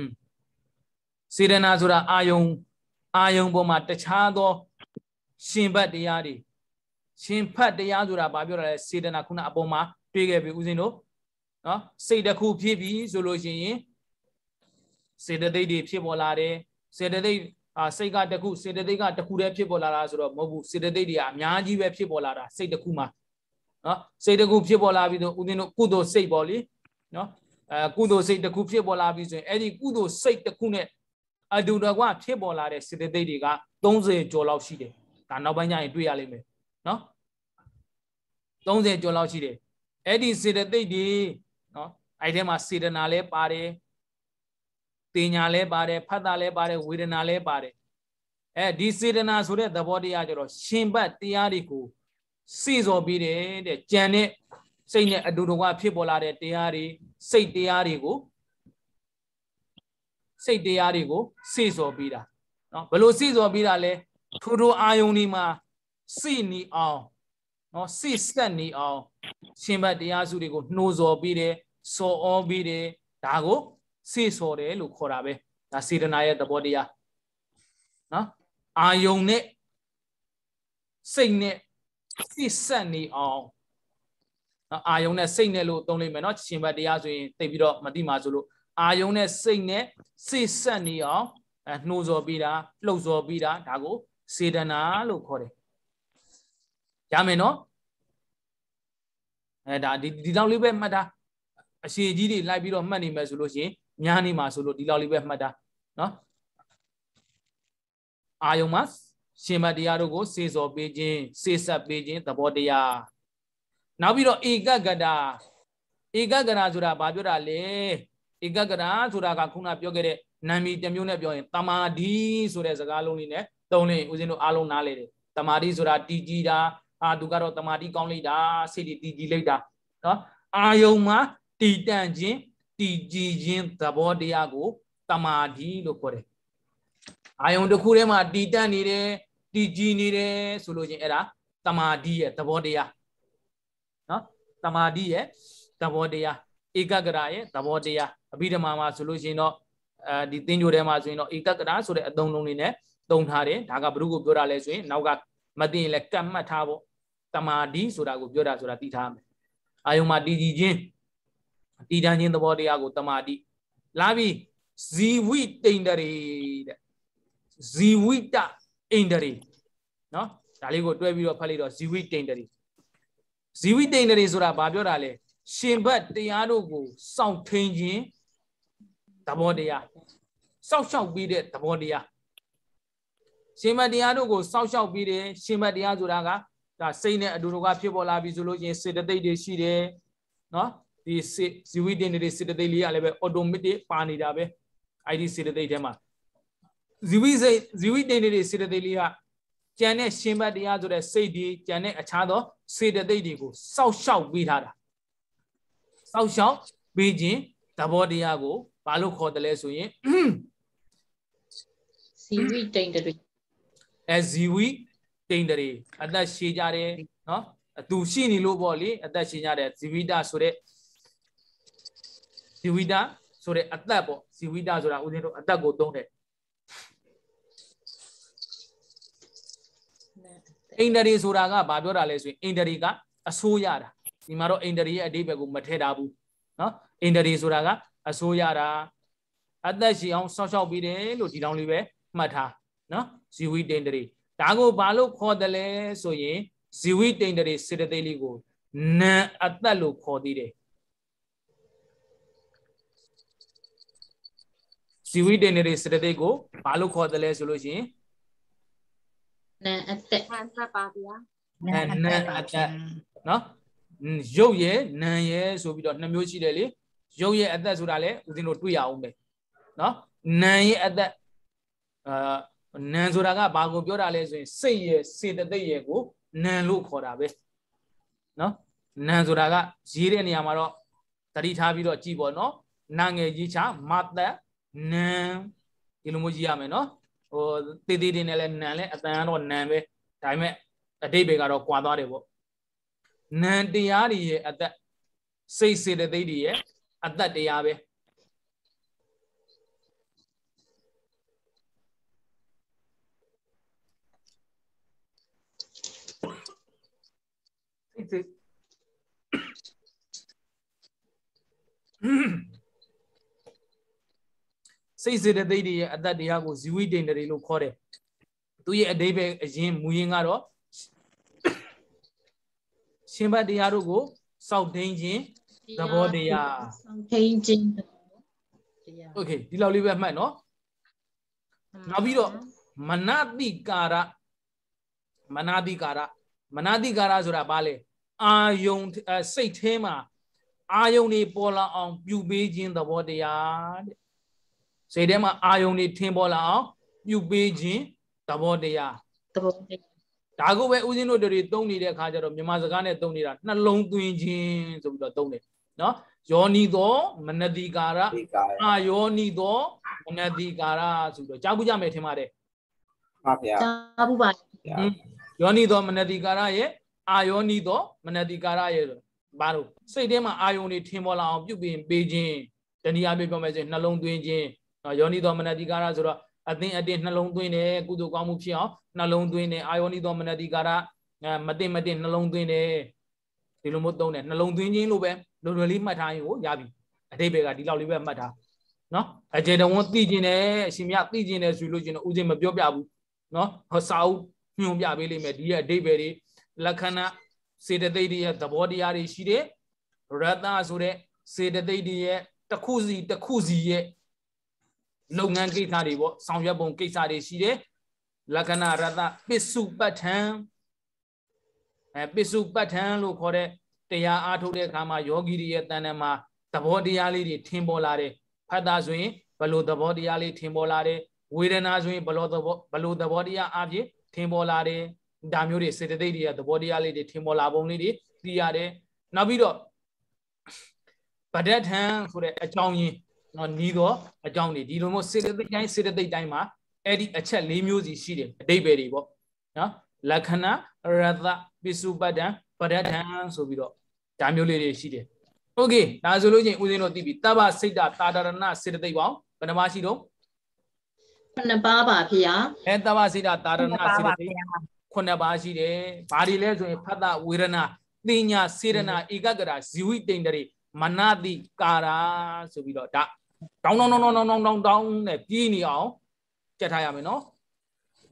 န်းစေတနာဆိုတာအာယုံအာယုံပေါ်မှာတခြားသောရှင်ဘတ်တရားတွေရှင်ဖတ်တရားဆိုတာဘာပြောတာလဲစေတနာခုနအပေါ်မှာတွေ့ခဲ့ပြီဦးဇင်းတို့နော်စိတ်တစ်ခုဖြစ်ပြီဆိုလို့ရှိရင်စေတသိက်တွေဖြစ်ပေါ်လာတယ်စေတသိက်အာစိတ်ကတစ်ခုစေတသိက်ကတစ်ခုတည်းဖြစ်ပေါ်လာတာဆိုတော့မဟုတ်ဘူးစေတသိက်တွေကအများကြီးပဲဖြစ်ပေါ်လာတာစိတ်တစ်ခုမှာနော်စိတ်တစ်ခုဖြစ်ပေါ်လာပြီးတော့ဦးဇင်းတို့ကုသိုလ်စိတ်ပေါ့လေနော်အဲကုသိုလ်စိတ်တစ်ခုဖြစ်ပေါ်လာပြီးဆိုရင်အဲ့ဒီကုသိုလ်စိတ်တစ်ခုနဲ့အတူတကွဖြစ်ပေါ်လာတဲ့စေတသိက်တွေက30ကျော်လောက်ရှိတယ်ဒါနောက်ပိုင်းကျရင်တွေ့ရလိမ့်မယ်နော်30ကျော်လောက်ရှိတယ်အဲ့ဒီစေတသိက်တွေနော်အဲ့ထဲမှာစေတနာလည်းပါတယ်တင်ညာလည်းပါတယ်ဖတ်တာလည်းပါတယ်ဝေဒနာလည်းပါတယ်အဲဒီစေတနာဆိုတဲ့သဘောတရားကြတော့ရှင်ဘတ်တရားတွေကိုစေစော်ပြီးတယ်တဲ့ကြံတဲ့စိတ်နဲ့အတူတကွဖြစ်ပေါ်လာတဲ့တရားတွေစိတ်တရားတွေကိုစိတ်တရားတွေကိုစေစော်ပေးတာနော်ဘယ်လိုစေစော်ပေးတာလဲထူထူအာယုန်ဒီမှာစိနီအောင်နော်စိစက်နီအောင်ရှင်ဘတ်တရားစုတွေကိုနှိုးစော်ပေးတယ်စော်ဩပေးတယ်ဒါကိုစေစော်တယ်လို့ခေါ်တာပဲဒါစေတနာရဲ့သဘောတရားနော်အာယုန်နဲ့စိတ်နဲ့စိစက်နေအောင်အာယုံနဲ့စိတ်နဲ့လို့သုံးလိုက်မယ်เนาะရှင်ဘတ်တရားဆိုရင်သိပြီးတော့မတိမှာဆိုလို့အာယုံနဲ့စိတ်နဲ့စိတ်ဆက်နေအောင်အဲနှိုးစော်ပြီးတာလှုပ်စော်ပြီးတာဒါကိုစေတနာလို့ခေါ်တယ်ရမယ်နော်အဲဒါဒီဒီလောက်လေးပဲမှတ်တာအရှိကြီးတွေလိုက်ပြီးတော့မှတ်နေမယ်ဆိုလို့ရှိရင်ညနေမှာဆိုလို့ဒီလောက်လေးပဲမှတ်တာနော်အာယုံမှာရှင်မတရားတို့ကိုစေစော်ပေးခြင်း စေဆက်ပေးခြင်းသဘောတရားနောက်ပြီးတော့ဧကဂတာဧကဂတာဆိုတာဘာပြောတာလဲဧကဂရဆိုတာကခုနပြောခဲ့တဲ့နာမည်တစ်မျိုးနဲ့ပြောရင်တမာဒီဆိုတဲ့စကားလုံးလေးနဲ့သုံးလင်းဦးဇင်းတို့အားလုံးနားလေတယ်တမာဒီဆိုတာတည်ကြည်တာအာသူကတော့တမာဒီကောင်းလိုက်တာစိတ်တည်ကြည်လိုက်တာနော်အာယုံမှာတည်တန့်ခြင်းတည်ကြည်ခြင်းသဘောတရားကိုတမာဒီလို့ခေါ်တယ်အာယုံတစ်ခုထဲမှာတည်တန့်နေတယ်တည်ကြည်နေတယ်ဆိုလို့ချင်းအဲ့ဒါတမာဒီရဲ့သဘောတရားနော်တမာဒီရဲ့သဘောတရားဧကဂရရဲ့သဘောတရားအဘိဓမ္မာမှာဆိုလို့ရှိရင်တော့အဲဒီသင်္ကြိုထဲမှာဆိုရင်တော့ဧကဂရဆိုတဲ့အသုံးလုံးလေးနဲ့သုံးထားတယ်ဒါကဘုရုကိုပြောတာလဲဆိုရင်နောက်ကမသိရင်လည်းကတ်မှတ်ထားပေါ့တမာဒီဆိုတာကိုပြောတာဆိုတာသိထားမယ်အာယုံမှာတည်ကြည်ခြင်းတည်တံ့ခြင်းသဘောတရားကိုတမာတိလာပြီးဇီဝိတိန္ဒရီတဲ့ဇီဝိတအိန္ဒရီနော်ဒါလေးကိုတွဲပြီးတော့ဖတ်လိုက်တော့ဇီဝိတိန္ဒရီဇီဝိတိန္ဒရီဆိုတာဘာပြောတာလဲရှင်ဘတ်တရားတို့ကိုစောင့်ထိန်ခြင်းသဘောတရားစောက်ရှောက်ပြီးတဲ့သဘောတရားရှင်ဘတ်တရားတို့ကိုစောက်ရှောက်ပြီးတယ်ရှင်ဘတ်တရားဆိုတာကဒါစိတ်နဲ့အတူတူကဖြစ်ပေါ်လာပြီဆိုလို့ရင်စေတသိက်တွေရှိတယ်နော်ဒီဇီဝိတင်တွေစေတသိက်လေးကလည်းပဲ automatic ပါနေတာပဲအဲ့ဒီစေတသိက်ထဲမှာဇီဝိစိတ်ဇီဝိတင်တွေစေတသိက်လေးကကြံတဲ့ရှင်ဘတ်တရားဆိုတဲ့စိတ်ဒီကြံတဲ့အခြားသောစေတသိက်တွေကိုစောက်ရှောက်ပြီးထားတာစောက်ရှောက်ပေးခြင်းသဘောတရားကိုဘာလို့ခေါ်တယ်လဲဆိုရင်ဇီဝိတိန်တရီအဲဇီဝိတိန်တရီအသက်ရှည်ကြတယ်နော်အသူရှိနေလို့ပေါ့လေအသက်ရှင်ကြတယ်ဇီဝိတဆိုတဲ့ဇီဝိတဆိုတဲ့အသက်ပေါ့ဇီဝိတဆိုတာဦးဇင်းတို့အသက်ကိုသုံးတယ်အိန္ဒြေဆိုတာကဘာပြောတာလဲဆိုရင်အိန္ဒြေကအဆိုးရတာဒီမှာတော့အိန္ဒြေရဲ့အတိပ္ပယ်ကိုမထည့်တာဘူးနော်အိန္ဒြေဆိုတာကအစိုးရတာအသက်ရှင်အောင်ဆောက်ရှောက်ပြီးတယ်လို့ဒီတောင်လေးပဲမှတ်ထားနော်ဇီဝိတ္တန္တရီဒါကိုဘာလို့ခေါ်တယ်လဲဆိုရင်ဇီဝိတ္တန္တရီစေတသိက်လေးကိုနံအသက်လို့ခေါ်သေးတယ်ဇီဝိတ္တန္တရီစေတသိက်ကိုဘာလို့ခေါ်တယ်လဲဆိုလို့ရှိရင်နံအသက်နံအသက်ပါဗျာနံအသက်နော်ရုပ်ရဲ့နာမ်ရဲ့ဆိုပြီးတော့နှစ်မျိုးရှိတယ်လေရုပ်ရဲ့အသက်ဆိုတာလည်းဦးဇင်းတို့တွေ့ရအောင်ပဲနော်နာမ်ရဲ့အသက်အာနာမ်ဆိုတာကဘာကိုပြောတာလဲဆိုရင် စိတ်ရဲ့စေတသိက်ရဲ့ကိုနာမ်လို့ခေါ်တာပဲနော်နာမ်ဆိုတာကရေးတဲ့နေရာမှာတော့တတိထားပြီးတော့ကြည်ပေါ့နော်နာငယ်ကြီးချမသက်နာမ်ဒီလိုမျိုးကြည့်ရမယ်နော်ဟိုတေးသေးတင်နဲ့လဲနာမ်လဲအတန်ကတော့နာမ်ပဲဒါပေမဲ့အတိတ်ပဲကတော့ကွာသွားတယ်ပေါ့နံတရားတွေရဲ့အသက်စိတ်စေတသိက်တွေရဲ့အသက်တရားပဲစိတ်စေစိတ်စေတသိက်တွေရဲ့အသက်တရားကိုဇီဝိတ္တတွေလို့ခေါ်တယ်သူရဲ့အတိဘယ်အရင်မူရင်းကတော့ရှင်ဘတ်တရားတို့ကိုစောင့်သိခြင်းသဘောတရားစောင့်သိခြင်းတရားโอเคဒီလောက်လေးပဲမှတ်နော်နောက်ပြီးတော့မနတိကာရမနတိကာရမနတိကာရဆိုတာဘာလဲအာယုံစိတ်ထဲမှာအာယုံတွေပေါ်လာအောင်ပြုပေးခြင်းသဘောတရားတဲ့စိတ်ထဲမှာအာယုံတွေထင်ပေါ်လာအောင်ပြုပေးခြင်းသဘောတရားသဘောတရားဒါကိုပဲဦးဇင်းတို့တွေသုံးနေတဲ့ခါကျတော့မြန်မာစကားနဲ့သုံးနေတာနှလုံးသွင်းခြင်းဆိုပြီးတော့သုံးတယ်နော်ယောနီသောမနတိကာရအာယောနီသောမနတိကာရဆိုပြီးတော့ကြားဘူးကြမယ်ထင်ပါတယ်ပါဗျာကြားဘူးပါယောနီသောမနတိကာရရဲ့အာယောနီသောမနတိကာရရဲ့ဘာလို့စိတ်ထဲမှာအာယုန်တွေထင်ပေါ်လာအောင်ပြုပြင်ပေးခြင်းတနည်းအားဖြင့်ပြောမယ်ဆိုရင်နှလုံးသွင်းခြင်းနော်ယောနီသောမနတိကာရဆိုတော့အသင်အတင်နှလုံးသွင်းတယ်ကုသိုလ်ကောင်းမှုဖြစ်အောင်နှလုံးသွင်းတယ်အာယောနိသောမနတိကာရမတင်မတင်နှလုံးသွင်းတယ်ဒီလိုမျိုးသုံးတယ်နှလုံးသွင်းခြင်းလို့ပဲလွယ်လွယ်လေးမှတ်ထားရင်ကိုရပြီအတိတ်ဘက်ကဒီလောက်လေးပဲမှတ်ထားနော်အကျေတဝန်သိကျင်တယ်အရှင်မြသိကျင်တယ်ဆိုလို့ကျင်တော့ဦးဇင်းမပြောပြဘူးနော်ဟောစာအုပ်ညွှန်ပြပေးလိမ့်မယ်ဒီရဲ့အတိတ်ဘက်တွေလက္ခဏာစေတသိက်တွေရဲ့သဘောတရားတွေရှိတယ်ရတ္တဆိုတဲ့စေတသိက်တွေရဲ့တစ်ခုစီတစ်ခုစီရဲ့လုပ်ငန်းကိစ္စတွေပေါ့ဆောင်ရွက်ပုံကိစ္စတွေရှိတယ်လက္ခဏာရတပစ္စုပဋ္ဌံအဲပစ္စုပဋ္ဌံလို့ခေါ်တဲ့တရားအားထုတ်တဲ့အခါမှာယောဂီတွေရဲ့တဏ္ဍမှာသဘောတရားလေးတွေထင်ပေါ်လာတယ်ဖတ်တာဆိုရင်ဘလို့သဘောတရားလေးထင်ပေါ်လာတယ်ဝေဒနာဆိုရင်ဘလို့သဘောဘလို့သဘောတရားအပြင်ထင်ပေါ်လာတယ်ဒါမျိုးတွေစေတသိက်တွေရဲ့သဘောတရားလေးတွေထင်ပေါ်လာပုံလေးတွေသိရတယ်နောက်ပြီးတော့ဗဒတ်ထံဆိုတဲ့အကြောင်းရင်းနီးသောအကြောင်းတွေဒီလိုမျိုးစေတသိက်တိုင်းစေတသိက်တိုင်းမှာအဲ့ဒီအချက်၄မျိုးစီရှိတယ်အတိပ္ပယ်တွေပေါ့နော်လက္ခဏာရသပိစုပဒံပရဒံဆိုပြီးတော့ဒါမျိုးလေးတွေရှိတယ်โอเคဒါဆိုလို့ချင်းဦးဇင်းတို့သိပြီတဗ္ဗစိတ်တသာဒရဏစေတသိက်ပေါင်းဘယ်နှပါရှိတော့ခုနှစ်ပါးပါဖေယအဲတဗ္ဗစိတ်တသာဒရဏစေတသိက်ခုနှစ်ပါးရှိတယ်ဘာတွေလဲဆိုရင်ဖတ်တဝေဒနာသိညာစေရနာဧကဂရာဇီဝိတိန်တရေမနတိကာရာဆိုပြီးတော့ဒါတောင်းတောင်းတောင်းတောင်းတောင်းတောင်းတောင်းနဲ့ပြီးနေအောင်ကြက်ထားရမယ်နော်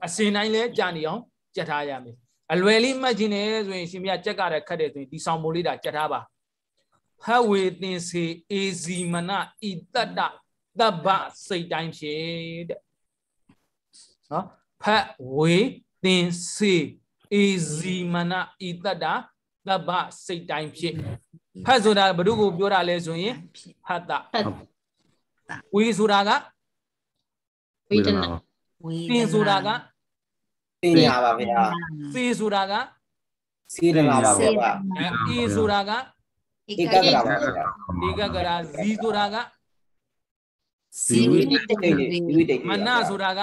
အစင်တိုင်းလဲကြာနေအောင်ကြက်ထားရမယ်အလွယ်လေးမှတ်ခြင်းနဲ့ဆိုရင်ရှင်ပြကြက်ကတဲ့ခက်တယ်ဆိုရင်ဒီဆောင်မိုးလေးတာကြက်ထားပါဖတ်ဝေသင်စေအေဇီမနဣတတသဗ္ဗစိတ်တိုင်းဖြစ်တဲ့နော်ဖတ်ဝေသင်စေအေဇီမနဣတတသဗ္ဗစိတ်တိုင်းဖြစ်ဖတ်ဆိုတာဘု து ကိုပြောတာလဲဆိုရင်ဖတ်တာတာဝေဆိုတာကဝေဒနာပင်ဆိုတာကပညာပါဗျာစေဆိုတာကစေတနာပါဗျာအေဆိုတာကဧကဂရပါဗျာဧကဂရဇီဆိုတာကဇီဝိတေဇီဝိတေမနဆိုတာက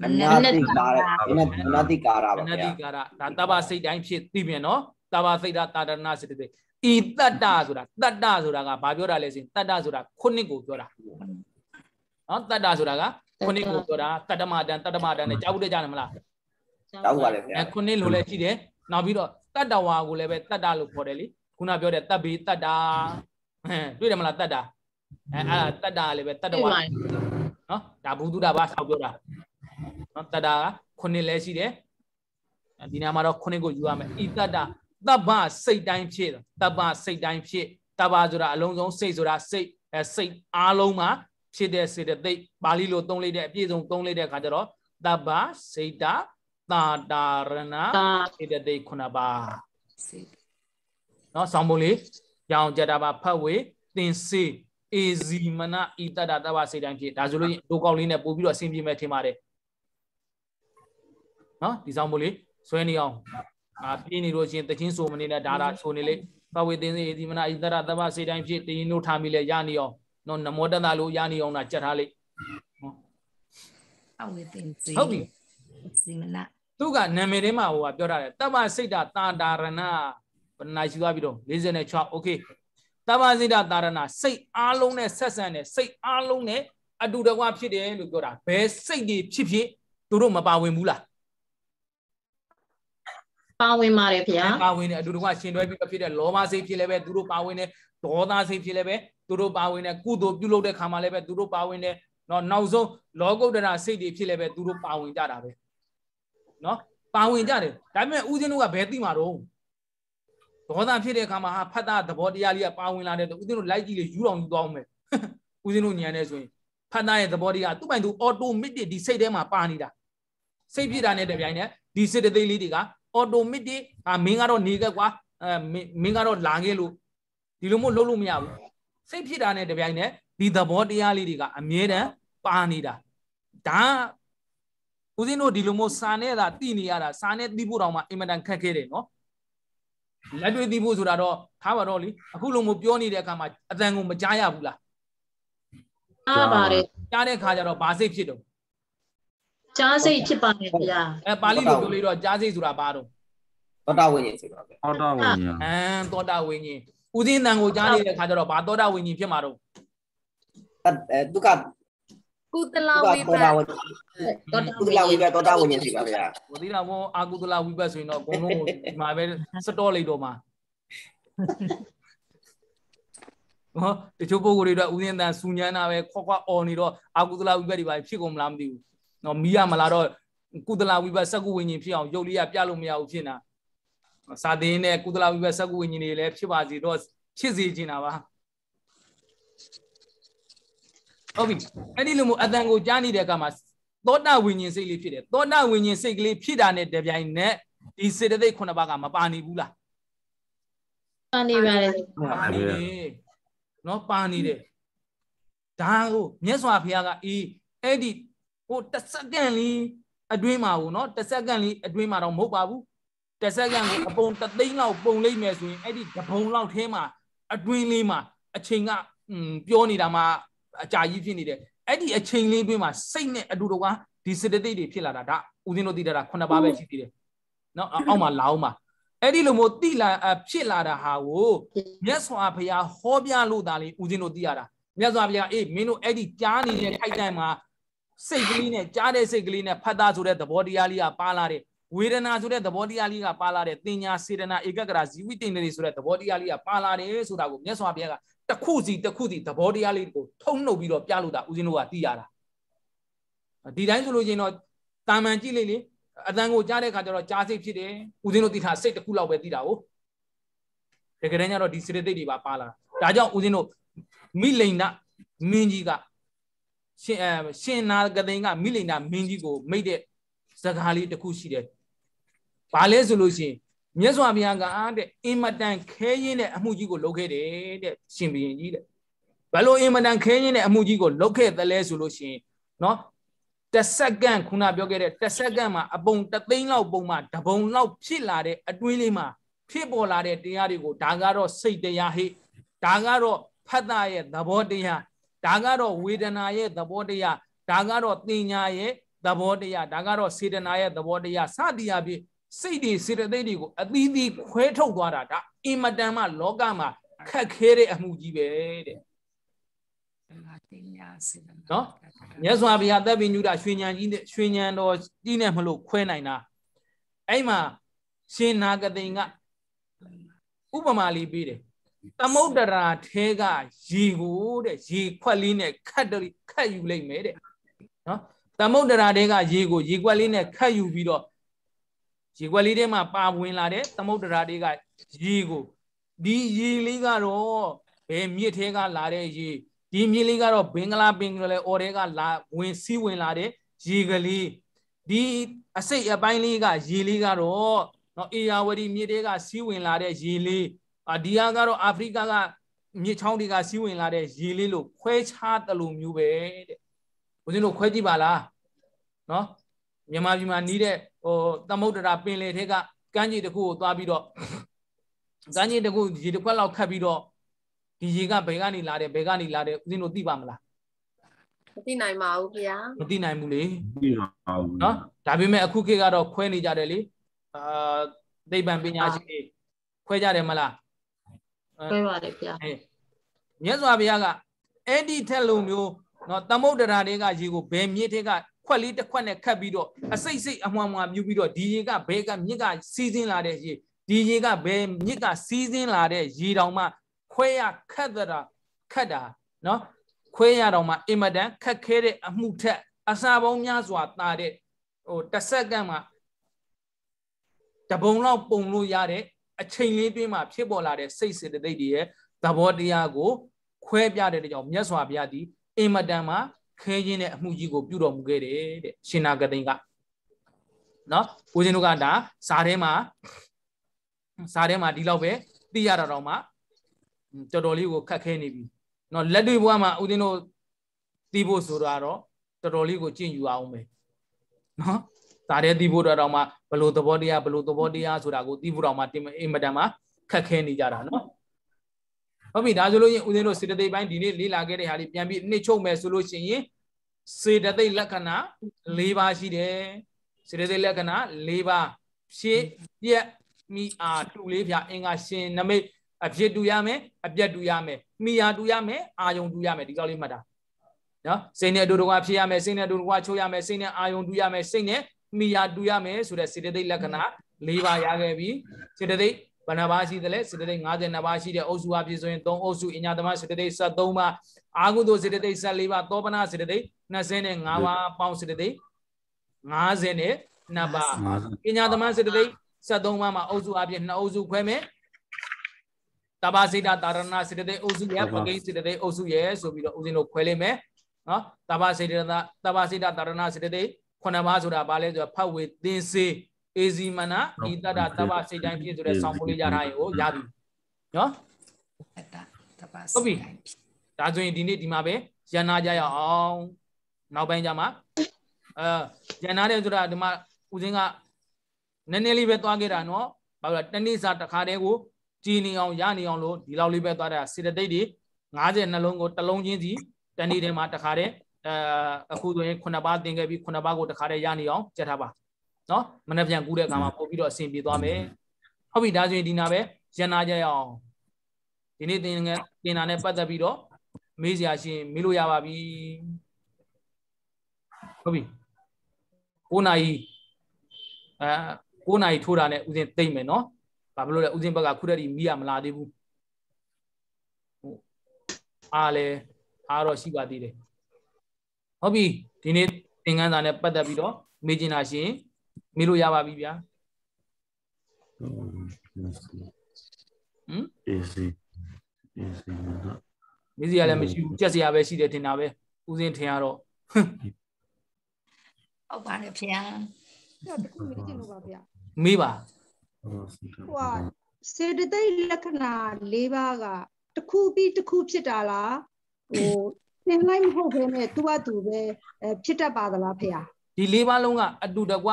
မနတိကာရမနတိကာရပါဗျာမနတိကာရဒါတဘာစိတ်တိုင်းဖြစ်သိပြန်နော်တဘာစိတ်ဒါတာဒနာစိတ်တွေဤတတ္တဆိုတာတတ္တဆိုတာကဘာပြောတာလဲဆိုရင်တတ္တဆိုတာခုနှစ်ကိုပြောတာနော်တတ္တဆိုတာကခုနှစ်ကိုပြောတာတတ္တမတန်တတ္တမတန်နဲ့ကြားဘူးတဲ့ကြားတယ်မလားကြားဘူးပါလေခင်ဗျာခုနှစ်လို့လည်းရှိတယ်နောက်ပြီးတော့တတ္တဝါကိုလည်းပဲတတ္တလို့ခေါ်တယ်လေခုနပြောတဲ့တပ်ဘေတတ္တာတွေ့တယ်မလားတတ္တာအဲအဲ့ဒါတတ္တာလည်းပဲတတ္တဝါနော်ဒါဘူးတုဒ္ဒဘာဆောက်ပြောတာနော်တတ္တာကခုနှစ်လည်းရှိတယ်ဒီနာမှာတော့ခုနှစ်ကိုယူရမယ်ဤတတ္တတပ်ပစိတ်တိုင်းဖြစ်တပ်ပစိတ်တိုင်းဖြစ်တပ်ပဆိုတာအလုံးစုံစိတ်ဆိုတာစိတ်အဲစိတ်အားလုံးမှာဖြစ်တဲ့စေတသိက်ပါဠိလိုသုံးလိုက်တဲ့အပြည့်စုံသုံးလိုက်တဲ့အခါကျတော့တပ်ပစိတ်တာတာတာရဏစေတသိက်ခုနှစ်ပါးနော်ဆောင်းပုံလေးရောင်ကြတာပါဖတ်ဝေသင်စေအေဇီမနဤတတတဝစိတ်တိုင်းဖြစ်ဒါဆိုလို့ရင်ဒိုကောက်လေးနဲ့ပို့ပြီးတော့အဆင်ပြေမယ်ထင်ပါတယ်နော်ဒီဆောင်မို့လေးဆွဲနေအောင်အာပြေးနေလို့ရှင်တချင်းဆိုမနေနဲ့ဒါဒါဆိုနေလေသဝေသင်္စေအေဒီမနာဣတရသဘစေတိုင်းဖြစ်တရင်တို့ထားမိလေရနေအောင်နော်နမောတတလို့ရနေအောင်တာကြက်ထားလိုက်အဝေသင်္စေဟုတ်ပြီစီမနာသူကနာမည်ထဲမှာဟိုကပြောထားတယ်တပစိတ်တာတာဒါရဏဘယ်နိုင်ရှိသွားပြီတော့56 okay တပစိတ်တာတာရဏစိတ်အားလုံးနဲ့ဆက်ဆံတယ်စိတ်အားလုံးနဲ့အတူတကွဖြစ်တယ်လို့ပြောတာဘယ်စိတ်တွေဖြစ်ဖြစ်သူတို့မပါဝင်ဘူးလားပါဝင်ပါတယ်ဗျာပါဝင်တယ်အတူတကွရှင်တွဲပြီးဖြစ်တဲ့လောဘစိတ်ဖြစ်လည်းပဲသူတို့ပါဝင်တယ်ဒေါသစိတ်ဖြစ်လည်းပဲသူတို့ပါဝင်တယ်ကုသိုလ်ပြုလုပ်တဲ့ခါမှာလည်းပဲသူတို့ပါဝင်တယ်နော်နောက်ဆုံးလောကုတ္တရာစိတ်တွေဖြစ်လည်းပဲသူတို့ပါဝင်ကြတာပဲနော်ပါဝင်ကြတယ်ဒါပေမဲ့ဦးဇင်းတို့ကဘယ်သိမှာတော့ဒေါသဖြစ်တဲ့အခါမှာဟာဖတ်တာသဘောတရားလေးကပါဝင်လာတဲ့ဦးဇင်းတို့လိုက်ကြည့်လေယူတော်ယူသွားမယ်ဦးဇင်းတို့ညံနေဆိုရင်ဖတ်တာရဲ့သဘောတရားသူ့ပိုင်သူ automatic ဒီစိတ်ထဲမှာပါနေတာစိတ်ဖြစ်တာနဲ့တပြိုင်တည်းဒီစိတ်တသိလေးတွေက automatic အာမင်းကတော့နေခဲ့ကွာအဲမင်းကတော့လာခဲ့လို့ဒီလိုမျိုးလုပ်လို့မရဘူးစိတ်ဖြစ်တာနဲ့တပြိုင်နက်ဒီသဘောတရားလေးတွေကအမြဲတမ်းပါနေတာဒါဦးဇင်းတို့ဒီလိုမျိုးစာနဲ့သာတည်နေရတာစာနဲ့တည်ဖို့တောင်မှအင်မတန်ခက်ခဲတယ်နော်လက်တွေ့တည်ဖို့ဆိုတာတော့ထားပါတော့လေအခုလိုမျိုးပြောနေတဲ့အခါမှာအတန်ကိုမကြားရဘူးလားကြားပါတယ်ကြားတဲ့အခါကျတော့ဘာစိတ်ဖြစ်တော့ကြားစိတ်ဖြစ်ပါတယ်ဗျာအဲပါဠိလိုပြောလို့တော့ကြားစိတ်ဆိုတာပါတော့သောတာဝိညာဉ်ဆိုတာဗျာသောတာဝိညာဉ်အမ်သောတာဝိညာဉ်ဥဒင်းတန်ကိုကြားနေတဲ့ခါကျတော့ဘာသောတာဝိညာဉ်ဖြစ်မှာတော့အဲဒုက္ခကုသလဝိပတ်သောတာဝိပတ်သောတာဝိညာဉ်ဖြစ်ပါဗျာဘုသီတော်ဘောအာကုသလဝိပတ်ဆိုရင်တော့အကုန်လုံးဒီမှာပဲစတော့လိုက်တော့မှာဟောတချို့ပုံကိုယ်တွေတော့ဥဒင်းတန်စူညံတာပဲခွက်ခွက်အော်နေတော့အာကုသလဝိပတ်တွေပါဖြစ်ကုန်မလားမသိဘူးနော်မီးရမလားတော့ကုသလဝိပတ်စက္ကုဝိညာဉ်ဖြစ်အောင်ရုပ်လေးကပြလို့မရဘူးဖြစ်နေတာစာသင်နဲ့ကုသလဝိပတ်စက္ကုဝိညာဉ်တွေလည်းဖြစ်ပါစေတော့ဖြစ်စေချင်တာပါဟုတ်ပြီအဲ့ဒီလိုမျိုးအတန်ကိုကြားနေတဲ့အခါမှာသောတာဝိညာဉ်စိတ်လေးဖြစ်တယ်သောတာဝိညာဉ်စိတ်ကလေးဖြစ်တာနဲ့တပြိုင်နက်ဒီစေတသိက်ခုနှစ်ပါးကမပါနေဘူးလားပါနေပါတယ်ပါနေတယ်နော်ပါနေတယ်ဒါကိုမြတ်စွာဘုရားကအေးအဲ့ဒီဟိုတစ်စက္ကန့်လေးအတွင်းမှာဟိုနော်တစ်စက္ကန့်လေးအတွင်းမှာတော့မဟုတ်ပါဘူးတစ်စက္ကန့်ကိုအပုံတသိန်းလောက်ပုံလိုက်မယ်ဆိုရင်အဲ့ဒီတပုံလောက်ထဲမှာအတွင်းလေးမှာအချိန်ကပြောနေတာမှာအကြာကြီးဖြစ်နေတယ်အဲ့ဒီအချိန်လေးတွင်းမှာစိတ်နဲ့အတူတူကဒီစတသိတွေဖြစ်လာတာဒါဦးဇင်းတို့သိတတ်တာခုနှစ်ပါးပဲရှိသေးတယ်နော်အောက်မှာလာအောင်ပါအဲ့ဒီလိုမျိုးတိလာဖြစ်လာတာဟာကိုမြတ်စွာဘုရားဟောပြလို့ဒါလေးဦးဇင်းတို့သိရတာမြတ်စွာဘုရားအေးမင်းတို့အဲ့ဒီကြားနေတဲ့ထိုက်တန်မှာစိတ်ကလေးနဲ့ကြားတဲ့စိတ်ကလေးနဲ့ဖတ်တာဆိုတဲ့သဘောတရားလေးကပါလာတဲ့ဝေဒနာဆိုတဲ့သဘောတရားလေးကပါလာတဲ့တင်ညာစေတနာဧကဂရာဇီဝိတင်တွေဆိုတဲ့သဘောတရားလေးကပါလာတယ်ဆိုတာကိုမြတ်စွာဘုရားကတစ်ခုစီတစ်ခုစီသဘောတရားလေးကိုထုံနှုတ်ပြီးတော့ပြလို့တာဦးဇင်းတို့ကသိရတာဒီတိုင်းဆိုလို့ရင်တော့တာမန်ကြည့်လိုက်လေအတန်ကိုကြားတဲ့ခါကျတော့ကြားစိတ်ဖြစ်တယ်ဦးဇင်းတို့သိတာစိတ်တစ်ခုလောက်ပဲသိတာကိုတကယ်တမ်းကျတော့ဒီစေတသိက်တွေပါပါလာတာဒါကြောင့်ဦးဇင်းတို့မိလိန်နာမင်းကြီးကရှင်ရှင်နာဂသိန်းကမိလိန်နာမင်းကြီးကိုမိတ်တဲ့စကားလေးတစ်ခုရှိတယ်။ဘာလဲဆိုလို့ရှိရင်မြတ်စွာဘုရားကအားတဲ့အင်မတန်ခဲရင်တဲ့အမှုကြီးကိုလုပ်ခဲ့တယ်တဲ့ရှင်ဘုရင်ကြီးတဲ့။ဘလို့အင်မတန်ခဲရင်တဲ့အမှုကြီးကိုလုပ်ခဲ့သလဲဆိုလို့ရှိရင်နော်တဆက်ကန့်ခုနပြောခဲ့တဲ့တဆက်ကန့်မှာအပုံတသိန်းလောက်ပုံမှာတပုံလောက်ဖြစ်လာတဲ့အတွင်းလေးမှာဖြစ်ပေါ်လာတဲ့တရားတွေကိုဒါကတော့စိတ်တရားဟိဒါကတော့ဖတ်တာရဲ့သဘောတရားဒါကတော့ဝေဒနာရဲ့သဘောတရားဒါကတော့တင်ညာရဲ့သဘောတရားဒါကတော့စေတနာရဲ့သဘောတရားစသည်အပြင်စိတ်တွေစေတသိက်တွေကိုအသီးသီးခွဲထုတ်သွားတာဒါအင်မတန်မှလောကမှာခက်ခဲတဲ့အမှုကြီးပဲတဲ့နော်မြတ်စွာဘုရားတပ်ပိညုဒရွှေဉဏ်ကြီးနဲ့ရွှေဉဏ်တော်ကြီးနဲ့မလို့ခွဲနိုင်တာအဲ့မှာရှင်နာကတိန်ကဥပမာလေးပေးတယ်သမုဒ္ဒရာထဲကရေကိုတဲ့ရေခွက်လေးနဲ့ခတ်တခတ်ယူလိုက်မယ်တဲ့နော်သမုဒ္ဒရာထဲကရေကို ရေခွက်လေးနဲ့ခတ်ယူပြီးတော့ရေခွက်လေးထဲမှာပါဝင်လာတဲ့သမုဒ္ဒရာတွေကရေကိုဒီရေလေးကတော့ဘယ်မြစ်ထဲကလာတဲ့ရေဒီမြစ်လေးကတော့ဘင်္ဂလားပင်ကလေးအော်ထဲကလာဝင်စီးဝင်လာတဲ့ရေကလေးဒီအစိတ်အပိုင်းလေးကရေလေးကတော့နော်အေယာဝတီမြစ်ထဲကစီးဝင်လာတဲ့ရေလေးအာဒီယာကတော့အာဖရိကကမြေချောင်းတွေကစီးဝင်လာတဲ့ရေလေးလို့ခွဲခြားတယ်လို့မျိုးပဲတဲ့ဦးဇင်းတို့ခွဲကြည့်ပါလားနော်မြန်မာပြည်မှာနီးတဲ့ဟိုသမုဒ္ဒရာပင်လယ်ထက်ကကမ်းခြေတစ်ခုကိုသွားပြီးတော့ကမ်းခြေတစ်ခုရေတစ်ခွက်လောက်ခတ်ပြီးတော့ဒီရေကဘယ်ကနေလာတယ်ဘယ်ကနေလာတယ်ဦးဇင်းတို့သိပါမလားမသိနိုင်ပါဘူးခင်ဗျာမသိနိုင်ဘူးလေမသိပါဘူးเนาะဒါပေမဲ့အခုခေတ်ကတော့ခွဲနေကြတယ်လေအာသိပ္ပံပညာရှင်တွေခွဲကြတယ်မလားတွဲပါတယ်ဗျာမြတ်စွာဘုရားကအဲ့ဒီထက်လိုမျိုးနော်သမုဒ္ဒရာတွေကရေကိုဘယ်မြစ်ထက်ကခွက်လေးတစ်ခွက်နဲ့ခတ်ပြီးတော့အစိတ်စိတ်အမှန်မှန်မြူပြီးတော့ဒီရေကဘဲကမြစ်ကစီးစင်းလာတဲ့ရေဒီရေကဘဲမြစ်ကစီးစင်းလာတဲ့ရေတောင်မှခွဲရခတ်တာခတ်တာနော်ခွဲရတော့မှအင်မတန်ခက်ခဲတဲ့အမှုထက်အစာပေါင်းများစွာတာတဲ့ဟိုတစ်စက္ကန့်မှာတပုံလောက်ပုံလို့ရတဲ့အချိန်လေးတွင်းမှာဖြစ်ပေါ်လာတဲ့စိတ်စေတသိက်တွေရဲ့သဘောတရားကိုခွဲပြတဲ့ကြောင့်မြတ်စွာဘုရားသည်အင်မတန်မှခဲခြင်းတဲ့အမှုကြီးကိုပြုတော်မူခဲ့တယ်တဲ့ရှင်နာဂတိန်ကနော်ကိုရှင်တို့ကဒါဇာထဲမှာဇာထဲမှာဒီလောက်ပဲသိရတာတော့မှတော်တော်လေးကိုခက်ခဲနေပြီနော်လက်တွေ့ဘဝမှာဦးဇင်းတို့သိဖို့ဆိုတာတော့တော်တော်လေးကို ကြင်ယူအောင်ပဲနော်ဒါတည်းသိဖို့တော့မှလို့သဘောတရားဘလို့သဘောတရားဆိုတာကိုသိဖို့တော့မှအင်မတန်မှခက်ခဲနေကြတာနော်ဟုတ်ပြီဒါဆိုလို့ရင်ဦးဇင်းတို့စေတသိက်ပိုင်းဒီနေ့လေ့လာခဲ့တဲ့ဟာလေးပြန်ပြီးနှစ်ချုပ်မယ်ဆိုလို့ရှိရင်စေတသိက်လက္ခဏာ၄ပါးရှိတယ်စေတသိက်လက္ခဏာ၄ပါးဖြည့်ပြက်မိအားတူလေးဖြာအင်္ဂါရှင်နမိတ်အဖြစ်တူရမယ်အပြက်တူရမယ်မိယာတူရမယ်အာယုံတူရမယ်ဒီလောက်လေးမှတ်တာနော်စိတ်နဲ့အတူတူကဖြစ်ရမယ်စိတ်နဲ့အတူတူကချိုးရမယ်စိတ်နဲ့အာယုံတူရမယ်စိတ်နဲ့မိယာတူရမယ်ဆိုတဲ့စေတသိက်လက္ခဏာ၄ပါးရခဲ့ပြီစေတသိက်ဘဏ္ဍပါရှိတယ်လေစေတသိက်52ပါးရှိတဲ့အုပ်စုအပြည့်ဆိုရင်3အုပ်စုအညာသမစေတသိက်73ပါးအာဟုသောစေတသိက်74ပါးသောပနာစေတသိက်25ပါးပေါင်းစေတသိက်50နဲ့နှစ်ပါးအညာသမစေတသိက်73ပါးမှာအုပ်စုအပြည့်နှစ်အုပ်စုခွဲမယ်တဘာစေတတာရဏစေတသိက်အုပ်စုရပကိစေတသိက်အုပ်စုရဆိုပြီးတော့ဦးဇင်းတို့ခွဲလိုက်မယ်နော်တဘာစေတတာတဘာစေတတာရဏစေတသိက်ခုနပါဆိုတာပါလဲဆိုတော့ဖတ်ဝေသင်စေအေဇီမနာဤတတတပစိတ်တိုင်းဖြစ်ဆိုတဲ့ဆောင်းပိုးလေးရထားရင်ကိုရပြီနော်ဟုတ်ပြီဒါဆိုရင်ဒီနေ့ဒီမှာပဲရန်နာကြရအောင်နောက်ပိုင်းကြမှာအဲရန်နာတယ်ဆိုတာဒီမှာဦးစင်းကနည်းနည်းလေးပဲသွားခဲ့တာနော်ဘာလို့လဲတနေ့စာတစ်ခါတည်းကိုကြည်နေအောင်ရနေအောင်လို့ဒီလောက်လေးပဲသွားတာစေတသိက်တွေ90နှလုံးကိုတစ်လုံးချင်းစီတနေ့တည်းမှာတစ်ခါတည်းအဲအခုဆိုရင်ခုနှစ်ပါးသင်ခဲ့ပြီးခုနှစ်ပါးကိုတခါတည်းရနေအောင်ကြက်ထားပါနော်မနေ့ပြန်ကူးတဲ့အခါမှာပို့ပြီးတော့အဆင်ပြေသွားမယ်ဟုတ်ပြီဒါဆိုရင်ဒီနာပဲရန်နာကြရအောင်ဒီနေ့သင်ငယ်သင်တာနဲ့ပတ်သက်ပြီးတော့မေးစရာရှင်မေးလို့ရပါပြီဟုတ်ပြီ9နာရီအဲ9နာရီထိုးတာနဲ့ဥစဉ်သိမ့်မယ်နော်ဘာဖြစ်လို့လဲဥစဉ်ဘက်ကခုတည်းဒီမီးရမလာသေးဘူးဟုတ်အားလဲအားတော့ရှိပါသေးတယ်ဟုတ်ပြီဒီနေ့သင်ခန်းစာနဲ့ပတ်သက်ပြီးတော့မေးချင်တာရှင်မေးလို့ရပါပြီဗျာဟမ် easy easy မေးစရာလည်းမရှိဘူးကြက်စရာပဲရှိတယ်ထင်တာပဲဦးစင်းထင်ရတော့ဟုတ်ပါတယ်ဖေ။တော့တခုမေးချင်လို့ပါဗျာ။မေးပါ။ဟိုစေတသိက်လက္ခဏာ၄ပါးကတစ်ခုပြီးတစ်ခုဖြစ်တာလားဟိုနှင်လိုက်မဟုတ်ဘဲနဲ့သူ့အတူပဲဖြစ်တတ်ပါသလားဖေ။ဒီလေးပါးလုံးကအတူတကွ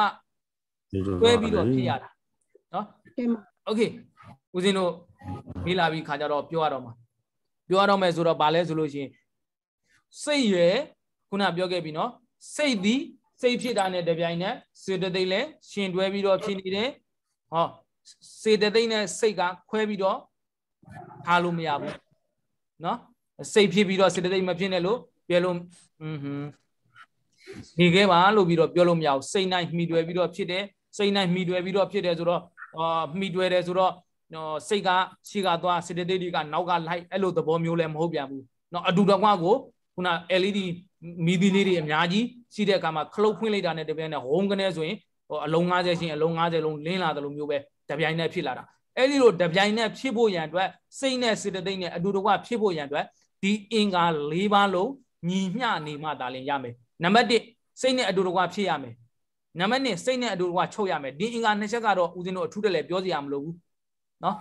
တွဲပြီးတော့ဖြစ်ရတာနော်။ Okay ဦးဇင်းတို့မေးလာပြီးခါကြတော့ပြောရတော့မှာပြောရတော့မယ်ဆိုတော့ဗာလဲဆိုလို့ရှိရင်စိတ်ရယ်ခုနပြောခဲ့ပြီနော်စိတ်သည်စိတ်ဖြစ်တာနဲ့တပြိုင်နက်စေတသိက်လည်းရှင်တွဲပြီးတော့ဖြစ်နေတယ်ဟောစေတသိက်နဲ့စိတ်ကခွဲပြီးတော့ထားလို့မရဘူးနော်စိတ်ဖြစ်ပြီးတော့စေတသိက်မဖြစ်နဲ့လို့ပြောလို့อืมဟွန်းနေခဲ့ပါလို့ပြီးတော့ပြောလို့မရဘူးစိတ်နိုင်မှီတွယ်ပြီးတော့ဖြစ်တယ်စိတ်နိုင်မှီတွယ်ပြီးတော့ဖြစ်တယ်ဆိုတော့အာမှီတွယ်တယ်ဆိုတော့နော်စိတ်ကရှိကသွားစေတသိက်တွေကနောက်ကလိုက်အဲ့လိုသဘောမျိုးလည်းမဟုတ်ပြန်ဘူးနော်အတူတကွကိုခုန LED မီဒီလေးတွေအများကြီးရှိတဲ့အခါမှာခလုတ်ဖွင့်လိုက်တာနဲ့တပြိုင်နက်ဟုံးကနေဆိုရင်ဟိုအလုံး90ချင်းအလုံး90လုံးလင်းလာတယ်လို့မျိုးပဲတပြိုင်နက်ဖြစ်လာတာအဲ့ဒီလိုတပြိုင်နက်ဖြစ်ဖို့ရန်အတွက်စိတ်နဲ့စေတသိက်နဲ့အတူတကွဖြစ်ဖို့ရန်အတွက်ဒီအင်္ဂါ၄ပါးလုံးညီမျှနေမှသာလင်ရမယ်နံပါတ်1စိတ်နဲ့အတူတကွာဖြစ်ရမယ်နံပါတ်2စိတ်နဲ့အတူတကွာချုပ်ရမယ်ဒီအင်္ဂါနှစ်ချက်ကတော့ဦးဇင်းတို့အထူးတက်လဲပြောစရာမလိုဘူးเนาะ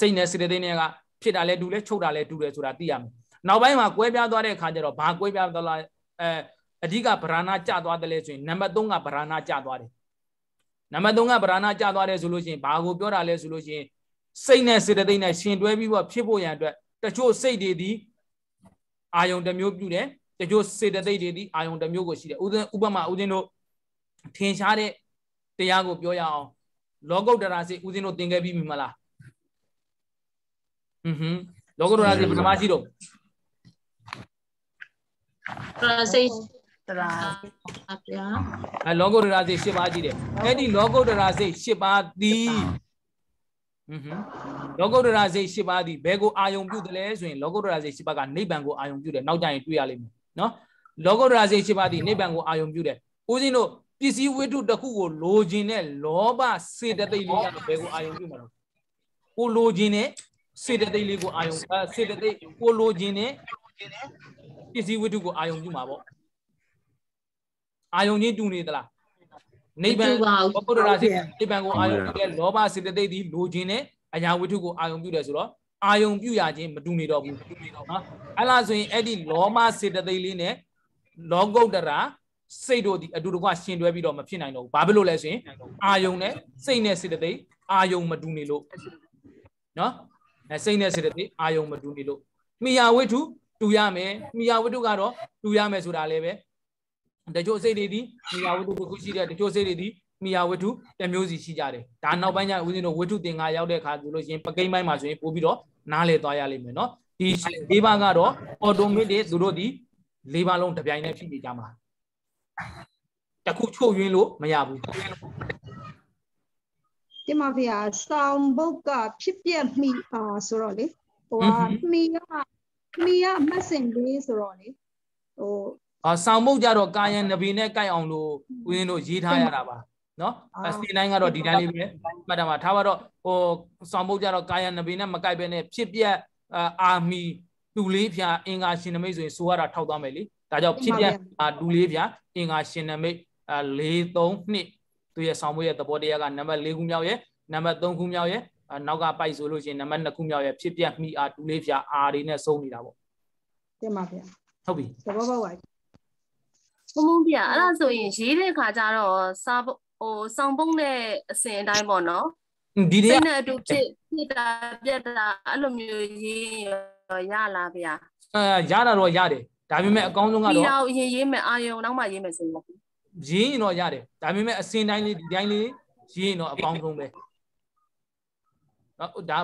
စိတ်နဲ့စေတသိက်နဲ့ကဖြစ်တာလဲတူလဲချုပ်တာလဲတူတယ်ဆိုတာသိရမယ်နောက်ပိုင်းမှာကွဲပြားသွားတဲ့အခါကျတော့ဘာကွဲပြားသွားလဲအဲအဓိကဗရာဏကျသွားတယ်လဲဆိုရင်နံပါတ်3ကဗရာဏကျသွားတယ်နံပါတ်3ကဗရာဏကျသွားတယ်ဆိုလို့ရှိရင်ဘာကိုပြောတာလဲဆိုလို့ရှိရင်စိတ်နဲ့စေတသိက်နဲ့ရှင်တွဲပြီးတော့ဖြစ်ဖို့ရန်အတွက်တချို့စိတ်တွေဒီအာယုံတစ်မျိုးပြုတယ်တချို့စေတသိက်တွေဒီအာယုံတစ်မျိုးကိုရှိတယ်ဥစဉ်ဥပမာဥစဉ်တို့ထင်ရှားတဲ့တရားကို ပြောရအောင် လောကုတ္တရာစေဥစဉ်တို့သင်ခဲ့ပြီးပြီမလားဟွန်းဟွန်းလောကုတ္တရာစေပထမရှိတော့တရာစေတရာအပြာအလောကုတ္တရာစေ၈ပါးရှိတယ်အဲ့ဒီလောကုတ္တရာစေ၈ပါးသည်ဟွန်းလောကုတ္တရာစိတ်၈ပါးသည်ဘယ်ကိုအာယုံပြုတယ်လဲဆိုရင်လောကုတ္တရာစိတ်၈ပါးကနိဗ္ဗာန်ကိုအာယုံပြုတယ်နောက်ကြရင်တွေ့ရလိမ့်မယ်နော်လောကုတ္တရာစိတ်၈ပါးသည်နိဗ္ဗာန်ကိုအာယုံပြုတယ်ဦးဇင်းတို့ပစ္စည်းဝိတုတစ်ခုကိုလိုချင်တဲ့လောဘစေတသိက်လေးကတော့ဘယ်ကိုအာယုံပြုမှာလဲကိုလိုချင်တဲ့စေတသိက်လေးကိုအာယုံစေတသိက်ကို လိုချင်တဲ့ပစ္စည်းဝိတုကိုအာယုံပြုမှာပေါ့အာယုံချင်းတူနေသလားနိဗ္ဗာန်ပုတ္တရာစိတ်နိဗ္ဗာန်ကိုအာယုံပြုတဲ့လောဘစေတသိက်သည်လိုချင်တဲ့အရာဝတ္ထုကိုအာယုံပြုတယ်ဆိုတော့အာယုံပြုရခြင်းမတူနေတော့ဘူးတူနေတော့ဟာအဲ့လားဆိုရင်အဲ့ဒီလောမစေတသိက်လေးနဲ့လောကုတ္တရာစိတ်တို့ဒီအတူတကွရှင်တွဲပြီးတော့မဖြစ်နိုင်တော့ဘူးဘာဖြစ်လို့လဲဆိုရင်အာယုံနဲ့စိတ်နဲ့စေတသိက်အာယုံမတူနေလို့နော်အဲစိတ်နဲ့စေတသိက်အာယုံမတူနေလို့မိယာဝိထုတူရမယ်မိယာဝိထုကတော့တူရမယ်ဆိုတာလည်းပဲတချို့စိတ်တွေဒီမိယာဝတ္ထုတစ်ခုရှိတယ်တချို့စိတ်တွေဒီမိယာဝတ္ထုတစ်မျိုးစီရှိကြတယ်ဒါနောက်ပိုင်းကျဦးဇင်းတို့ဝတ္ထုသင်္ဃာရောက်တဲ့အခါဆိုလို့ရှိရင်ပကိန်းပိုင်းမှာဆိုရင်ပို့ပြီးတော့နားလည်သွားရလိမ့်မယ်နော်ဒီ၄ပါးကတော့ automatic သူတို့ဒီ၄ပါးလုံးတစ်ပြိုင်တည်းဖြစ်နေကြမှာတခုချုပ်ရင်းလို့မရဘူးတင်ပါဗျာဆောင်းဘုတ်ကဖြစ်ပြမိအာဆိုတော့လေဟိုကမိကမိကမက်ဆင်လေးဆိုတော့လေဟိုဆောင်မုတ်ကြတော့ကာယံနဗီနဲ့ကိုက်အောင်လို့ဦးဇင်းတို့ရေးထားရတာပါနော်အစတီတိုင်းကတော့ဒီတိုင်းလေးပဲမှတ်တာမှာထားပါတော့ဟိုဆောင်မုတ်ကြတော့ကာယံနဗီနဲ့မကိုက်ပဲနဲ့ဖြစ်ပြက်အာမီတူလေးဖြာအင်္ဂါရှင်နမိတ်ဆိုရင်ဆိုရတာထောက်သွားမယ်လေဒါကြောင့်ဖြစ်ပြက်တူလေးဖြာအင်္ဂါရှင်နမိတ်၄၃နှစ်သူရဲ့ဆောင်မုတ်ရဲ့သဘောတရားကနံပါတ်၄ခုမြောက်ရဲ့နံပါတ်၃ခုမြောက်ရဲ့နောက်ကပိုက်ဆိုလို့ရှိရင်နံပါတ်2ခုမြောက်ရဲ့ဖြစ်ပြက်မိအားတူလေးဖြာ R တွေနဲ့ဆုံးနေတာပေါ့တင်ပါဗျာဟုတ်ပြီသဘောပေါက်ပါဘုံဘုံပြအဲ့ဒါဆိုရင်ရေးတဲ့ခါကျတော့စာဟိုစောင်ပုံးတဲ့အစဉ်အတိုင်းပေါ့နော်ဒီနေ့နဲ့အတူဖြစ်ဖြစ်တာပြက်တာအဲ့လိုမျိုးရေးရောရလားဗျာအဲရတာတော့ရတယ်ဒါပေမဲ့အကောင်းဆုံးကတော့ပြီးတော့အရင်ရေးမယ်အာယုံနောက်မှရေးမယ်ဆိုရင်ရေးရင်တော့ရတယ်ဒါပေမဲ့အစဉ်တိုင်းလေးဒီတိုင်းလေးရေးရင်တော့အကောင်းဆုံးပဲနော်ဒါ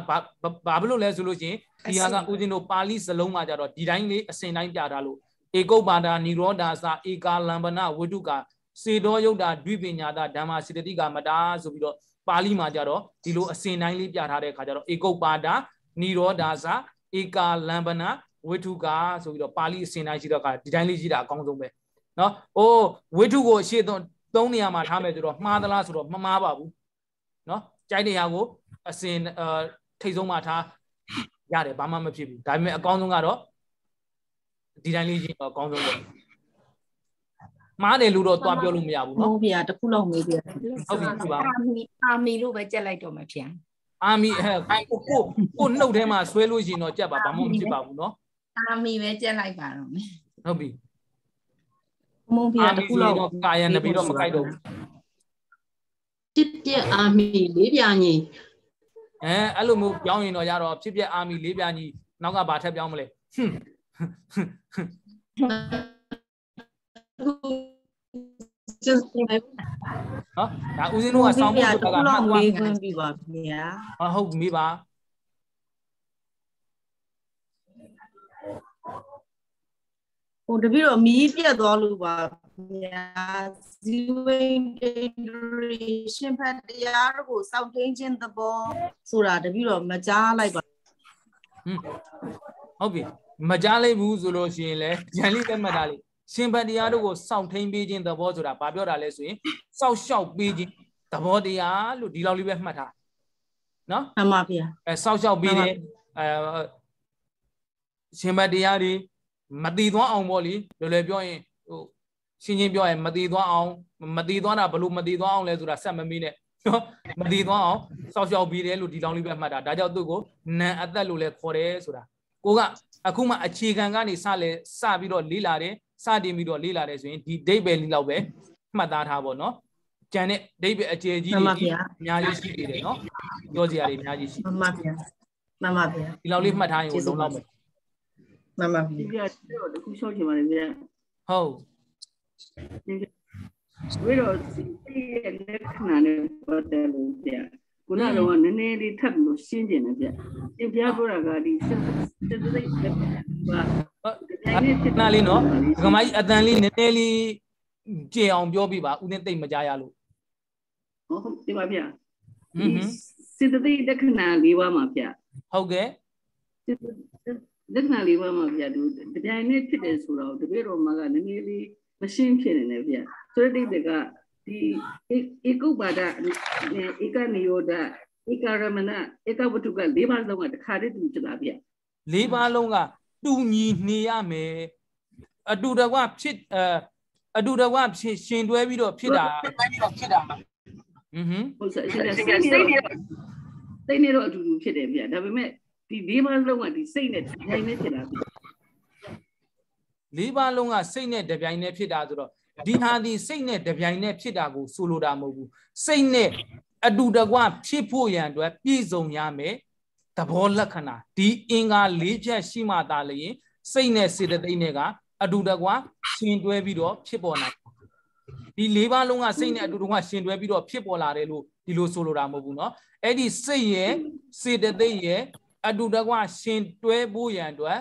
ဘာဘာလို့လဲဆိုလို့ရှိရင်ဒီဟာကဦးဇင်းတို့ပါဠိစလုံးမှာကြတော့ဒီတိုင်းလေးအစဉ်တိုင်းပြတာလို့ဧကုပ္ပါဒာနိရောဓာသဧကာလံပနဝိတုကာစေတောယုတ်တာဒွိပညာတာဓမ္မစေတတိကမတာဆိုပြီးတော့ပါဠိမှာကြတော့ဒီလိုအစဉ်တိုင်းလေးပြထားတဲ့အခါကျတော့ဧကုပ္ပါဒာနိရောဓာသဧကာလံပနဝိတုကာဆိုပြီးတော့ပါဠိအစဉ်တိုင်းရှိတော့ကဒီတိုင်းလေးရှိတာအကောင်းဆုံးပဲနော်အိုးဝိတုကိုရှေ့သွန်းသုံးနေရာမှာထားမယ်ဆိုတော့မှားသလားဆိုတော့မမှားပါဘူးနော်ကြိုက်နေရာကိုအစဉ်ထိတ်ဆုံးမှထားရတယ်ဘာမှမဖြစ်ဘူးဒါပေမဲ့အကောင်းဆုံးကတော့ဒီတိုင်းလေးရေးတော့အကောင်းဆုံးပေါ့မားတယ်လို့တော့သွားပြောလို့မရဘူးเนาะဟုတ်ဗျာတခုလောက်မေးပြဟုတ်ပြီဟုတ်ပါအာမီအာမီလို့ပဲကြက်လိုက်တော့မှာဗျာအာမီကိုကိုကိုနှုတ်ထဲမှာဆွဲလို့ရင်တော့ကြက်ပါဘာမှမဖြစ်ပါဘူးเนาะအာမီပဲကြက်လိုက်ပါတော့မယ်ဟုတ်ပြီမုံဗျာတခုလောက်ကာယံနေပြီးတော့မကြိုက်တော့ဘူးဖြစ်ပြအာမီလေးပြာညီအဲအဲ့လိုမျိုးပြောင်းရင်တော့ရတော့ဖြစ်ပြအာမီလေးပြာညီနောက်ကဘာထပ်ပြောင်းမလဲဟွန်းနော်ဒါဦးစင်းတို့ကစောင်းဖို့ဆိုတာကမှတ်သွားမေးခွန်းပြပါဗျာဟာဟုတ်မေးပါဟိုတပည့်တော်မြည်ပြတ်သွားလို့ပါဗျာဇီဝိတေရှင်ဖတ်တရားတို့ကိုစောင့်ထိန်ခြင်းသဘောဆိုတာတပည့်တော်မကြားလိုက်ပါဟုတ်ပြီမကြလိုက်ဘူးဆိုလို့ရှိရင်လည်းဉာဏ်လေးလက်မှတ်ထားလေးရှင်ဘတ်တရားတို့ကိုစောင့်ထိန်ပေးခြင်းသဘောဆိုတာဘာပြောတာလဲဆိုရင်စောက်ရှောက်ပေးခြင်းသဘောတရားလို့ဒီလောက်လေးပဲမှတ်ထားနော်မှန်ပါဗျာအဲစောက်ရှောက်ပေးတယ်အဲရှင်ဘတ်တရားတွေမတည်သွားအောင်ပေါ့လေလွယ်လွယ်ပြောရင်ဟိုရှင်းချင်းပြောရင်မတည်သွားအောင်မတည်သွားတာဘလို့မတည်သွားအောင်လဲဆိုတာဆက်မမီးနဲ့နော်မတည်သွားအောင်စောက်ရှောက်ပေးတယ်လို့ဒီလောက်လေးပဲမှတ်တာဒါကြောင့်သူ့ကိုနန်အသက်လို့လဲခေါ်တယ်ဆိုတာကိုကအခုမှအခြေခံကနေစလဲစပြီးတော့လေ့လာတယ်စတင်ပြီးတော့လေ့လာတယ်ဆိုရင်ဒီဒိဗ္ဗေလေးလောက်ပဲမှတ်သားထားပါတော့ကျန်တဲ့ဒိဗ္ဗေအခြေကြီးတွေအများကြီးရှိနေတယ်နော်ပြောစရာတွေအများကြီးရှိမှန်ပါဗျာမှန်ပါဗျာဒီလောက်လေးမှတ်ထားရင်လုံးလောက်မယ်မှန်ပါဗျာဒီပြတော့တခုရှော့ချင်ပါတယ်ဗျာဟုတ်ဒီတော့ဒီရဲ့လက္ခဏာနဲ့ပတ်သက်လို့ဗျာခုနကတော့နည်းနည်းလေးထပ်ပြီးတော့ရှင်းကျင်တယ်ဗျသင်ပြပြောတာကဒီစစ်စစ်စိတ်ဘာဟုတ်နာလေးနော်ဒကမကြီးအတန်လေးနည်းနည်းလေးကြင်အောင်ပြောပြပါဦးနဲ့တိတ်မကြရလို့ဟုတ်ဒီပါဗျာဟွန်းစစ်တသိလက္ခဏာ၄ပါးမှာဗျာဟုတ်ကဲ့လက္ခဏာ၄ပါးမှာဗျာဒီတပြိုင်နက်ဖြစ်တယ်ဆိုတော့တပည့်တော်မှာကနည်းနည်းလေးမရှင်းဖြစ်နေတယ်ဗျာဆိုတဲ့တိတ်ကဒီဧကုပါဒဧကနိယောဒဧကရမဏဧကဝတ္ထုက၄ပါးလုံးကတခါတည်းတူကြလားဗျ၄ပါးလုံးကတူညီနေရမယ်အတူတကွဖြစ်အတူတကွဖြစ်ရှင်တွဲပြီးတော့ဖြစ်တာဖြစ်တာဟွန်းဟွန်းဟုတ်ဆက်စိတ်နေတော့စိတ်နေတော့အတူတူဖြစ်တယ်ဗျဒါပေမဲ့ဒီ၄ပါးလုံးကဒီစိတ်နဲ့နိုင်နေဖြစ်တာဗျ၄ပါးလုံးကစိတ်နဲ့တပြိုင်တည်းဖြစ်တာဆိုတော့ဒီဟာဒီစိတ်နဲ့တပြိုင်နက်ဖြစ်တာကိုဆိုလိုတာမဟုတ်ဘူးစိတ်နဲ့အတူတကွဖြစ်ဖို့ရန်အတွက်ပြည့်စုံရမယ်သဘောလက္ခဏာဒီအင်္ဂါ၄ချက်ရှိမှသာလျှင်စိတ်နဲ့စေတသိက်နဲ့ကအတူတကွရှင်တွဲပြီးတော့ဖြစ်ပေါ်နိုင်ဒီ၄ပါးလုံးကစိတ်နဲ့အတူတကွရှင်တွဲပြီးတော့ဖြစ်ပေါ်လာတယ်လို့ဒီလိုဆိုလိုတာမဟုတ်ဘူးเนาะအဲ့ဒီစိတ်ရဲ့စေတသိက်ရဲ့အတူတကွရှင်တွဲဖို့ရန်အတွက်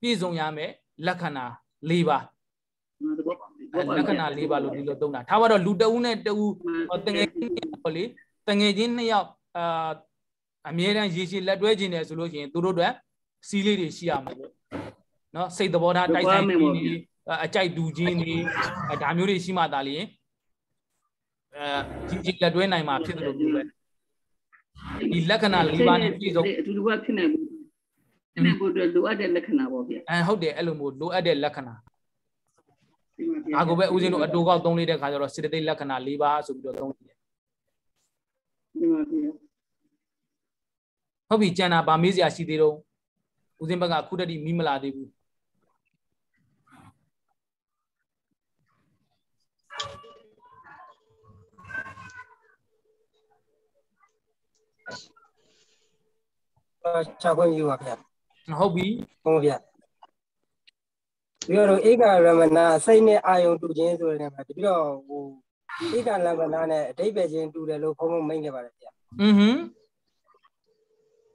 ပြည့်စုံရမယ်လက္ခဏာ၄ပါးလက္ခဏာ၄ပါလို့ဒီလိုသုံးတာထားပါတော့လူတဦးနဲ့တဦးတငယ်ချင်းပေါ့လေတငယ်ချင်းနှစ်ယောက်အာအမြဲတမ်းရေရှည်လက်တွဲခြင်းတယ်ဆိုလို့ရှိရင်သူတို့တို့စီးလေးတွေရှိရမှာပေါ့နော်စိတ်သဘောထားတိုက်ဆိုင်ခြင်းတွေအကြိုက်တူခြင်းတွေဒါမျိုးတွေရှိမှသာလျှင်အဲဒီလက်တွဲနိုင်မှာဖြစ်တယ်လို့ပြောတယ်ဒီလက္ခဏာ၄ပါးနဲ့ပြည့်စုံအတူတူကဖြစ်နိုင်ဘူးဖြစ်နိုင်ဖို့အတွက်လိုအပ်တဲ့လက္ခဏာပေါ့ဗျအဲဟုတ်တယ်အဲ့လိုမျိုးလိုအပ်တဲ့လက္ခဏာဒါကိုပဲဦးဇင်းတို့အတူကောက်သုံးလေးတဲ့ခါကျတော့စေတသိက်လက္ခဏာ၄ပါးဆိုပြီးတော့သုံးတယ်ဟုတ်ပြီကျန်တာဗာမေးစရာရှိသေးတော့ဦးဇင်းဘက်ကခုတတိမိမလာသေးဘူးအာချက်ခွင့်ယူပါဗျာဟုတ်ပြီဟုတ်ဗျာပြီးတော့ဧကရမနာစိတ်နဲ့အာယုံတူခြင်းဆိုတဲ့နေရာမှာပြီးတော့ဟိုဧကရမနာနဲ့အတိပ္ပယ်ခြင်းတူတယ်လို့ခေါင်းမမိတ်ခဲ့ပါတယ်ဗျာ။အင်းဟင်း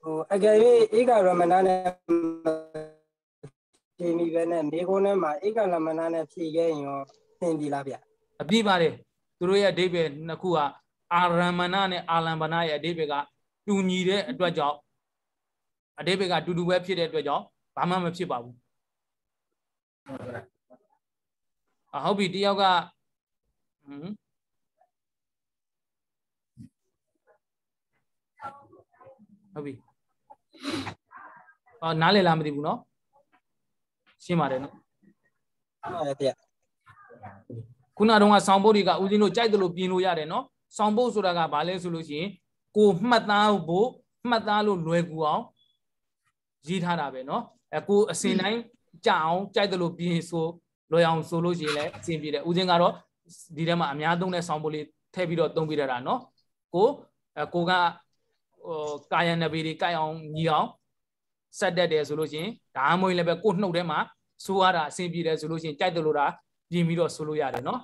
ဟိုအကယ်၍ဧကရမနာနဲ့ဖြေမိပဲနဲ့မိကုန်းထဲမှာဧကရမနာနဲ့ဖြေခဲ့ရင်ရောသင်ပြီလားဗျာ။အပြည့်ပါတယ်။သူတို့ရဲ့အတိပ္ပယ်နှစ်ခုကအာရမဏနဲ့အာလံပနာရဲ့အတိပ္ပယ်ကတူညီတဲ့အတွက်ကြောင့်အတိပ္ပယ်ကတူတူပဲဖြစ်တဲ့အတွက်ကြောင့်ဘာမှမဖြစ်ပါဘူးအဟုတ်ပြီတယောက်ကဟမ်ဟုတ်ပြီအော်နားလည်လားမသိဘူးเนาะရှင်းပါတယ်เนาะဟုတ်ပါရဲ့ဗျခုနတုန်းကဆောင်းဘုတ်တွေကဦးဇင်းတို့ကြိုက်တယ်လို့ပြင်လို့ရတယ်เนาะဆောင်းဘုတ်ဆိုတာကဘာလဲဆိုလို့ရှိရင်ကိုမှတ်သားဖို့မှတ်သားလို့လွယ်ကူအောင်ရေးထားတာပဲเนาะအဲကိုအစင်တိုင်းကြအောင်ကြိုက်တယ်လို့ပြင်ဆိုလွယ်အောင်ဆိုလို့ရှိရင်လည်းအဆင်ပြေတယ်ဦးစင်းကတော့ဒီထဲမှာအများသုံးတဲ့ဆောင်းပိုးလေးထည့်ပြီးတော့သုံးပြရတာနော်ကိုကိုကဟိုကာယံနဘေးတွေကြိုက်အောင်ညီအောင်ဆက်တက်တယ်ဆိုလို့ရှိရင်ဒါမှမဟုတ်လည်းပဲကိုနှုတ်ထဲမှာဆိုးရတာအဆင်ပြေတယ်ဆိုလို့ရှိရင်ကြိုက်တယ်လို့ဒါပြင်ပြီးတော့ဆိုလို့ရတယ်နော်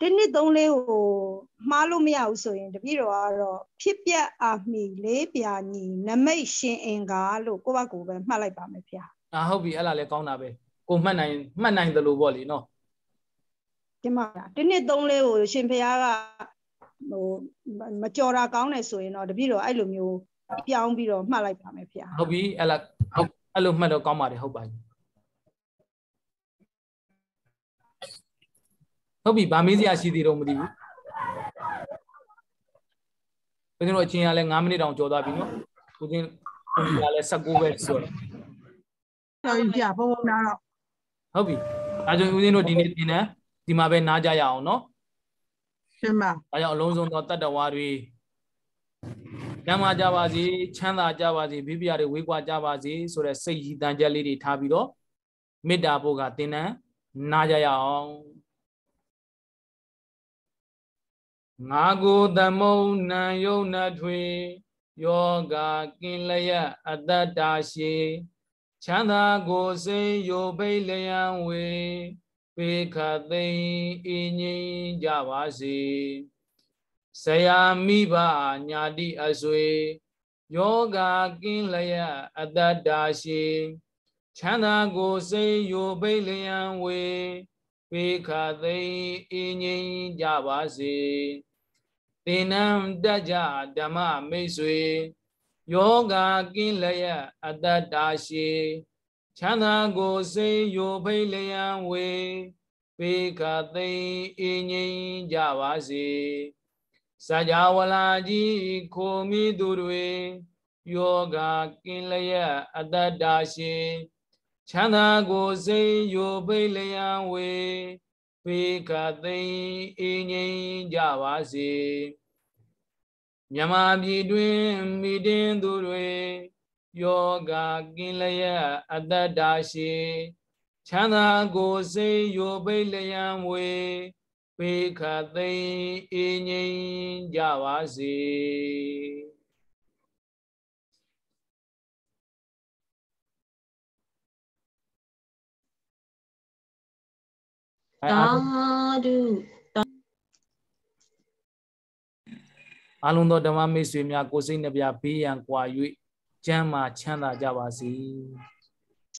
တနစ်သုံးလေးကိုမှားလို့မရဘူးဆိုရင် တပည့်တော်ကတော့ဖြစ်ပြအာမီလေးပြာညီနမိတ်ရှင် အင်္ကာလို့ကိုယ့်ဘက်ကိုပဲမှတ်လိုက်ပါမယ်ဗျာ။အာဟုတ်ပြီအဲ့လားလဲကောင်းတာပဲကိုမှတ်နိုင်မှတ်နိုင်သလိုပေါ့လေနော်တင်ပါလားဒီနှစ်သုံးလေးကိုရှင်ဖရားကဟိုမကြော်တာကောင်းတယ်ဆိုရင်တော့တပည့်တော်အဲ့လိုမျိုးပြောင်းပြီးတော့မှတ်လိုက်ပါမယ်ဖရားဟုတ်ပြီအဲ့လားဟုတ်အဲ့လိုမှတ်တော့ကောင်းပါတယ်ဟုတ်ပါပြီဟုတ်ပြီဗာမေးစရာရှိသေးတော့မသိဘူးဘယ်လိုအချင်းကလဲ9မိနစ်တောင်ကြော်သွားပြီနော်ကိုချင်းကလဲ16ပဲဆိုတော့တော်ကြီးပြဘုံဘုံနာတော့ဟုတ်ပြီအဲကြောင့်ဦးဇင်းတို့ဒီနေ့သင်တန်းဒီမှာပဲနားကြရအောင်နော်ရှင်ပါအဲကြောင့်အလုံးစုံသောတတ္တဝါတွေကံမကြပါစေချမ်းသာကြပါစေမိဖုရားတွေဝေးကွာကြပါစေဆိုတဲ့စိတ်ရည်တန်ချက်လေးတွေထားပြီးတော့မေတ္တာဖို့ကသင်တန်းနားကြရအောင်ငါကိုသမုံနံယုံနထွေယောဂကင်လျက်အတ္တတာရှိချမ်းသာကိုစိတ်ယိုပိလျံဝေပေခသိမ့်အင်းငိမ့်ကြပါစေဆရာမိဘညာတိအဆွေယောဂကင်းလျက်အတ္တတာရှိချမ်းသာကိုစိတ်ယိုပိလျံဝေပေခသိမ့်အင်းငိမ့်ကြပါစေသေနံတကြဓမ္မမိတ်ဆွေယောဂကင်းလျက်အတ္တတာရှိချမ်းသာကိုစေယိုဖိလျံဝေပေခသိအင်းငိမ့်ကြပါစေစကြဝဠာကြီးခိုမိသူတွေယောဂကင်းလျက်အတ္တတာရှိချမ်းသာကိုစေယိုဖိလျံဝေပေခသိအင်းငိမ့်ကြပါစေမြန်မာပြည်တွင်မိတင်းသူတွေယောဂကင်းလျက်အတ္တတာရှိချမ်းသာကိုစေယိုပိလျံဝေပေခသိမ့်အငိမ့်ကြပါစေသာဓုအလုံးသောဓမ္မမိတ်ဆွေများကိုစိတ်နှပြဘေးရန်ကွာ၍ကျမ်းမာချမ်းသာကြပါစေ။